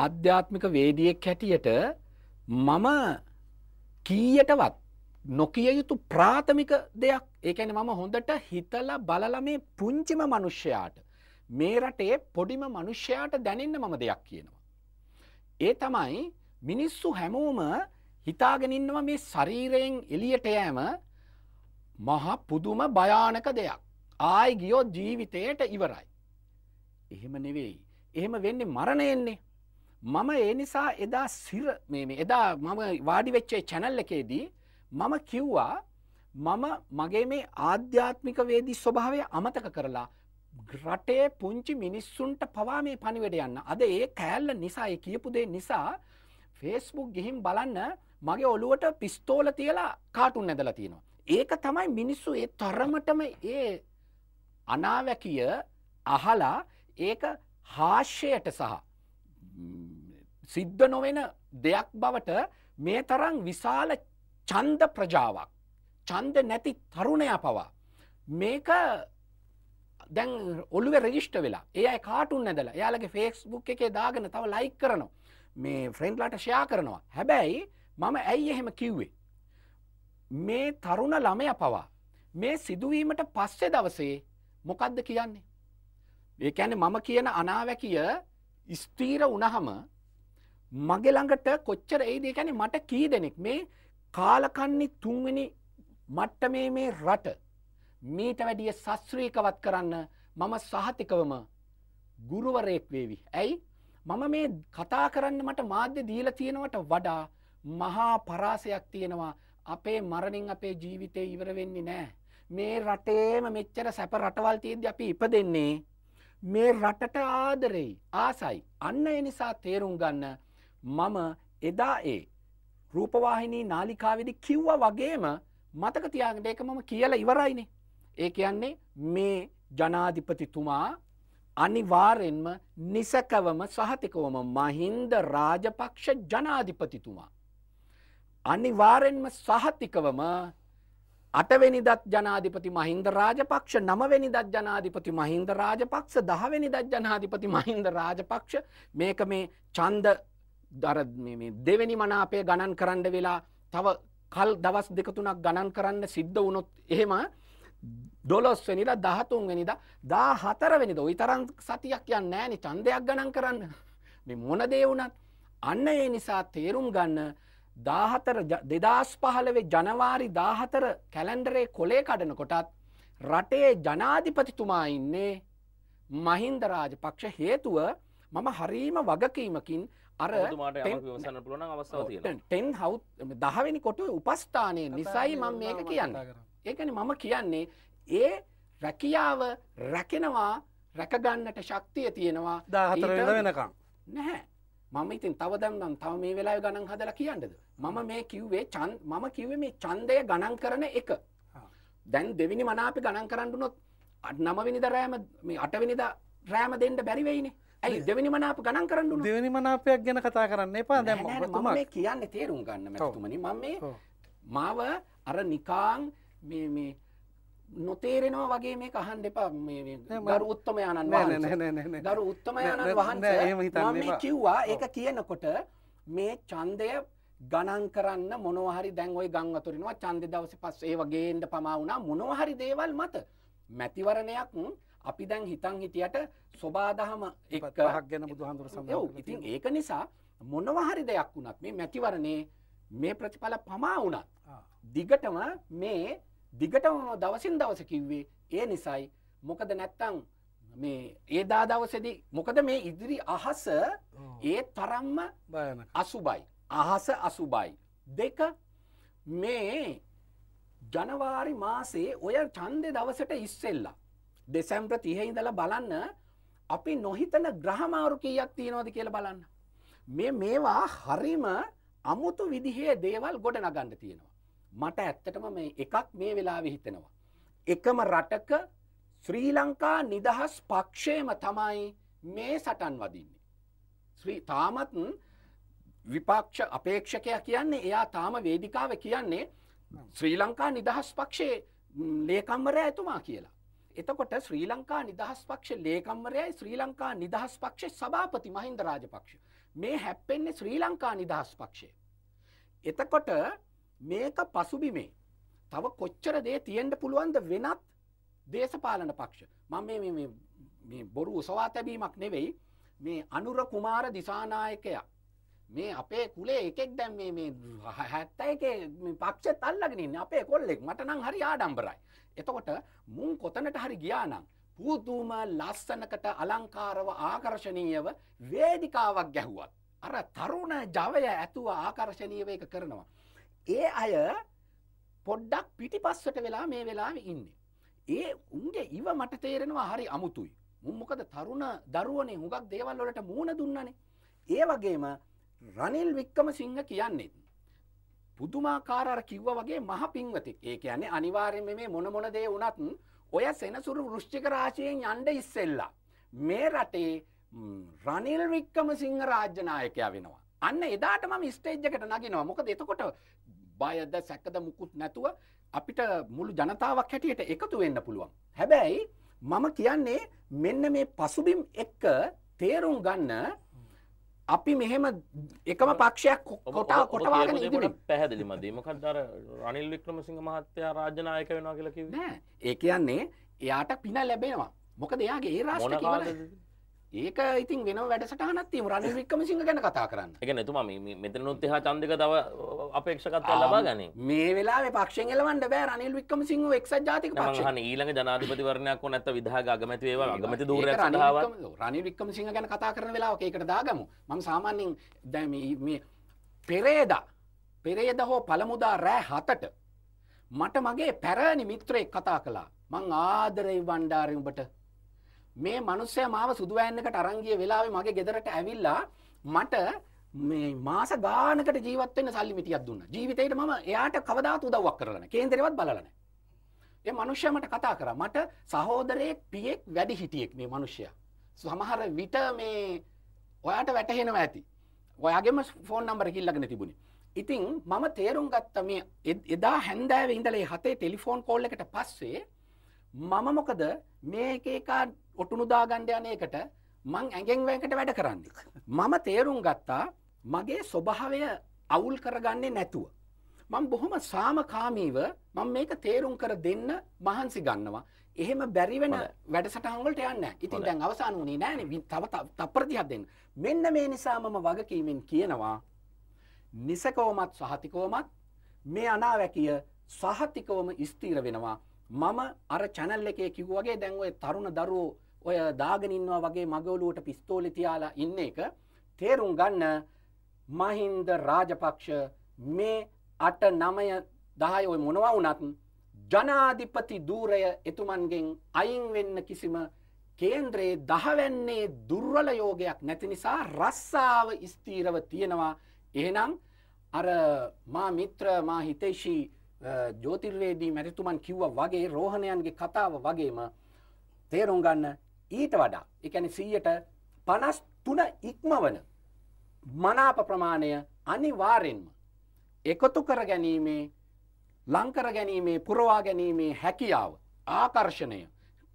ආධ්‍යාත්මික වේදියෙක් හැටියට මම කීයටවත් නොකිය යුතු ප්‍රාථමික දෙයක් ඒකැන මම හොඳට හිතල බලල මේ පුංචිම මනුෂ්‍යයාට මේ රටේ පොඩිම මනුෂ්‍යයාට දැනන්න මම දෙයක් කියනවා. ඒ තමයි මිනිස්සු හැමෝම හිතාගෙනින්නවා මේ ශරීරයෙන් එලියට යෑම මහා පුදුම භයානක දෙයක්. ආයි ගියෝ ජීවිතයට ඉවරයි. එහෙම නෙවෙයි. එහෙම වෙන්නේ මරණයෙන්නේ. මම ඒ නිසා එදා සිර එදා මම වාඩිවෙච්චේ චැනල් එකේදී මම කිව්වා මම මගේ මේ ආධ්‍යාත්මික වේදී ස්වභාවය අමතක කරලා රටේ පුංචි මිනිස්සුන්ට පවා මේ පනිවැඩ යන්න අද ඒ කෑල්ල නිසා ඒ කියපුදේ නිසා ෆේස්බුක් ගිහිම් බලන්න මගේ ඔලුවට පිස්තෝල තියලා කාටුන් නැදලා තියෙනවා. ඒක තමයි මිනිස්සු ඒ තරමටම ඒ අනාවැකිය අහලා ඒක හාශ්‍යයට සහ සිද්ධ නොවෙන දෙයක් බවට මේ තරම් විශාල චන්ද ප්‍රජාවක් චන්ද නැති තරුණයා පවා මේක දැන් ඔළුව රෙජිස්ට වෙලා ඒ කාටුන් නැදලා යාලගේ ෆේක්ස්බුක් එකේ දාගෙන තව ලයි කරනවා මේ ෆ්‍රෙන්ඩ්ලට ෂයා කරනවා හැබැයි මම ඇයි එහෙම කිව්වේ මේ තරුණ ළමය පවා මේ සිදුවීමට පස්සේ දවසේ මොකක්ද කියන්නේ ඒ ඇන මම කියන අනාවැකිය ස්තීර උනහම මගෙළඟට කොච්චර ඒද ැන මට කී දෙනෙක් මේ කාලකන්නේ තුන්වෙනි මට්ටමේ මේ රට මීට වැඩිය සස්ත්‍රීකවත් කරන්න මම සහතිකවම ගුරුවරයෙක් වේවි. ඇයි මම මේ කතා කරන්න මට මාධ්‍ය දීල තියෙනවට වඩා මහා පරාසයක් තියෙනවා අපේ මරණින් අපේ ජීවිතය ඉවර වෙන්නේ නෑ. මේ රටේම මෙච්චර සැප රටවල් තියෙද්දි අපි ඉප දෙන්නේ. මේ රටට ආදරෙයි ආසයි අන්න එනිසා තේරුම් ගන්න මම එදා ඒ රූපවාහිනී නාලිකාවේදී කිව්වා වගේම මතක තියාගන්න ඒක මම කියලා ඉවරයිනේ. ඒ කියන්නේ මේ ජනාධිපතිතුමා අනිවාර්යෙන්ම නිසකවම සහතිකවම මහින්ද රාජපක්ෂ ජනාධිපතිතුමා අනිවාර්යෙන්ම සහතිකවම අටවෙනිදත් ජනාධිපති මහින්ද රාජපක්ෂ නමවෙනිදත් ජනාධිපති මහින්ද රාජපක්ෂ දහවෙනිදත් ජනාධිපති මහින්ද රාජපක්ෂ මේක මේ චන්ද දර දෙවැනි මනාපය ගණන් කරන්න වෙලා තව කල් දවස් දෙකතුනක් ගණන් කරන්න සිද්ධ වුණොත් එහෙම දොලොස් වෙනිද දහතුන් වෙනිද දා හතරවෙනිද ඔයි තරන් සතියක් යන්න නෑනි චන්දයක් ගණන් කරන්න මේ මොනදේ වුණත් අන්න ඒ නිසා තේරුම් ගන්න දාහතර දෙදස් පහළවේ ජනවාරි දාහතර කැලන්ඩරේ කොලේ කඩන කොටත් රටේ ජනාධිපතිතුමා ඉන්නේ මහින්දරාජ පක්ෂ හේතුව මම හරීම වගකීමකින් අර ටෙන් හව් දහවෙනි කොට උපස්ථානය නිසයි මං මේක කියන්න ඒකන මම කියන්නේ ඒ රැකියාව රැකෙනවා රැකගන්නට ශක්තිය තියෙනවා දාහතර වෙනකම් නැහැ මම ඉතින් තව දැම්නම් තව මේ වෙලා ගණන් හදලා කියන්නද මම මේ කිව්වේ චන් මම කිව්වේ මේ චන්දය ගණන් කරන එක දැන් දෙවිනි මනාපි ගණන් කරන්නනොත් අත් නමවිනිද රෑම මේ අටවිනිද රෑම දෙන්න බැරිවෙයිනේ ඇයි දෙවැනි මනාප ගණන් කරන්න දෙවැනි මනාපයක් ගැන කතා කරන්න එපා දැම මම කියන්න තේරුම් ගන්න මැතුමනි මම මේ මාව අර නිකාං මේ නොතේරෙනවා වගේ මේ අහන් දෙපා ගරු උත්තමයණන් ගරු උත්තමයණන් වහන්සේ කිව්වා ඒක කියනකොට මේ චන්දය ගණන් කරන්න මොනවහරි දැන්වයි ගංවතුරෙනවා චන්ද දවස පස් ඒ වගේන්ට පමා වුණා මොනවහරි දේවල් මත මැතිවරණයක් අපි දැන් හිතන් හිටියට ස්වබාදහම එකහක් ගැන බුදුහන්දුර සඳහන් ඉතින් ඒක නිසා මොනවා හරි දෙයක් වුණත් මේ මැතිවරණේ මේ ප්‍රතිඵල පමා වුණත් දිගටම මේ දිගටම දවසින් දවස කිව්වේ ඒ නිසයි මොකද නැත්තං මේ ඒ දා දවසදී මොකද මේ ඉදිරි අහස ඒ තරම්ම අසුබයි අහස අසුබයි දෙක මේ ජනවාරි මාසේ ඔය චන්දය දවසට ඉස්සෙල්ලා දෙසැම්ප්‍ර තිහ ඉඳලා බලන්න අපි නොහිතන ග්‍රහමාරු කීයක් තියෙනවද කියලා බලන්න. මේ මේවා හරිම අමුතු විදිහේ දේවල් ගොඩ නගන්න තියෙනවා. මට ඇත්තටම මේ එකක් මේ වෙලා විහිතෙනවා. එකම රටක ශ්‍රී ලංකා නිදහස් පක්ෂයම තමයි මේ සටන් වදින්නේ. ශ්‍රී තාමත් විපක්ෂ අපේක්ෂකය කියන්නේ එයා තාම වේදිකාව කියන්නේ ශ්‍රී ලංකා නිදහස් පක්ෂයේ ලේකම්වරය ඇතුමා කියලා. එතකොට ශ්‍රී ලංකා නිදහස් පක්ෂ ලේකම්වරයයි ශ්‍රී ලංකා නිදහස් පක්ෂ සභාපති මහින්ද රාජපක්ෂ. මේ හැප්පෙන්නේ ශ්‍රී ලංකා නිදහස් පක්ෂය. එතකොට මේක පසුබිමේ තව කොච්චර දේ තියෙන්ට පුළුවන්ද වෙනත් දේශපාලන පක්ෂ. මම මේ බොරු උසවා තැබීමක් නෙවෙයි මේ අනුර කුමාර දිසානායකයා මේ අපේ කුලේ එකෙක් දැම් මේ හැත්ත එක පක්ෂ තල්ලගෙනන්න අපේ කොල්ලෙක් මට නම් හරි ආඩම්බරයි එතකොට මුන් කොතනට හරි ගියානම් පුදුම ලස්සනකට අලංකාරව ආකර්ශනීයව වේදිකාවක් ගැහුවත් අර තරුණ ජවය ඇතුව ආකර්ශනීයව එක කරනවා ඒ අය පොඩ්ඩක් පිටිපස්සට වෙලා මේ වෙලාවේ ඉන්නේ ඒ උන්ගේ ඉව මට තේරෙනවා හරි අමුතුයි මුන් මොකද තරුණ දරුවනේ හුඟක් දේවල් වලට මූණ දුන්නනේ ඒ වගේම රනිල් වික්‍රමසිංහ කියන්නේත් පුදුමාකාර අර කිව්වා වගේ මහ පින්වතෙක්. ඒ කියන්නේ අනිවාර්යයෙන්ම මේ මොන මොන දේ වුණත් ඔය සෙනසුරු වෘශ්චික රාශියෙන් යන්න ඉස්සෙල්ලා මේ රටේ රනිල් වික්‍රමසිංහ රාජ්‍යනායකයා වෙනවා. අන්න එදාට මම ස්ටේජ් එකට නගිනවා. මොකද එතකොට බයද සැකද මුකුත් නැතුව අපිට මුළු ජනතාවක් හැටියට එකතු වෙන්න පුළුවන්. හැබැයි මම කියන්නේ මෙන්න මේ පසුබිම් එක්ක තේරුම් ගන්න අපි මෙහෙම එකම පක්ෂයක් කොටා කොටවාගෙන ඉදිරි පැහැදිලි මදී මොකද අර රනිල් වික්‍රමසිංහ මහත්තයා රාජ්‍යනායක වෙනවා කියලා කිව්වේ නෑ ඒ කියන්නේ එයාට පින ලැබෙනවා මොකද එයාගේ ඒ රාෂ්ට්‍ර ඒක ඉතින් වෙන වැඩසටහනත් රනිල් වික්‍රමසිංහ ගැන කතා කරන්න. ඒ කියන්නේ එතුමා මේ මෙතනොත් එහා ඡන්දක තව අපේක්ෂකත්වය ලබා ගනී. මේ වෙලාවේ පක්ෂයෙන් එලවන්න බෑ රනිල් වික්‍රමසිංහ එක්සත් ජාතික පක්ෂය. මම අහන්නේ ඊළඟ ජනාධිපතිවරණයක් ඕන නැත්නම් විධායක අගමැති වේවා අගමැති ධූරයක් සඳහාවත් රනිල් වික්‍රමසිංහ ගැන කතා කරන වෙලාවක ඒකට දාගමු. මම සාමාන්‍යයෙන් දැන් මේ මේ පෙරේදා පෙරේදා හෝ පළමුදා රෑ 7ට මට මගේ පැරණි මිත්‍රයෙක් කතා කළා. මං ආදරේ වණ්ඩාරේ උඹට මේ මනුස්සයා මාව සුදු වෑන්නකට අරන් ගිය වෙලාවේ මගේ ගෙදරට ඇවිල්ලා මට මේ මාස ගානකට ජීවත් වෙන්න සල්ලි මිටියක් දුන්නා. ජීවිතේට මම එයාට කවදාවත් උදව්වක් කරලා නැහැ. කේන්දරේවත් බලලා නැහැ. ඒ මනුස්සයා මට කතා කරා මට සහෝදරයෙක් පියෙක් වැඩි හිටියෙක් මේ මනුස්සයා. සමහර විට මේ ඔයාට වැටහෙනවා ඇති. ඔයාගේම ෆෝන් නම්බර කිල්ලගෙන තිබුණේ. ඉතින් මම තේරුම් ගත්ත මේ එදා හැන්දෑවේ ඉඳලා හතේ ටෙලිෆෝන් කෝල් එකට පස්සේ මම මොකද මේක එක ඔටුනු දාගණ්ඩ යන එකට මං ඇගෙන් වැකට වැඩ කරන්නේ. මම තේරුම් ගත්තා මගේ ස්වභාවය අවුල් කරගන්නේ නැතුව. මං බොහොම සාමකාමීව මං මේක තේරුම් කර දෙන්න මහන්සි ගන්නවා. එහෙම බැරිවෙන වැඩසටහන්වලට යන්න ඉතින් දැන් අවසාන වුණේ නෑන තව තප්‍රතියක් දෙන්න. මෙන්න මේ නිසාමම වගකීමෙන් කියනවා. නිසකෝමත් සහතිකෝමත් මේ අනාවැකිය සහතිකවම ස්තීර වෙනවා මම අර චැනල් එකේ කිව්වගේ දැන් ඔය තරුණ දරුවෝ ඔය දාගෙන ඉන්නවා වගේ මගේ ඔලුවට පිස්තෝලේ තියාලා ඉන්න එක තේරුම් ගන්න මහින්ද රාජපක්ෂ මේ අට නමය දහය ඔය මොනවා වුණත් ජනාධිපති ධූරය එතුමන්ගෙන් අයින් වෙන්න කිසිම කේන්ද්‍රයේ දහවැන්නේ දුර්වල යෝගයක් නැති නිසා රස්සාව ස්ථීරව තියෙනවා එහෙනම් අර මා මිත්‍ර මා හිතේශී ජෝතිර්වේදී මැතිතුමන් කිව්වා වගේ රෝහණයන්ගේ කතාව වගේම තේරුම් ගන්න ඊට වඩා එකැනි සීයට පනස් තුන ඉක්මවන මනාප ප්‍රමාණය අනිවාරෙන්ම එකතු කර ගැනීමේ ලංකර ගැනීමේ පුරවා ගැනීමේ හැකියාව ආකර්ෂණය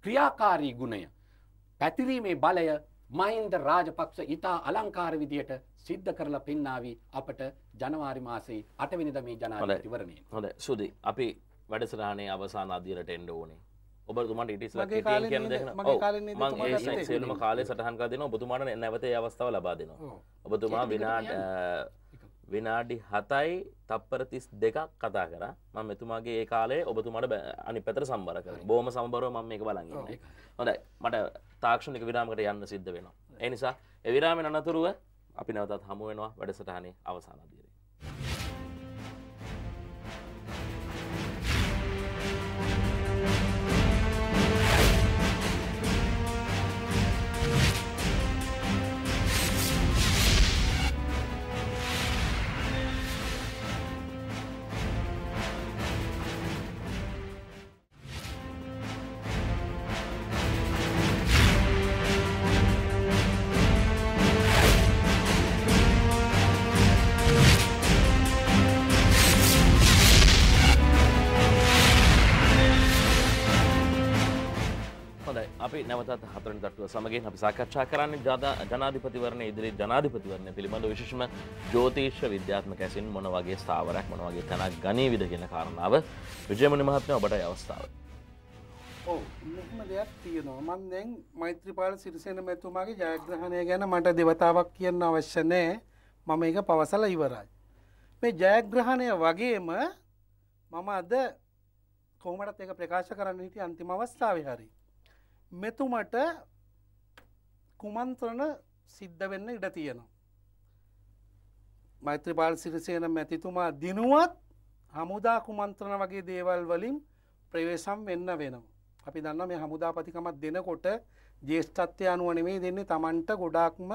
ක්‍රියාකාරී ගුණය පැතිරීමේ බලය මහින්ද රාජපක්ෂ ඉතා අලංකාර විදියට සිද්ධ කරලා පෙන්නාවි අපට ජනවාරි මාසේ 8 වෙනිදා මේ ජනාධිපතිවරණය. හොඳයි සුදි අපි වැඩසටහනේ අවසාන අදියරට එන්න ඕනේ. ඔබතුමාට ඊට ඉස්සෙල්ලා කෙටියෙන් කියන්න දෙන්න. ඔව් මම ඒ සියලුම කාලේ සටහන් කර දෙනවා. ඔබතුමාට නැවත ඒ අවස්ථාව ලබා දෙනවා. ඔබතුමා විනාඩි විනාඩි 7යි තප්පර 32ක් කතා කරා. මම මෙතුමාගේ ඒ කාලේ ඔබතුමාට අනිත් පැත්තට සම්බර කරනවා. බොහොම සමබරව මම මේක බලන් ඉන්නේ. හොඳයි. මට තාක්ෂණික විරාමයකට යන්න සිද්ධ වෙනවා. ඒ නිසා ඒ විරාමෙන් අනතුරුව අපි නැවතත් හමුවෙනවා වැඩසටහනේ අවසාන අදියරේ. සමගින් අපි සාකච්ඡා කරන්නේ ජනාධිපතිවරණය ඉදිරි ජනාධිපතිවරණය පිළිබඳ විශේෂම ජෝතිෂ විද්‍යාත්මක ඇසින් මොන වගේ ස්ථාවරයක් මොන වගේ තැනක් ගනී විද කියන කාරණාව විජයමනි මහත්මය ඔබට අවස්ථාව. ඔව් මෙහෙම දෙයක් තියෙනවා මම දැන් මෛත්‍රීපාල සිරිසේන මැතිතුමාගේ ජයග්‍රහණය ගැන මට දෙවතාවක් කියන්න අවශ්‍ය නැහැ මම ඒක පවසලා ඉවරයි. මේ ජයග්‍රහණය වගේම මම අද කොහොමටත් ඒක ප්‍රකාශ කරන්න හිටිය අන්තිම අවස්ථාවේ හරි. මෙතුමට කුමන්ත්‍රණ සිද්ධ වෙන්න ඉඩ තියෙනවා. මෛත්‍රපාල සිරිසේන මැතිතුමා දිනුවත් හමුදා කුමන්ත්‍රණ වගේ දේවල් වලින් ප්‍රවේශම් වෙන්න වෙනවා. අපි දන්න මේ හමුදාපතිකමත් දෙනකොට ජේෂ්ඨත්වය අනුව නෙමේ දෙන්නේ තමන්ට ගොඩාක්ම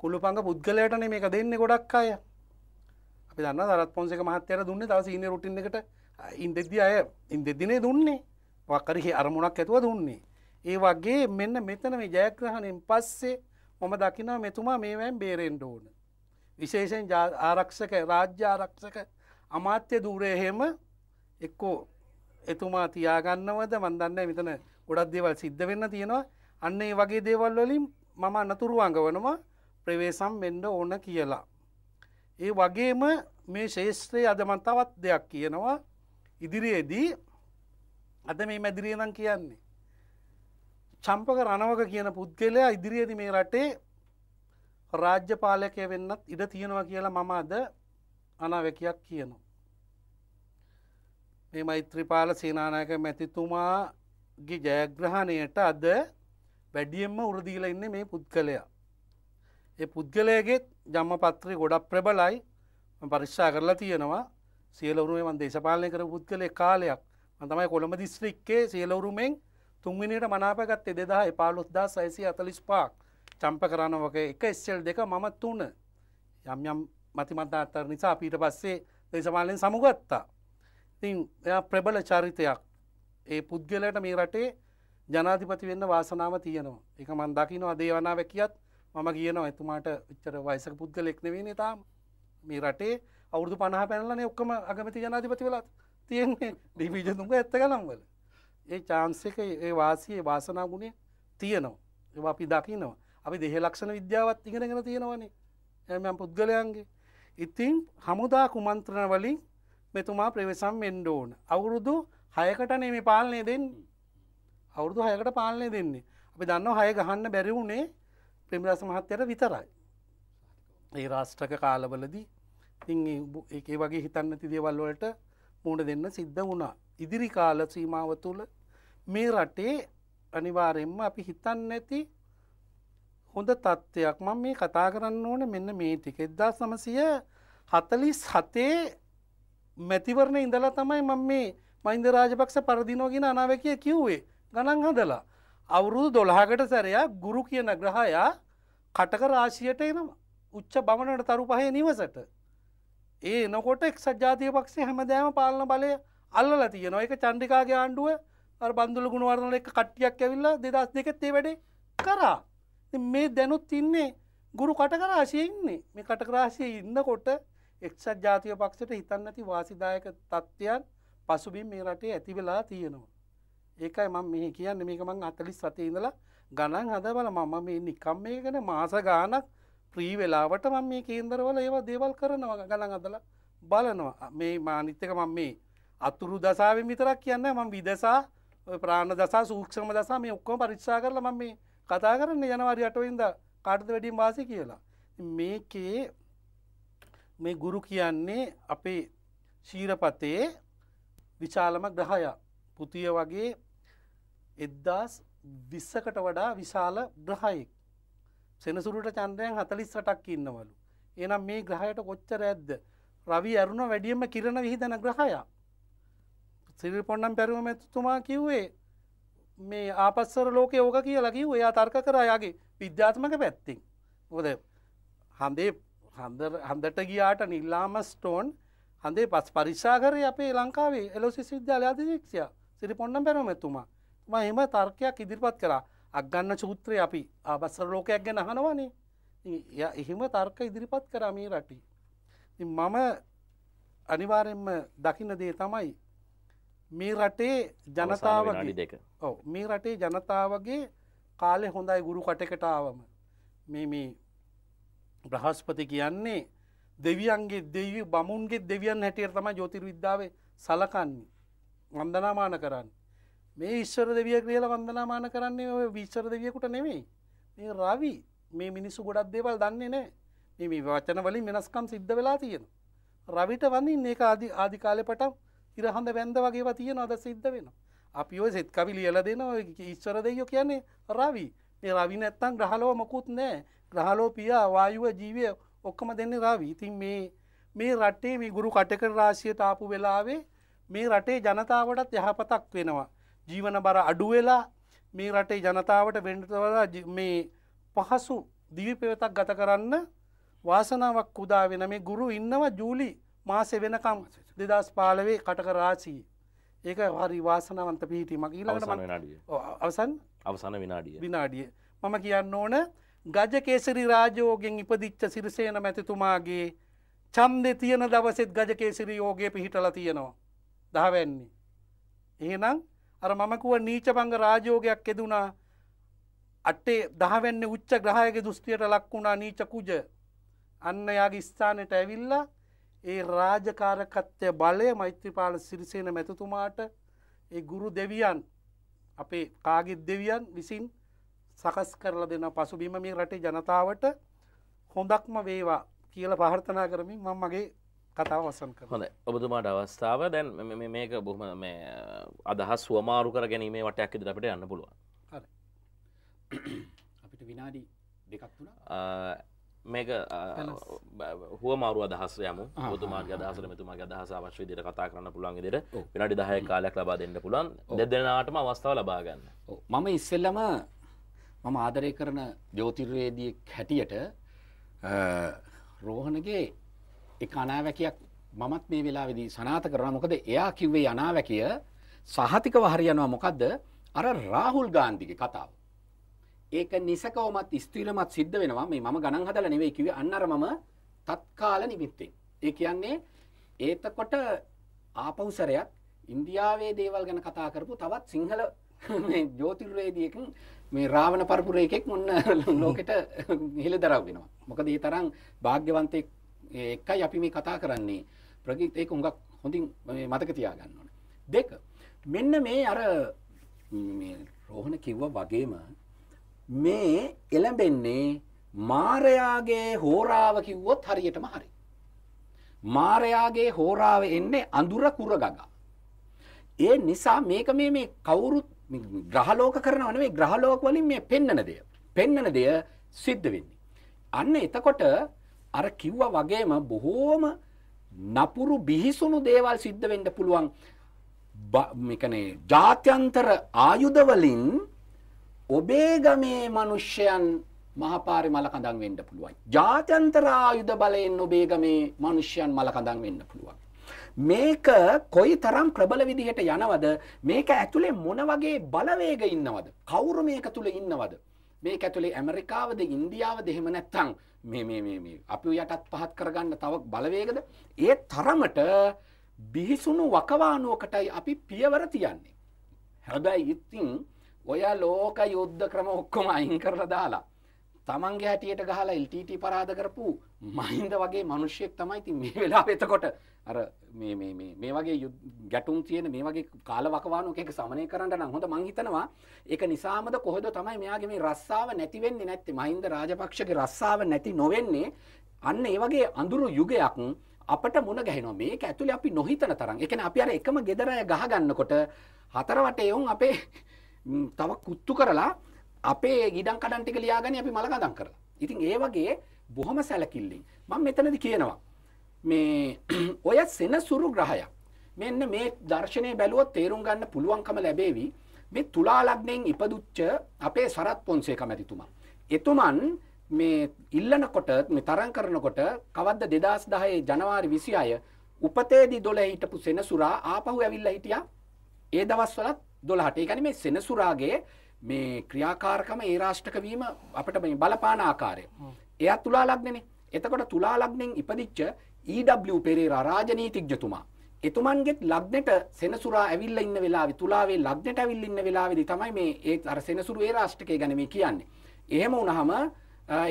කුළුපඟ පුද්ගලයට නෙමේ එක දෙන්නේ ගොඩක් අය. අපි දන්න දරත් පොන්සේක මහත්තයාට දුන්නේ තව සීනියර් රුටින් එකට ඉන්දෙද්දි අය ඉන්දෙද්දිනේ දුන්නේ. වක්කරි අරමුණක් ඇතුව දුන්නේ. ඒ වගේ මෙන්න මෙතන මේ ජයග්‍රහණයෙන් පස්සේ මම දකිනවා මෙතුමා මේවැන් බේරෙන්ඩ ඕන. විශේෂෙන් ආරක්ෂක රාජ්‍ය ආරක්ෂක අමාත්‍ය දූරයහෙම එක්කෝ එතුමා තියාගන්නවද මන්දන්න මෙතන ගොඩක් දේවල් සිද්ධ වෙන්න තියෙනවා අන්න ඒ වගේ දේවල් වලින් මම අනතුරු අඟවනවා ප්‍රවේසම් වෙන්න ඕන කියලා. ඒ වගේම මේ ශේෂත්‍රයේ අදමන් තවත් දෙයක් කියනවා ඉදිරියේදී අද මේ මැදිරිය නම් කියන්නේ චම්පක රණවක කියන පුද්ගලයා ඉදිරියේද මේ රටේ රාජ්‍යපාලකය වෙන්නත් ඉඩ තියෙනවා කියලා මම අද අනාවැකයක් කියනවා. මේ මෛත්‍රපාල සේනානායක මැතිතුමාගේ ජයග්‍රහණයට අද වැඩියෙන්ම උරදීල ඉන්න මේ පුද්ගලයා. ඒ පුද්ගලයගේ ජම්ම පත්‍රය ගොඩක් ප්‍රබලයි පරිශ්ෂා කරලා තියෙනවා සියලවරුමේ මන් දේශපාලනය කර පුද්ගලය කාලයක් මතමයි කොළඹ දිස්ත්‍රික්කේ සියලවරුමෙන් තුන්විනිට මනාපගත්තේ දෙදා එපාලොස්දා සයිසි අතලිස් පාක් චම්ප කරන්න වක එක ස්චල් දෙක මම තුන යම් යම් මතිමතා අත්තර නිසා පීට පස්සේ දේශමාලයෙන් සමුගත්තා. තින් එයා ප්‍රබල චරිතයක් ඒ පුද්ගලයට මේ රටේ ජනාධිපති වෙන්න වාසනාව තියනවා එක මන් දකිනවා දේවනාව කියත් මම කියනවා එතුමාට විච්චර වයිසක පුද්ගල එක්නවේ නතාම් මේ රටේ අවුරදු පණහ පැනලනේ ඔක්කම අගමති ජනාධිපති වෙලත් තියෙන්නේ ඩිවිජතුන්ක (laughs) ඇත්ත කළම්වල ඒ චාන්සක ඒ වාසයේ වාසනා ගුණේ තියෙනවා ඒ අපි දකිනවා අපි දෙහෙ ලක්ෂණ විද්‍යාවත් ඉගෙනගෙන තියෙනවනේ ඇම පුද්ගලයන්ගේ ඉතින් හමුදා කුමන්ත්‍රණ වලින් මෙතුමා ප්‍රවසම් වෙන්ඩ ඕන අවුරුදු හයකට නෙම පාලනය දෙන්න අවුරුදු හයකට පාලනය දෙන්නේ අපි දන්න හය ගහන්න බැරි වුණේ ප්‍රමිරස මහත්තයට විතරයි ඒ රාෂ්ට්‍රක කාලවලදී තිඒ වගේ හිතන්න තිදේවල් වලට මූුණ දෙන්න සිද්ධ වුණා. ඉදිරි කාල සීමාව තුළ මේ රටේ අනිවාරෙන්ම අපි හිතන්න ඇති හොඳ තත්ත්වයක් මං මේ කතා කරන්න ඕන මෙන්න මේ ටික එද්දා සමසිය හතලි සතේ මැතිවරණ ඉඳලා තමයි මං මේ මහින්ද රාජපක්ෂ පරදිනෝගෙන අනාවැකිය කිව්වේ ගණන් හදලා. අවුරුදු දොළහකට සැරයා ගුරු කියන ග්‍රහයා කටක රාශියට එනවා. උච්ච බමණට තරු පහය නිවසට. ඒ එනකොට එක් සජාතිය පක්ෂේ හැමදෑම පාලන බලය අල්ලලා තියෙන එක චන්ඩිකාගේ ආණ්ඩුව බඳුල ගුණවර්ධන එක කට්ටියක් ඇවිල්ලා දෙදස් දෙකත් ඒ වැඩේ කරා මේ දැනුත් ඉන්නේ ගුරු කටකරාශය ඉන්නේ මේ කටකරාශය ඉන්නකොට එක්සත් ජාතිය පක්ෂට හිතන්න ඇති වාසිදායක තත්ත්වයන් පසුබින් මේ රටේ ඇති වෙලා තියෙනවා. ඒකයි මම මේ කියන්න මේක මං අතලිස් සතේ ඉඳලා ගණන් හදබල මම මේ නිකම් මේකන මාස ගානක් ප්‍රී වෙලාවට මම මේ කේන්දරවල ඒවා දේවල් කරනවා ගණන් අදලා බලනවා මේ මානිත්‍යක මම මේ අතුරු දසාවෙන් විතරක් කියන්න මම විදසා ප්‍රාණ දසා සූක්ෂම දසා මේ ඔක්කොම පරික්ෂා කරලා මම මේ කතා කරන්න ජනවාරි අටවෙන්ද කාටද වැඩින් වාසි කියලා මේකේ මේ ගුරු කියන්නේ අපේ ශීරපතේ විශාලම ග්‍රහය පුතිය වගේ එද්දාස් විස්සකට වඩා විශාල ග්‍රහයෙක් සෙනසුරට චන්ද්‍රයන් හතලිස් වටක් ඉන්නවලු. එනම් මේ ග්‍රහයට කොච්චර ඇද්ද. රවි ඇරුණ වැඩියම කිරණ විහිදන ග්‍රහයා. සිරිපොන්නම් පැරුවම ඇතුතුමා කිව්වේ මේ ආපස්සර ලෝක ඕක කියලා කිව් එයා තර්ක කර යාගේ විද්‍යාත්මක පැත්තිං. හොද හඳේ හඳට ගියාට නිල්ලාම ස්ටෝන් හඳේ පස් පරික්ෂා කරේ අපේ ලංකාවේ එලොසි විද්‍යාලයාධීක්ෂය සිරිපොන්නම් පැරුවම ඇතුමා තුම එම තර්කයක් ඉදිරිපත් කරා අක්ගන්න චූත්‍රය අපි ආබස්සර ලෝකයක් ගැන අහනවානේ එහෙම තර්ක ඉදිරිපත් කරමී රටි මම අනිවාරෙන්ම දකින දේ තමයි මේ රටේ ජනතාව දෙක ඔව මේ රටේ ජනතාවගේ කාලෙ හොඳයි ගුරු කටකටාවම මේ මේ බ්‍රහස්පති කියන්නේ දෙවියන්ගේ දෙවී බමුන්ගේ දෙවියන් හැටියට තම ජෝතිර විද්‍යාව සලකන්නේ වන්දනාමාන කරන්න මේ ඉස්සර දෙවිය කියලා වන්දනාමාන කරන්නේ ඔය විශ්සර දෙවියකුට නෙමෙයි මේ රවි මේ මිනිස්සු ගොඩක් දේවල් දන්නේ නෑ මේ වචන වලින් වෙනස්කම් සිද්ධ වෙලා තියෙන රවිට වඳින් ඒක ආදි ආධිකාලෙ පටම් ඉරහඳ වැන්ද වගේ තියෙන අද සිද්ධ වෙන අපි ඔය සෙත් කවි ලියලා දෙන ඉස්සර දෙවියෝ කියන්නේ රවි මේ රවි නැත්තම් ග්‍රහලෝ මොකුත් නෑ ග්‍රහලෝ පියා වායුව ජීවය ඔක්කොම දෙන්නේ රවි ඉතින් මේ මේ රටේ මේ ගුරු කටකර රාශියට ආපු වෙලාවේ මේ රටේ ජනතාවටත් යහපතක් වෙනවා ජීවන බර අඩුවෙලා මේ රටේ ජනතාවට වෙන්ටවලා මේ පහසු දිවිපෙවතක් ගත කරන්න වාසනාවක් කුදාවෙන මේ ගුරු ඉන්නවා ජූලි මාසෙ වෙනකම් දෙදස් පාලවේ කටකරාචී ඒක හරි වාසනාවන්ත පිහිටීමක් ඊළඟට අවසන් අවසන විනාඩිය විනාඩිය මම කියන්න ඕන ගජකේසිරි රාජෝගෙන් ඉපදිච්ච සිරිසේන මැතිතුමාගේ චන්දෙ තියෙන දවසෙත් ගජකේසිරි යෝගය පිහිටලා තියෙනවා දහවැන්නේ. එහෙනම් අර මමකුව නීචබංග රාජෝගයක් යෙදුනා අටේ දහවැන්න උච්ච ග්‍රහයගේ දුෘෂ්ටියට ලක් වුණා නීචකුජ අන්න යාගේ ස්ථානයට ඇවිල්ලා ඒ රාජකාරකත්වය බලය මෛත්‍රපාල සිරිසේන මැතතුමාට ඒ ගුරු දෙවියන් අපේ කාගෙත් දෙවියන් විසින් සකස් කරලා දෙන පසුබිම මේ රටේ ජනතාවට හොඳක්ම වේවා කියල පහර්තනා කරමින් මං මගේ කතාව වසන් හොඳ ඔබතුමාට අවස්ථාව දැන් මේක බොහම මේ අදහස් වමාරු කර ගැනීමේ වටයක් ඉදිර අපට යන්න පුළුවන් (clears throat) අපිට විනාඩි දෙකක් තුන මේක හුව මාරු අදහස යමු තුමා අදහසර මෙතුමා අදහස අවශ්‍ය දිර කතා කරන්න පුළුවන් දිර විනාඩි දහය කාලයක් ලබා දෙන්න පුළුවන් දෙදෙනනාටම අවස්ථාව ලබාගන්න මම ඉස්සෙල්ලම මම ආදරය කරන ජෝතිර්වේදියෙක් හැටියට රෝහණගේ එක අනාවැකයක් මමත් මේ වෙලාවෙදී සනාත කරනවා මොකද එයා කිව්වේ අනාවැකිය සහතිකව හරියනවා මොකද්ද අර රාහුල් ගාන්ධිගේ කතාව. ඒක නිසකවමත් ස්ථීරමත් සිද්ධ වෙනවා මේ මම ගණන් හදලා නෙවෙයි කිව්වේ අන්නර මම තත්කාල නිමිත්තෙන්. ඒ කියන්නේ ඒතකොට ආපෞසරයක් ඉන්දියාවේ දේවල් ගැන කතා කරපු තවත් සිංහල (laughs) ජෝතිර්වේදයකින් මේ රාවණ පරපුර එකෙක් ඔන්න (laughs) ලෝකෙට (laughs) හිල දරව් වෙනවා. මොකද ඒ තරම් භාග්‍යවන්තයෙක් එකයි අපි මේ කතා කරන්නේ ප්‍රගීත් ඒක උඟක් හොඳින් මතක තියාගන්න ඕන දෙක මෙන්න මේ අර රෝහණ කිව්ව වගේම මේ එළඹෙන්නේ මාරයාගේ හෝරාව කිව්වොත් හරියටම හරි. මාරයාගේ හෝරාව එන්නේ අඳුර කුරගගා. ඒ නිසා මේක මේ මේ කවුරුත් ග්‍රහලෝක කරනව නෙමෙයි ග්‍රහලෝක වලින් මේ පෙන්නන දෙය. පෙන්නන දෙය සිද්ධ වෙන්නේ. අන්න එතකොට අර කිව්වා වගේම බොහෝම නපුරු බිහිසුණු දේවල් සිද්ධ වෙන්න පුළුවන් මේකනේ ජාත්‍යන්තර ආයුධවලින් ඔබේ ගමේ මිනිස්යන් මහපාරි මලකඳන් වෙන්න පුළුවන්. ජාත්‍යන්තර ආයුධ බලයෙන් ඔබේ ගමේ මිනිස්යන් මලකඳන් වෙන්න පුළුවන්. මේක කොයි තරම් ප්‍රබල විදිහට යනවද මේක ඇතුලේ මොන වගේ බලවේග ඉන්නවද කවුරු මේක තුල ඉන්නවද මේ ඇතුලේ ඇමරිකාවද ඉන්දියාවද එහෙම නැත්තං මේ අපි යටත් පහත් කරගන්න තවක් බලවේගද ඒ තරමට බිහිසුණු වකවානුවකටයි අපි පියවර තියන්නේ. හැබැයි ඉත්තිං ඔය ලෝක යුද්ධ ක්‍රම ඔක්කොම අයින් කරලා දාලා තමන්ගේ හැටියට ගහලා එල්ටට පරාද කරපු මහින්ද වගේ මනුෂ්‍යයෙක් තමයි ති මේ වෙලා එතකොට අර මේ වගේ ගැටුම් තියෙන මේ වගේ කාලවකවානු එක සමනය කරන්න නම් හොඳ මංහිතනවා එක නිසාමද කොහොද තමයි මෙයාගේ මේ රස්සාාව නැතිවෙන්නේ නැති මහින්ද රාජපක්ෂගේ රස්සාාව නැති නොවෙන්නේ අන්න ඒ වගේ අඳුරු යුගයක් අපට මුණ ගැහෙනවා මේක ඇතුළ අපි නොහිතන තරම් එකන අපි අර එකම ගෙදරය ගහගන්නකොට හතරවට එවුන් අපේ තව කුත්තු කරලා අපේ ගිඩන් කඩන් ටික ලියාගෙන අපි මලකඳන් කරලා. ඉතින් ඒ වගේ බොහොම සැලකිල්ලෙන් මම මෙතනදි කියනවා මේ (clears throat) ඔය සෙනසුරු ග්‍රහය මෙන්න මේ දර්ශනය බැලුවොත් තේරුම් ගන්න පුළුවන්කම ලැබේවි මේ තුලා ලග්නයෙන් ඉපදුච්ච අපේ සරත් පොන්සේක මැතිතුමා. එතුමන් මේ ඉල්ලනකොට මේ තරම් කරනකොට කවද්ද 2010 ජනවාරි 26 උපතේදී 12 හිටපු සෙනසුරා ආපහු ඇවිල්ලා හිටියා. ඒ දවස්වලත් 12ට. ඒ කියන්නේ මේ සෙනසුරාගේ මේ ක්‍රියාකාරකම ඒ රාෂ්ටක වීම අපට මේ බලපාන ආකාරය. එයා තුලා ලග්නනේ. එතකොට තුලා ලග්නෙන් ඉපදිච්ච ඊ.ඩබ්ලිව් e පෙරේරා රාජනීතිඥතුමා. එතුමන්ගෙත් ලග්නෙට සෙනසුරා ඇවිල්ලා ඉන්න වෙලාවේ තුලාවේ ලග්නෙට ඇවිල්ලා ඉන්න වෙලාවේදී තමයි මේ ඒ අර සෙනසුරු ඒ රාෂ්ටකය ගැන මේ කියන්නේ. එහෙම වුණාම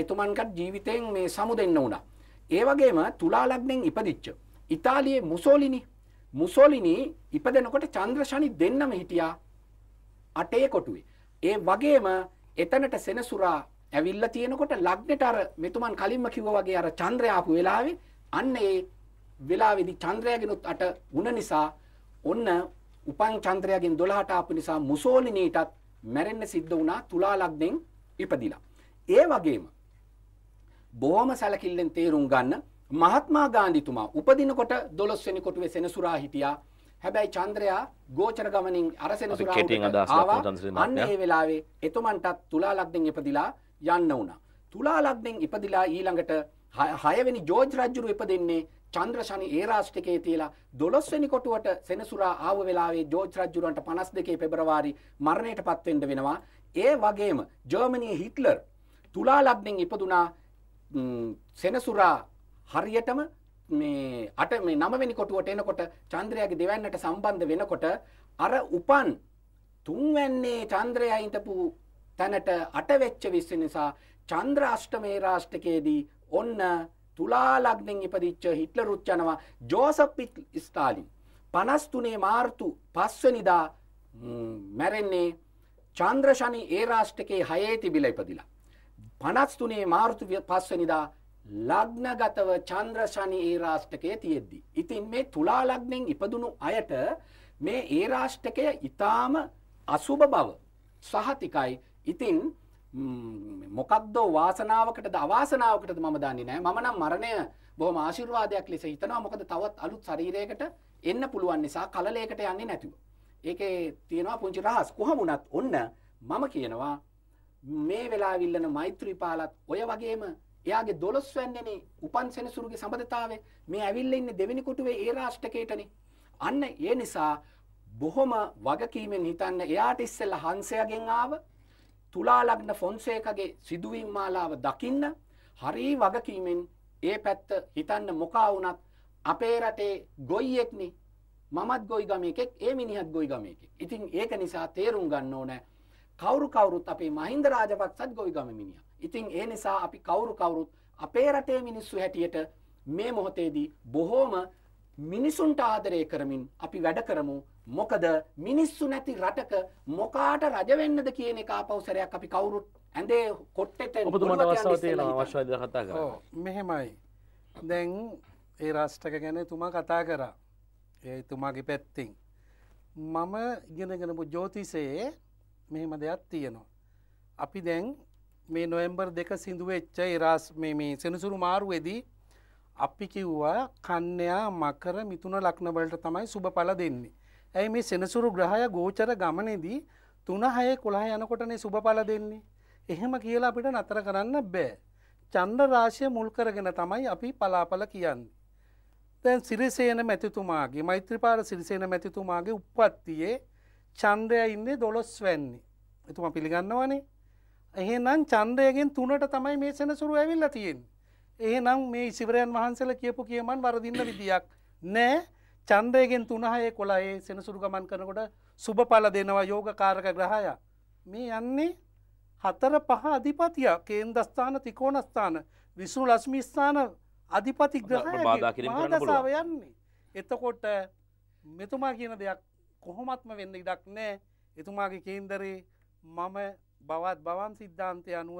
එතුමන්ගත් ජීවිතයෙන් මේ සමුදෙන්න වුණා. ඒ වගේම තුලා ලග්නෙන් ඉපදිච්ච ඉතාලියේ මුසෝලිනි මුසෝලිනි ඉපදෙනකොට චන්ද්‍ර ශනි දෙන්නම හිටියා අටේ කොටුවේ. ඒ වගේම එතනට සෙනසුරා ඇවිල්ලා තියෙනකොට ලග්නෙට අර මෙතුමන් කලින්ම කිව්වා වගේ අර චන්ද්‍රය ආපු වෙලාවේ අන්න ඒ වෙලාවේදී චන්ද්‍රයාගෙනුත් අට ಗುಣ නිසා ඔන්න උපන් චන්ද්‍රයාගෙන් 12ට ආපු නිසා මුසෝලිනීටත් මැරෙන්න සිද්ධ වුණා තුලා ලග්නෙන් ඉපදිලා. ඒ වගේම බොහොම සැලකිල්ලෙන් තේරුම් ගන්න මහත්මා ගාන්ධිතුමා උපදිනකොට 12 වෙනි කොටුවේ සෙනසුරා හිටියා. හැබැයි චන්ද්‍රයා ගෝචර ගමනින් අරසෙන සුරාහුට ආවා. අන්න ඒ වෙලාවේ එතුමන්ටත් තුලා ලග්නෙන් ඉපදිලා යන්න වුණා. තුලා ලග්නෙන් ඉපදිලා ඊළඟට 6 වෙනි ජෝර්ජ් රජුරු ඉපදෙන්නේ චන්ද්‍ර ශනි ඒ රාශිතකයේ තියලා 12 වෙනි කොටුවට සෙනසුරා ආව වෙලාවේ ජෝර්ජ් රජුරන්ට 52 පෙබරවාරි මරණයටපත් වෙන්න වෙනවා. ඒ වගේම ජර්මනියේ හිට්ලර් තුලා ලග්නෙන් ඉපදුනා සෙනසුරා හරියටම මේ අට මේ නමවෙනි කොටුවට එනකොට චන්ද්‍රයාගේ දෙවන්නට සම්බන්ධ වෙනකොට අර උපන් තුන්වැන්නේ චන්ද්‍රයා හිටපු තැනට අටවෙච්ච විශ්ව නිසා චන්ද්‍ර අෂ්ටමේ රාෂ්ටකයේදී ඔන්න තුලා ලග්නෙන් ඉපදිච්ච හිට්ලර් උච්චනවා ජෝසප් ස්ටාලින් 53 මාර්තු 5 වෙනිදා මැරෙන්නේ චන්ද්‍ර ශනි ඒ රාෂ්ටකයේ 6 තිබිලා ඉපදිලා 53 මාර්තු 5 වෙනිදා ලග්නගතව චන්ද්‍ර ශනි ඒ රාෂ්ටකයේ තියෙද්දි. ඉතින් මේ තුලා ලග්නෙන් ඉපදුණු අයට මේ ඒ රාෂ්ටකය ඊටාම අසුබ බව සහතිකයි. ඉතින් මොකක්දෝ වාසනාවකටද අවාසනාවකටද මම දන්නේ නෑ. මම නම් මරණය බොහොම ආශිර්වාදයක් ලෙස හිතනවා. මොකද තවත් අලුත් ශරීරයකට එන්න පුළුවන් නිසා කලලයකට යන්නේ නැතුව. ඒකේ තියෙනවා පුංචි රහස්. කොහම වුණත් ඔන්න මම කියනවා මේ වෙලාවිල්ලන මෛත්‍රී පාලත් ඔය වගේම එයාගේ 12 වෙනිනේ උපන් සෙනසුරුගේ සම්බන්ධතාවය මේ ඇවිල්ලා ඉන්නේ දෙවෙනි කොටුවේ ඒ රාෂ්ට්‍රකේටනේ. අන්න ඒ නිසා බොහොම වගකීමෙන් හිතන්න එයාට ඉස්සෙල්ලා හංසයාගෙන් ආව තුලා ලග්න ෆොන්සේකගේ සිදුවීම් මාලාව දකින්න හරි වගකීමෙන් ඒ පැත්ත හිතන්න මොකා වුණත් අපේ රටේ ගොයියෙක්නේ මමත් ගොයි ගමේකෙක් ඒ මිනිහත් ගොයි ගමේකෙක්. ඉතින් ඒක නිසා තේරුම් ගන්න ඕනේ කවුරු කවුරුත් අපේ මහින්ද රාජපක්ෂත් ගොවිගම මිනිහා. ඉතින් ඒ නිසා අපි කවුරු කවුරුත් අපේ රටේ මිනිස්සු හැටියට මේ මොහොතේදී බොහෝම මිනිසුන්ට ආදරය කරමින් අපි වැඩ කරමු මොකද මිනිස්සු නැති රටක මොකාට රජ වෙන්නද කියන එක ආපෞසරයක් අපි කවුරුත් ඇඳේ කොට්ටෙට ඔබතුමාට අවස්ථාව තියෙනවා අවශ්‍ය විදිහට කතා කරන්න. මෙහෙමයි. දැන් ඒ රාෂ්ටක ගැන තුමා කතා කරා. ඒ තුමාගේ පැත්තෙන්. මම ඉගෙනගෙන ජෝතිෂයේ මෙහෙම දෙයක් තියෙනවා. අපි දැන් මේ නොයම්බර් දෙක සිදුවෙච්ච ඉරස් මේ සෙනසුරු මාරුවේදී අපි කිව්වා කන්‍යා මකර මිතුන ලක්නවලට තමයි සුබ පල දෙන්නේ. ඇයි මේ සෙනසුරු ග්‍රහය ගෝචර ගමනේදී තුන හය කොළහ යනකොටනේ සුබ පල දෙන්නේ. එහෙම කියලා අපිට නතර කරන්න බෑ. චන්ද්‍ර රාශය මුල් කරගෙන තමයි අපි පලාපල කියන්නේ. දැන් සිරිසේන මැතිතුමාගේ මෛත්‍රපාර සිරිසේන මැතිතුමාගේ උපත්තියේ චන්ද්‍රය ඉන්නේ දොළොස් වැන්නේ. එතුම පිළිගන්නවනේ එහෙනම් චන්දයගෙන් තුනට තමයි මේ සෙනසුරු ඇවිල්ල තියෙන්. එහෙනම් මේ ඉසිවරයන් වහන්සල කියපු කියමන් වරදින්න විදියක් නෑ චන්දයගෙන් තුනහය කොලා ඒ සෙනසුරු ගමන් කරනකොට සුභ පල දෙනවා යෝග කාරක ග්‍රහය. මේ යන්නේ හතර පහ අධිපතිය කේන්දස්ථාන තිකෝනස්ථාන විසුණු ලස්මිස්ථාන අධිපති ග්‍රහය මාදසාාව යන්නේ. එතකොට මෙතුමා කියන දෙයක් කොහොමත්ම වෙන්න ඉඩක් නෑ එතුමාගේ කේන්දරේ මම බවත් බවන් සිද්ධාන්තය අනුව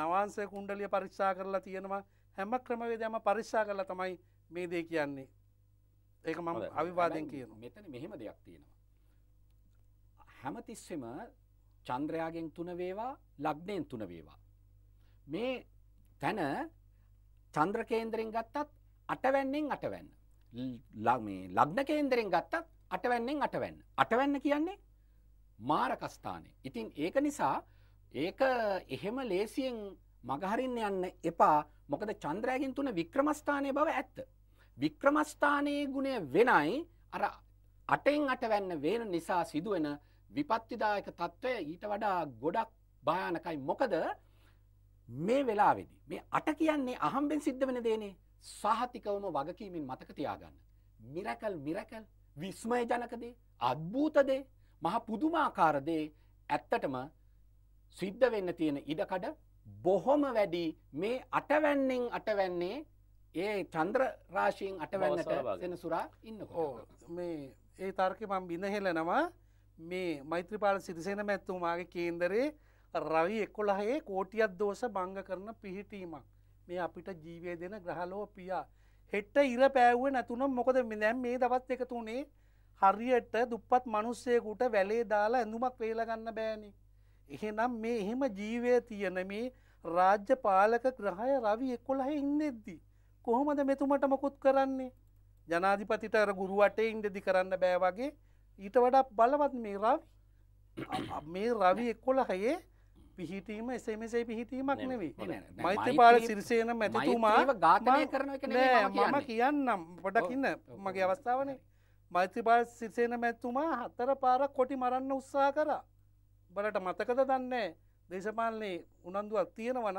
නවාන්සේ කුණ්ඩලිය පරික්ෂා කරලා තියෙනවා හැම ක්‍රමවේදයම පරික්ෂා කරලා තමයි මේ දේ කියන්නේ. ඒක මම අවිවාදයෙන් කියනවා. මෙතන මෙහෙම දෙයක් තියෙනවා. හැමතිස්සෙම චන්ද්‍රයාගෙන් තුන වේවා, ලග්නයෙන් තුන වේවා. මේ තන චන්ද්‍ර කේන්දරෙන් ගත්තත් අටවැන්නෙන් අටවැන්න. මේ ලග්න කේන්දරෙන් ගත්තත් අටවැන්නෙන් අටවැන්න. අටවැන්න කියන්නේ මාරකස්ථානය. ඉතින් ඒක නිසා ඒක එහෙම ලේසියෙන් මගහරින්න යන්න එපා මොකද චන්ද්‍රයගින් තුන වික්‍රමස්ථානය බව ඇත්ත. වික්‍රමස්ථානයේ ගුණය වෙනයි අර අටෙන් අටවැන්න වෙන නිසා සිදුවෙන විපත්තිදායක තත්ත්වය ඊට වඩා ගොඩක් භායනකයි මොකද මේ වෙලාවෙදි. මේ අට කියන්නේ අහම්බෙන් සිද්ධ වෙන දේනේ සාහතිකවම වගකීමින් මතකතියාගන්න. මිරකල් මිරකල් විස්මය ජනකදේ අත්භූතදේ මහ පුදුමාකාරදේ ඇත්තටම සිද්ධ වෙන්න තියෙන ඉඩකඩ බොහොම වැඩි මේ අටවැන්නෙන් අටවැන්නේ ඒ චන්ද්‍ර රාශීෙන් අටවැන්නට දෙන සුරා ඉන්න මේ ඒ තර්ක මං බිඳහෙලනවා මේ මෛත්‍රපාල සිරිසෙන මැත්තුමාගේ කේන්දරේ රවි එක්කොළහයේ කෝටියත් දෝෂ බංග කරන පිහිටීමක් මේ අපිට ජීවය දෙන ග්‍රහලෝ පියා හෙට්ට ඉර පෑව්ව නැතුනම් මොකද මිදැම් මේ දවත් එකතුනේ හරියට දුප්පත් මනුස්සයකුට වැලේ දාලා ඇඳුමක් වේලගන්න බෑනිි එහෙනම් මේ එහෙම ජීවය තියෙන මේ රාජ්‍ය පාලක ග්‍රහය රවි එකොළහ ඉන්නෙද්දි. කොහොමද මෙතුමට මකුත් කරන්නේ. ජනාධිපතිට අර ගුරුවට ඉන්ඩදි කරන්න බෑවගේ ඊට වඩා බලවත් මේ රවි මේ රවි එක්කොළහයේ පිහිටීම එසේ මෙසේ පිහිටීමක් නෙවී මෛත්‍ය පාල සිරිසේන මැතිතුමා ගාතනය කරන මම කියන්නම් පොඩකින්න මගේ අවස්ථාවනේ මෛත්‍රපාල සිරිසේන මැත්තුමා හතර පාර කොටි මරන්න උත්සා කරා බලට මතකද දන්නේ දේශපාලනයේ උනන්දුවක් තියෙනවනත්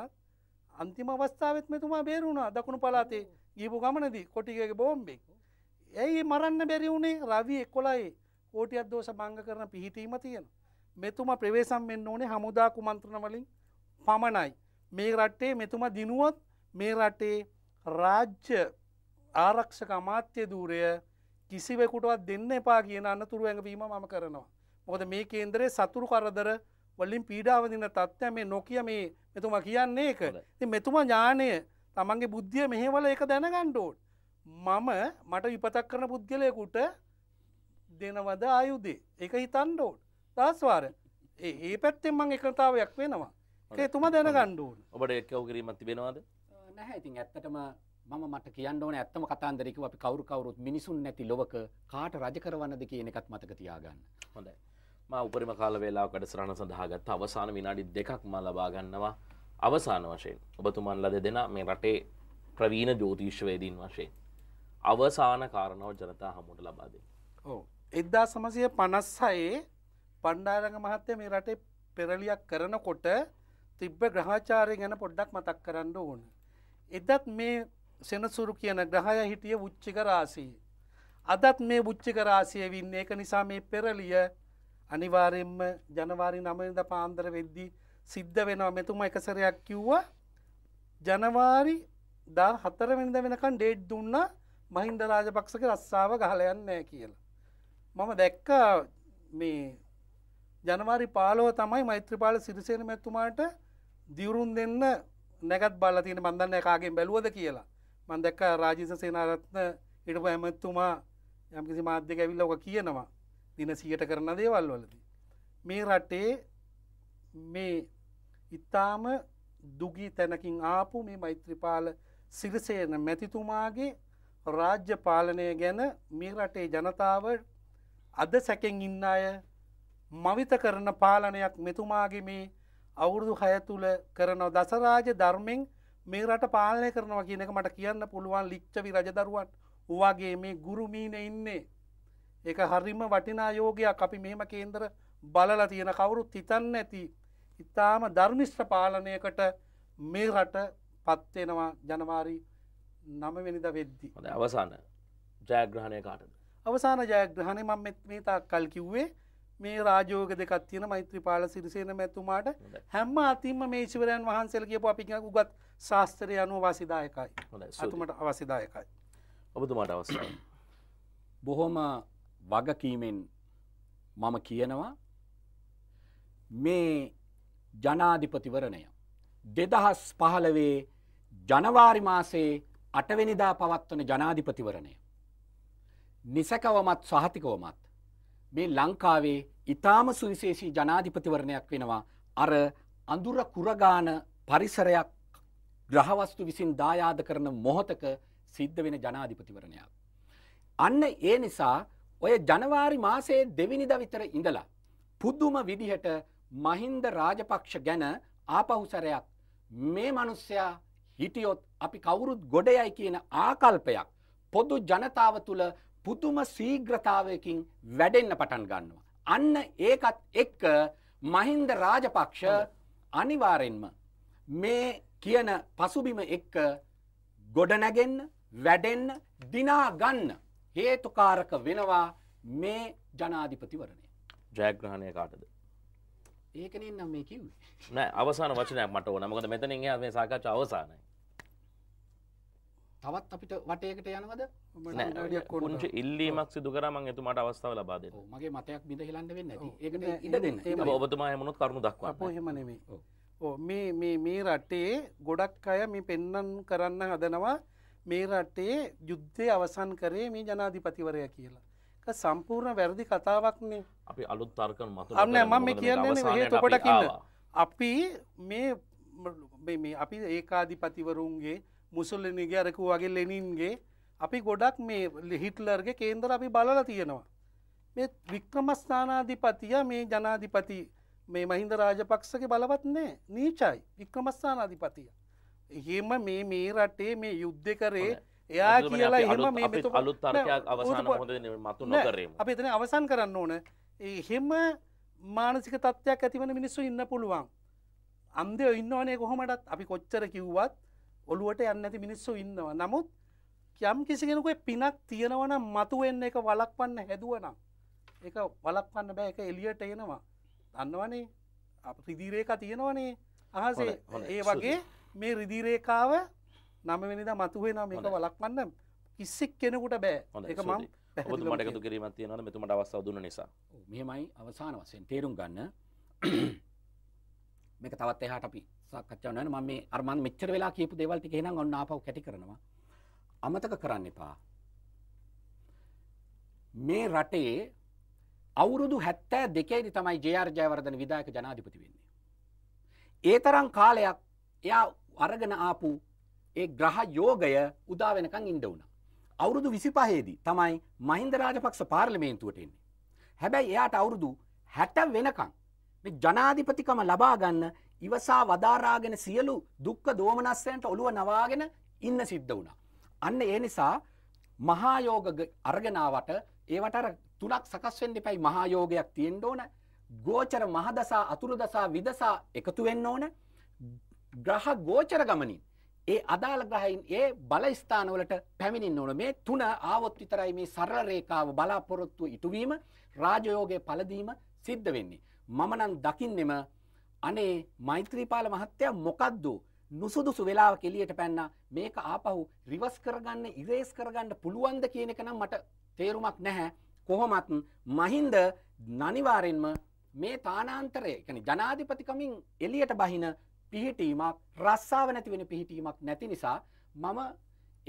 අන්තිම අවස්ථාවත් මෙතුමා බේරුණා දකුණු පලාතේ ගීපු ගමනදී කොටිගගේ බෝම්බෙක්. ඇයි මරන්න බැරි වුණේ රවී එක්කොලයි කෝටියක් දෝෂ බංග කරන පිහිටීම තියෙන. මෙතුමා ප්‍රවේශම් වෙන්න ඕනේ හමුදා කුමන්ත්‍රණ වලින් පමණයි. මේ රට්ටේ මෙතුමා දිනුවත් මේ රටේ රාජ්‍ය ආරක්ෂක අමාත්‍ය ධූරය කිසිවෙකුටවත් දෙන්න එපා කියන අන්නතුරු ඇඟවීම මම කරනවා. මොකද මේ කේන්දරේ සතුරු කරදර වලින් පීඩාවදින තත්ත්වය මේ නොකිය මේ මෙතුමා කියන්නේ එක මෙතුමා ඥානය තමන්ගේ බුද්ධිය මෙහෙවල එක දැනගණ්ඩෝඩ් මම මට විපතක් කරන පුද්ගලයකුට දෙනවද ආයුදේ එක හිතන්ඩෝඩ් දස්වාර ඒ පැත්තෙන් මං එකතාවයක් වෙනවා ඒතුම දැනගණ්ඩුවන් ඔබට එක්කව කිරීමත් තිබෙනවාද නැහැ ඉතින් ඇත්තටම මම මට කියන්න ඕන ඇත්තම කතාන්දරකිව අපි කවුරු කවුරුත් මිනිසුන් නැති ලොවක කාට රජ කරවන්නද කියන එකත් මතක තියාගන්න හොඳයි මා උපරිම කාල වේලාව කඩසරහන සඳහා ගත්ත අවසාන විනාඩි දෙකක් මා ලබා ගන්නවා අවසාන වශයෙන් ඔබතුමන් ලද දෙන මේ රටේ ප්‍රවීණ ජෝතිශ්වයදීන් වශයෙන් අවසාන කාරණාව ජනතා හමුට ලබාද ඕ එද්දා සමසය පනස්සයේ පණ්ඩාරග මහත්තය මේ රටේ පෙරලියක් කරනකොට තිබ්බ ග්‍රහාචාරය ගැන පොඩ්ඩක් මතක් කරන්න ඕන එදත් මේ සෙනසුරු කියන ග්‍රහය හිටිය උච්චික රාසී අදත් මේ පුච්චික රාසිය වින්න ඒක නිසා මේ පෙරලිය අනිවාරයෙන්ම ජනවාරි නමද පාන්දර වෙද්දී සිද්ධ වෙනවා මෙතුම එකසරයක් කිව්වා ජනවාරි දා හතරවෙනිද වෙනකන් ඩේට් දුන්න මහින්ද රාජපක්ෂක රස්සාාව ගහලයන්න නෑ කියලා. මම දැක්ක මේ ජනවාරි පාලෝ තමයි මෛත්‍රපාල සිරිසේන මැත්තුමාට දිවරුන් දෙන්න නැගත් බල තියෙන බඳන්න එකකාගෙන් බැලුවද කියලා මන්දැක්ක රාජිස සේනාරත්න ඉටපු ඇමැත්තුමා යම්කිසි මාධ්‍යක ඇවිල්ලෝක කියනවා දිනසියට කරන දේවල් වලද. මේ රටේ මේ ඉතාම දුගී තැනකින් ආපු මේ මෛත්‍රපාල සිරිසයන මැතිතුමාගේ රාජ්‍ය පාලනය ගැන මේ රටේ ජනතාව අද සැකෙන් ඉන්න අය මවිත කරන පාලනයක් මෙතුමාගේ මේ අවුරුදු හය තුළ කරනව දසරාජ ධර්මෙන් මේ රට පාලනය කරනවා කියනක මට කියන්න පුළුවන් ලිච්චවි රජදරුවන් වගේ මේ ගුරුමීන ඉන්නේ ඒක හරිම වටිනා යෝගයක් අපි මෙහෙම කේන්දර බලලා තියෙන කවුරුත් හිතන්න ඇති ඉතාම ධර්මිෂ්ට පාලනයකට මේ රට පත්වෙනවා ජනවාරි නමවෙනිද වෙද්දි. හොඳ අවසාන ජයග්‍රහණය කාටද. අවසාන ජයග්‍රහණය මම මේ තාක් කල් කිව්වේ මේ රාජෝග දෙකත් තියෙන මෛත්‍රපාල සිරිසේන මැතුමාට හැම අතිම මේ ශවරයන් වහන්සේල කියපු අපි උගත් ශාස්ත්‍රය අනුව වසිදායකයි සතුමට අවසිදායකයි. ඔබතුමාට අවස. බොහොම වගකීමෙන් මම කියනවා මේ ජනාධිපතිවරණය දෙදහස් පහළවේ ජනවාරි මාසේ අටවෙනිදා පවත්වන ජනාධිපතිවරණය. නිසැකවමත් සහතිකවමත් මේ ලංකාවේ ඉතාම සුවිශේෂී ජනාධිපතිවරණයක් වෙනවා අර අඳුර කුරගාන පරිසරයක් ග්‍රහවස්තු විසින් දායාද කරන මොහොතක සිද්ධ වෙන ජනාධිපතිවරණයක්. අන්න ඒ නිසා ඔය ජනවාරි මාසේ දෙවිනිද විතර ඉඳලා. පුද්දුම විදිහට මහින්ද රාජපක්ෂ ගැන ආපහුසරයක් මේ මනුස්සයා හිටියොත් අපි කවුරුත් ගොඩයයි කියන ආකල්පයක් පොදු ජනතාව තුළ පුදුම සීග්‍රතාවයකින් වැඩෙන්න පටන් ගන්නවා. අන්න ඒකත් එක්ක මහින්ද රාජපක්ෂ අනිවාරෙන්ම මේ කියන පසුබිම එක්ක ගොඩනැගෙන්න වැඩෙන්න දිනා ගන්න. හේතුකාරක වෙනවා මේ ජනාධිපතිවරණය. ජයග්‍රහණය කාටද. ඒකන නම් මේ කිව් නෑ අවසාන වචනයක් මට ඕන මොකද මෙතන එයා මේ සාකච්ඡ අවසානයි. තවත් අපිට වටයකට යනවද පුංචි ඉල්ලීමක් සිදු කරා මම එතුමාට අවස්ථාව ලබා දෙන්න. මගේ මතයක් බිඳ හෙලන්න වෙන්නේ නැති. ඒකට ඉඩ දෙන්න. ඔබතුමා හැමනොත් කරුණු දක්වන්න. අපෝ එහෙම නෙමෙයි. ඔව්. මේ මේ මේ රටේ ගොඩක් අය මේ පෙන්වන් කරන්න හදනවා මේ රටේ යුද්ධය අවසන් කරේ මේ ජනාධිපතිවරය කියලා සම්පූර්ණ වැරදි කතාවක්නේ අපි අලුත් තර්කන මතු අන්න මම කියන්නේ හේතුකොට කියන්න අපි මේ මේ අපි ඒකාධිපතිවරුන්ගේ මුසුල්ලනිගේ අරකු වගේ ලෙනින්ගේ අපි ගොඩක් මේ හිටලර්ගේ කේන්දර අපි බලල තියෙනවා මේ වික්‍රමස්ථානාධිපතිය මේ ජනාධිපති මේ මහින්ද රාජපක්ෂගේ බලවත් නෑ නීචයි වික්‍රමස්ථානාධිපතිය එහෙම මේ මේ රටේ මේ යුද්ධ කරේ එයා කියලා එහෙම මේ අලුත්තරයක් අවසාන හොඳ මතු නොකරේ අපි එතන අවසන් කරන්න ඕන එහෙම මානසික තත්ත්වයක් ඇතිවන මිනිස්සු ඉන්න පුළුවන් අන්දය ඉන්නවනේ කොහොමටත් අපි කොච්චර කිව්වත් ඔළුවට යන්න ඇති මිනිස්සු ඉන්නවා නමුත් යම් කිසිගෙනකුේ පිනක් තියෙනවන මතුවෙන්න එක වලක්වන්න හැදුවනම් එක වලක්වන්න බෑ එක එලියට එනවා දන්නවනේ අප සිදිරේක තියෙනවනේ අහසේ ඒ වගේ මේ රිදිරේකාව නමවෙනිද මතුවේ නම් එක වලක්වන්න කිස්සෙක් කෙනෙකුට බෑ එක මම මටකතු කිරීමත් තියෙනවන මෙතුමට අවස්ථාව දුන්න නිසා මෙමයි අවසාන වසයෙන් තේරුම් ගන්න (clears throat) මේක තවත් එහට අපි සක්කච්චවන ම මේ අර්මන් මෙච්චර වෙලා කියපු දෙවල්ති හෙන ඔන්න ආපව කැටි කරනවා අමතක කරන්න එපා මේ රටේ අවුරුදු හැත්තෑ දෙකේදි තමයි ජයාර් ජයවර්ධන විදායක ජනාධිපති වෙන්නේ. ඒ තරම් කාලයක් එයා අරගෙන ආපු ඒ ග්‍රහ යෝගය උදා වෙනකන් ඉන්න වුණා. අවුරුදු 25ේදී තමයි මහින්ද රාජපක්ෂ පාර්ලිමේන්තුවට එන්නේ. හැබැයි එයාට අවුරුදු 60 වෙනකන් මේ ජනාධිපතිකම ලබා ගන්න ඉවසා වදාරාගෙන සියලු දුක්ඛ දෝමනස්යන්ට ඔළුව නවාගෙන ඉන්න සිද්ධ වුණා. අන්න ඒ නිසා මහා යෝග අරගෙනාවට ඒවට අර තුනක් සකස් වෙන්න එපයි මහා යෝගයක් තියෙන්න ඕන. ගෝචර මහදසා අතුරු දසා විදසා එකතු වෙන්න ඕන. ග්‍රහ ගෝචර ගමනින් ඒ අදාළ ග්‍රහයින් ඒ බල ස්ථානවලට පැමිණින් ඕන මේ තුන ආවොත් විතරයි මේ සරල රේකාව බලාපොරොත්තුව ඉටුවීම රාජයෝගය පලදීම සිද්ධ වෙන්නේ. මම නම් දකින්නෙම අනේ මෛත්‍රීපාල මහත්තයා මොකක්දෝ නුසුදුසු වෙලාව කෙලියට පැන්න මේක ආපහු රිවස් කරගන්න ඉරේස් කරගන්න පුළුවන්ද කියන එක නම් මට තේරුමක් නැහැ කොහොමත් මහින්ද නනිවාරෙන්ම මේ තානාන්තරය ජනාධිපතිකමින් එලියට බහින පිහිටීමක් රස්සාව නැති වෙන පිහිටීමක් නැති නිසා මම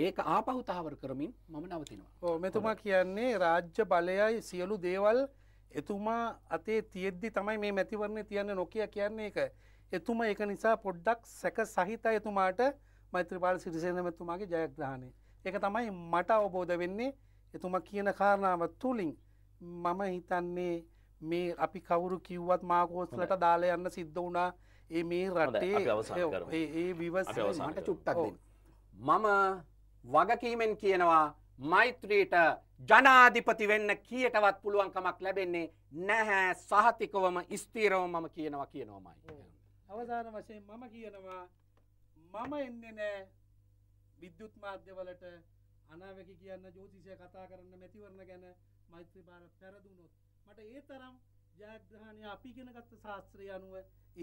ඒක ආපහු තහවුරු කරමින් මම නවතිනවා. ඔව් මෙතුමා කියන්නේ රාජ්‍ය බලයයි සියලු දේවල් එතුමා අතේ තියෙද්දි තමයි මේ මැතිවරණේ තියන්න නොකිය කියන්නේ ඒක. එතුමා ඒක නිසා පොඩ්ඩක් සැක සහිතයි එතුමාට මෛත්‍රීපාල සිරිසේන මෙතුමාගේ ජයග්‍රහණය. ඒක තමයි මට අවබෝධ වෙන්නේ එතුමා කියන කාරණාව තුලින් මම හිතන්නේ මේ අපි කවුරු කිව්වත් මාකෝස්ලට දාලා යන්න සිද්ධ වුණා ඒ මේ රටේ ඒ විවසට චුට්ටක් මම වගකීමෙන් කියනවා මෛත්‍රීට ජනාධිපති වෙන්න කියටවත් පුළුවන්කමක් ලැබෙන්නේ නැහැ සහතිකවම ස්තීරව මම කියනවා කියනවාමයි. අවධාන වශයෙන් මම කියනවා මම එන්නේ නෑ විද්‍යුත් මාධ්‍යවලට අනාවැකි කියන්න ජෝතිෂය කතා කරන්න මැතිවරණ ගැන මෛත්‍රී බාර පැරදුනොත් මට ඒ තරම් ජයග්‍රහණය අපි ගෙනගත්ත ශාස්ත්‍රය අනුව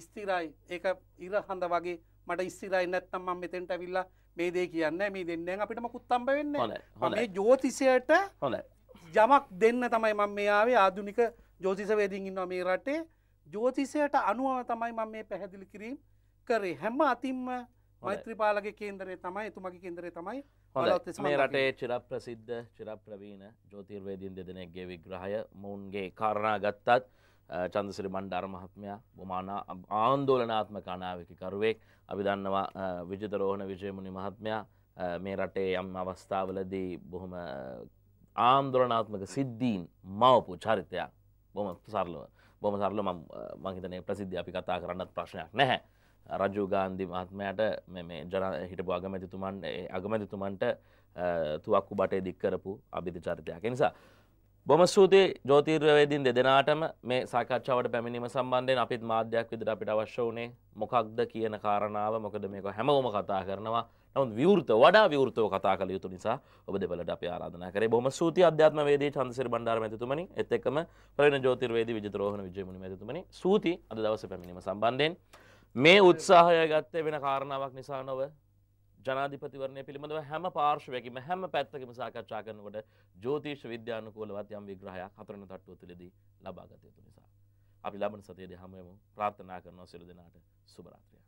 ස්තිරයි ඒක ඉර හඳ වගේ මට ස්තිරයි නැත්තම් මම මෙතෙන්ට ඇවිල්ලා මේ දේ කියන්න මේ දෙන්න අපිට මකුත්තම්බ වෙන්න මේ ජෝතිසයට යමක් දෙන්න තමයි මම මේ ආවේ ආදුනික ජෝතිසවේදින් ඉන්නවා මේ රටේ ජෝතිසයට අනුව තමයි මම මේ පැහැදිලි කිරීම් කරේ හැම අතින්ම මෛත්‍රපාලගේ කේන්දරය තමයි එතුමගේ කේන්දරය තමයි මේ රටේ චිර ප්‍රසිද්ධ චිර ප්‍රවීණ ජෝතිර්වේදීන් දෙදෙනෙක්ගේ විග්‍රහය මොවුන්ගේ කාරණා ගත්තත් චන්දසිරි මණ්ඩාර මහත්මයා බොමානා ආන්දෝලනාත්ම කනාවකිකරුවෙක් අපි දන්නවා විජතරෝහණ විජයමුණි මහත්මයා මේ රටේ යම් අවස්ථාවලදී බොහොම ආන්දෝලනාත්මක සිද්ධීන් මවපු චරිතයක් බොම සරලව බොම සරල මංහිතනය ප්‍රසිද්ධ අපි කතා කරන්නත් ප්‍රශ්නයක් නැහැ. රජු ගාන්ධි මහත්මයට මේ ජන හිටපු අගමැතිතුමන් අගමැතිතුමන්ට තුවක්කු බටේ දික්කරපු අභිධ චරිතයක් නිසා බොම සූති ජෝතීර්වයේදින් දෙදෙනටම මේ සාකච්ඡාවට පැමිණීම සම්බන්ධයෙන් අපිත් මාධ්‍යයක් විදිර අපිට අවශ්‍ය වනේ මොකක්ද කියන කාරණාව මොකද මේක හැමෝම කතා කරනවා නමුත් විවෘත වඩා විවෘතව කතා කළ යුතු නිසා ඔබ දෙවලට අප ආරාධනා කරේ බොහොම සූති අධ්‍යාත්ම වේදී චන්දසිරි බණ්ඩාර මැතිතුමනි එත් එක්කම ප්‍රවීණ ජ්‍යොතිර්වේදී විජිතරෝහණ විජයමුනි මැතිතුමනි සූති අද දවසේ පැමිණීම සම්බන්ධයෙන් මේ උත්සාහය ගත්තේ වෙන කාරණාවක් නිසා නොව ජනාධිපතිවරණය පිළිබඳව හැම පාර්ශවයකිම හැම පැත්තකම සාකච්ඡා කරනකොට ජෝතිෂ විද්‍යානුකූලවත් යම් විග්‍රහයක් හතරන තට්ටුව තුළදී ලබා ගත යුතු නිසා. අපි ලබන සතියේදී හැමෝම ප්‍රාර්ථනා කරනවා සියලු දෙනාට සුබ රාත්‍රියක්.